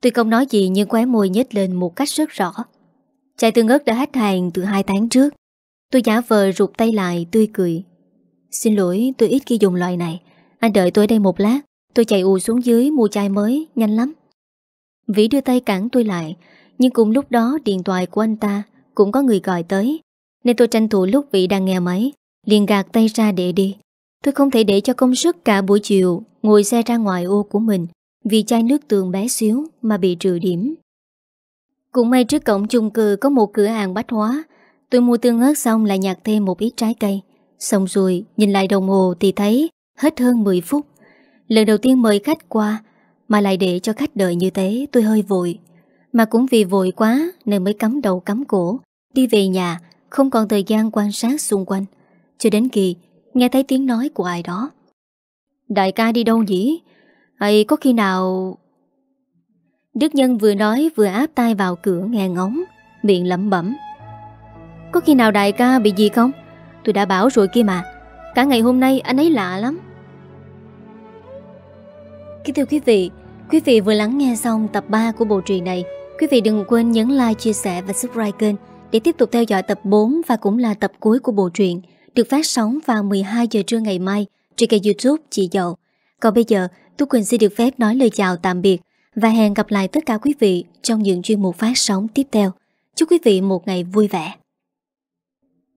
[SPEAKER 1] Tôi không nói gì nhưng quái môi nhếch lên một cách rất rõ Chai tương ớt đã hết hàng từ hai tháng trước Tôi giả vờ rụt tay lại tươi cười Xin lỗi tôi ít khi dùng loại này Anh đợi tôi đây một lát Tôi chạy ù xuống dưới mua chai mới Nhanh lắm Vĩ đưa tay cản tôi lại Nhưng cùng lúc đó điện thoại của anh ta Cũng có người gọi tới Nên tôi tranh thủ lúc Vĩ đang nghe máy Liền gạt tay ra để đi Tôi không thể để cho công sức cả buổi chiều Ngồi xe ra ngoài ô của mình Vì chai nước tường bé xíu mà bị trừ điểm cũng may trước cổng chung cư có một cửa hàng bách hóa Tôi mua tương ớt xong lại nhặt thêm một ít trái cây Xong rồi nhìn lại đồng hồ thì thấy hết hơn 10 phút Lần đầu tiên mời khách qua Mà lại để cho khách đợi như thế tôi hơi vội Mà cũng vì vội quá nên mới cắm đầu cắm cổ Đi về nhà không còn thời gian quan sát xung quanh Cho đến kỳ nghe thấy tiếng nói của ai đó Đại ca đi đâu nhỉ? Hay có khi nào Đức Nhân vừa nói vừa áp tay vào cửa nghe ngóng Miệng lẩm bẩm Có khi nào đại ca bị gì không? Tôi đã bảo rồi kia mà Cả ngày hôm nay anh ấy lạ lắm Kính thưa quý vị Quý vị vừa lắng nghe xong tập 3 của bộ truyện này Quý vị đừng quên nhấn like, chia sẻ và subscribe kênh Để tiếp tục theo dõi tập 4 và cũng là tập cuối của bộ truyện Được phát sóng vào 12 giờ trưa ngày mai Trên kênh youtube chị Dậu Còn bây giờ Tú Quỳnh xin được phép nói lời chào tạm biệt và hẹn gặp lại tất cả quý vị trong những chuyên mục phát sóng tiếp theo. Chúc quý vị một ngày vui vẻ.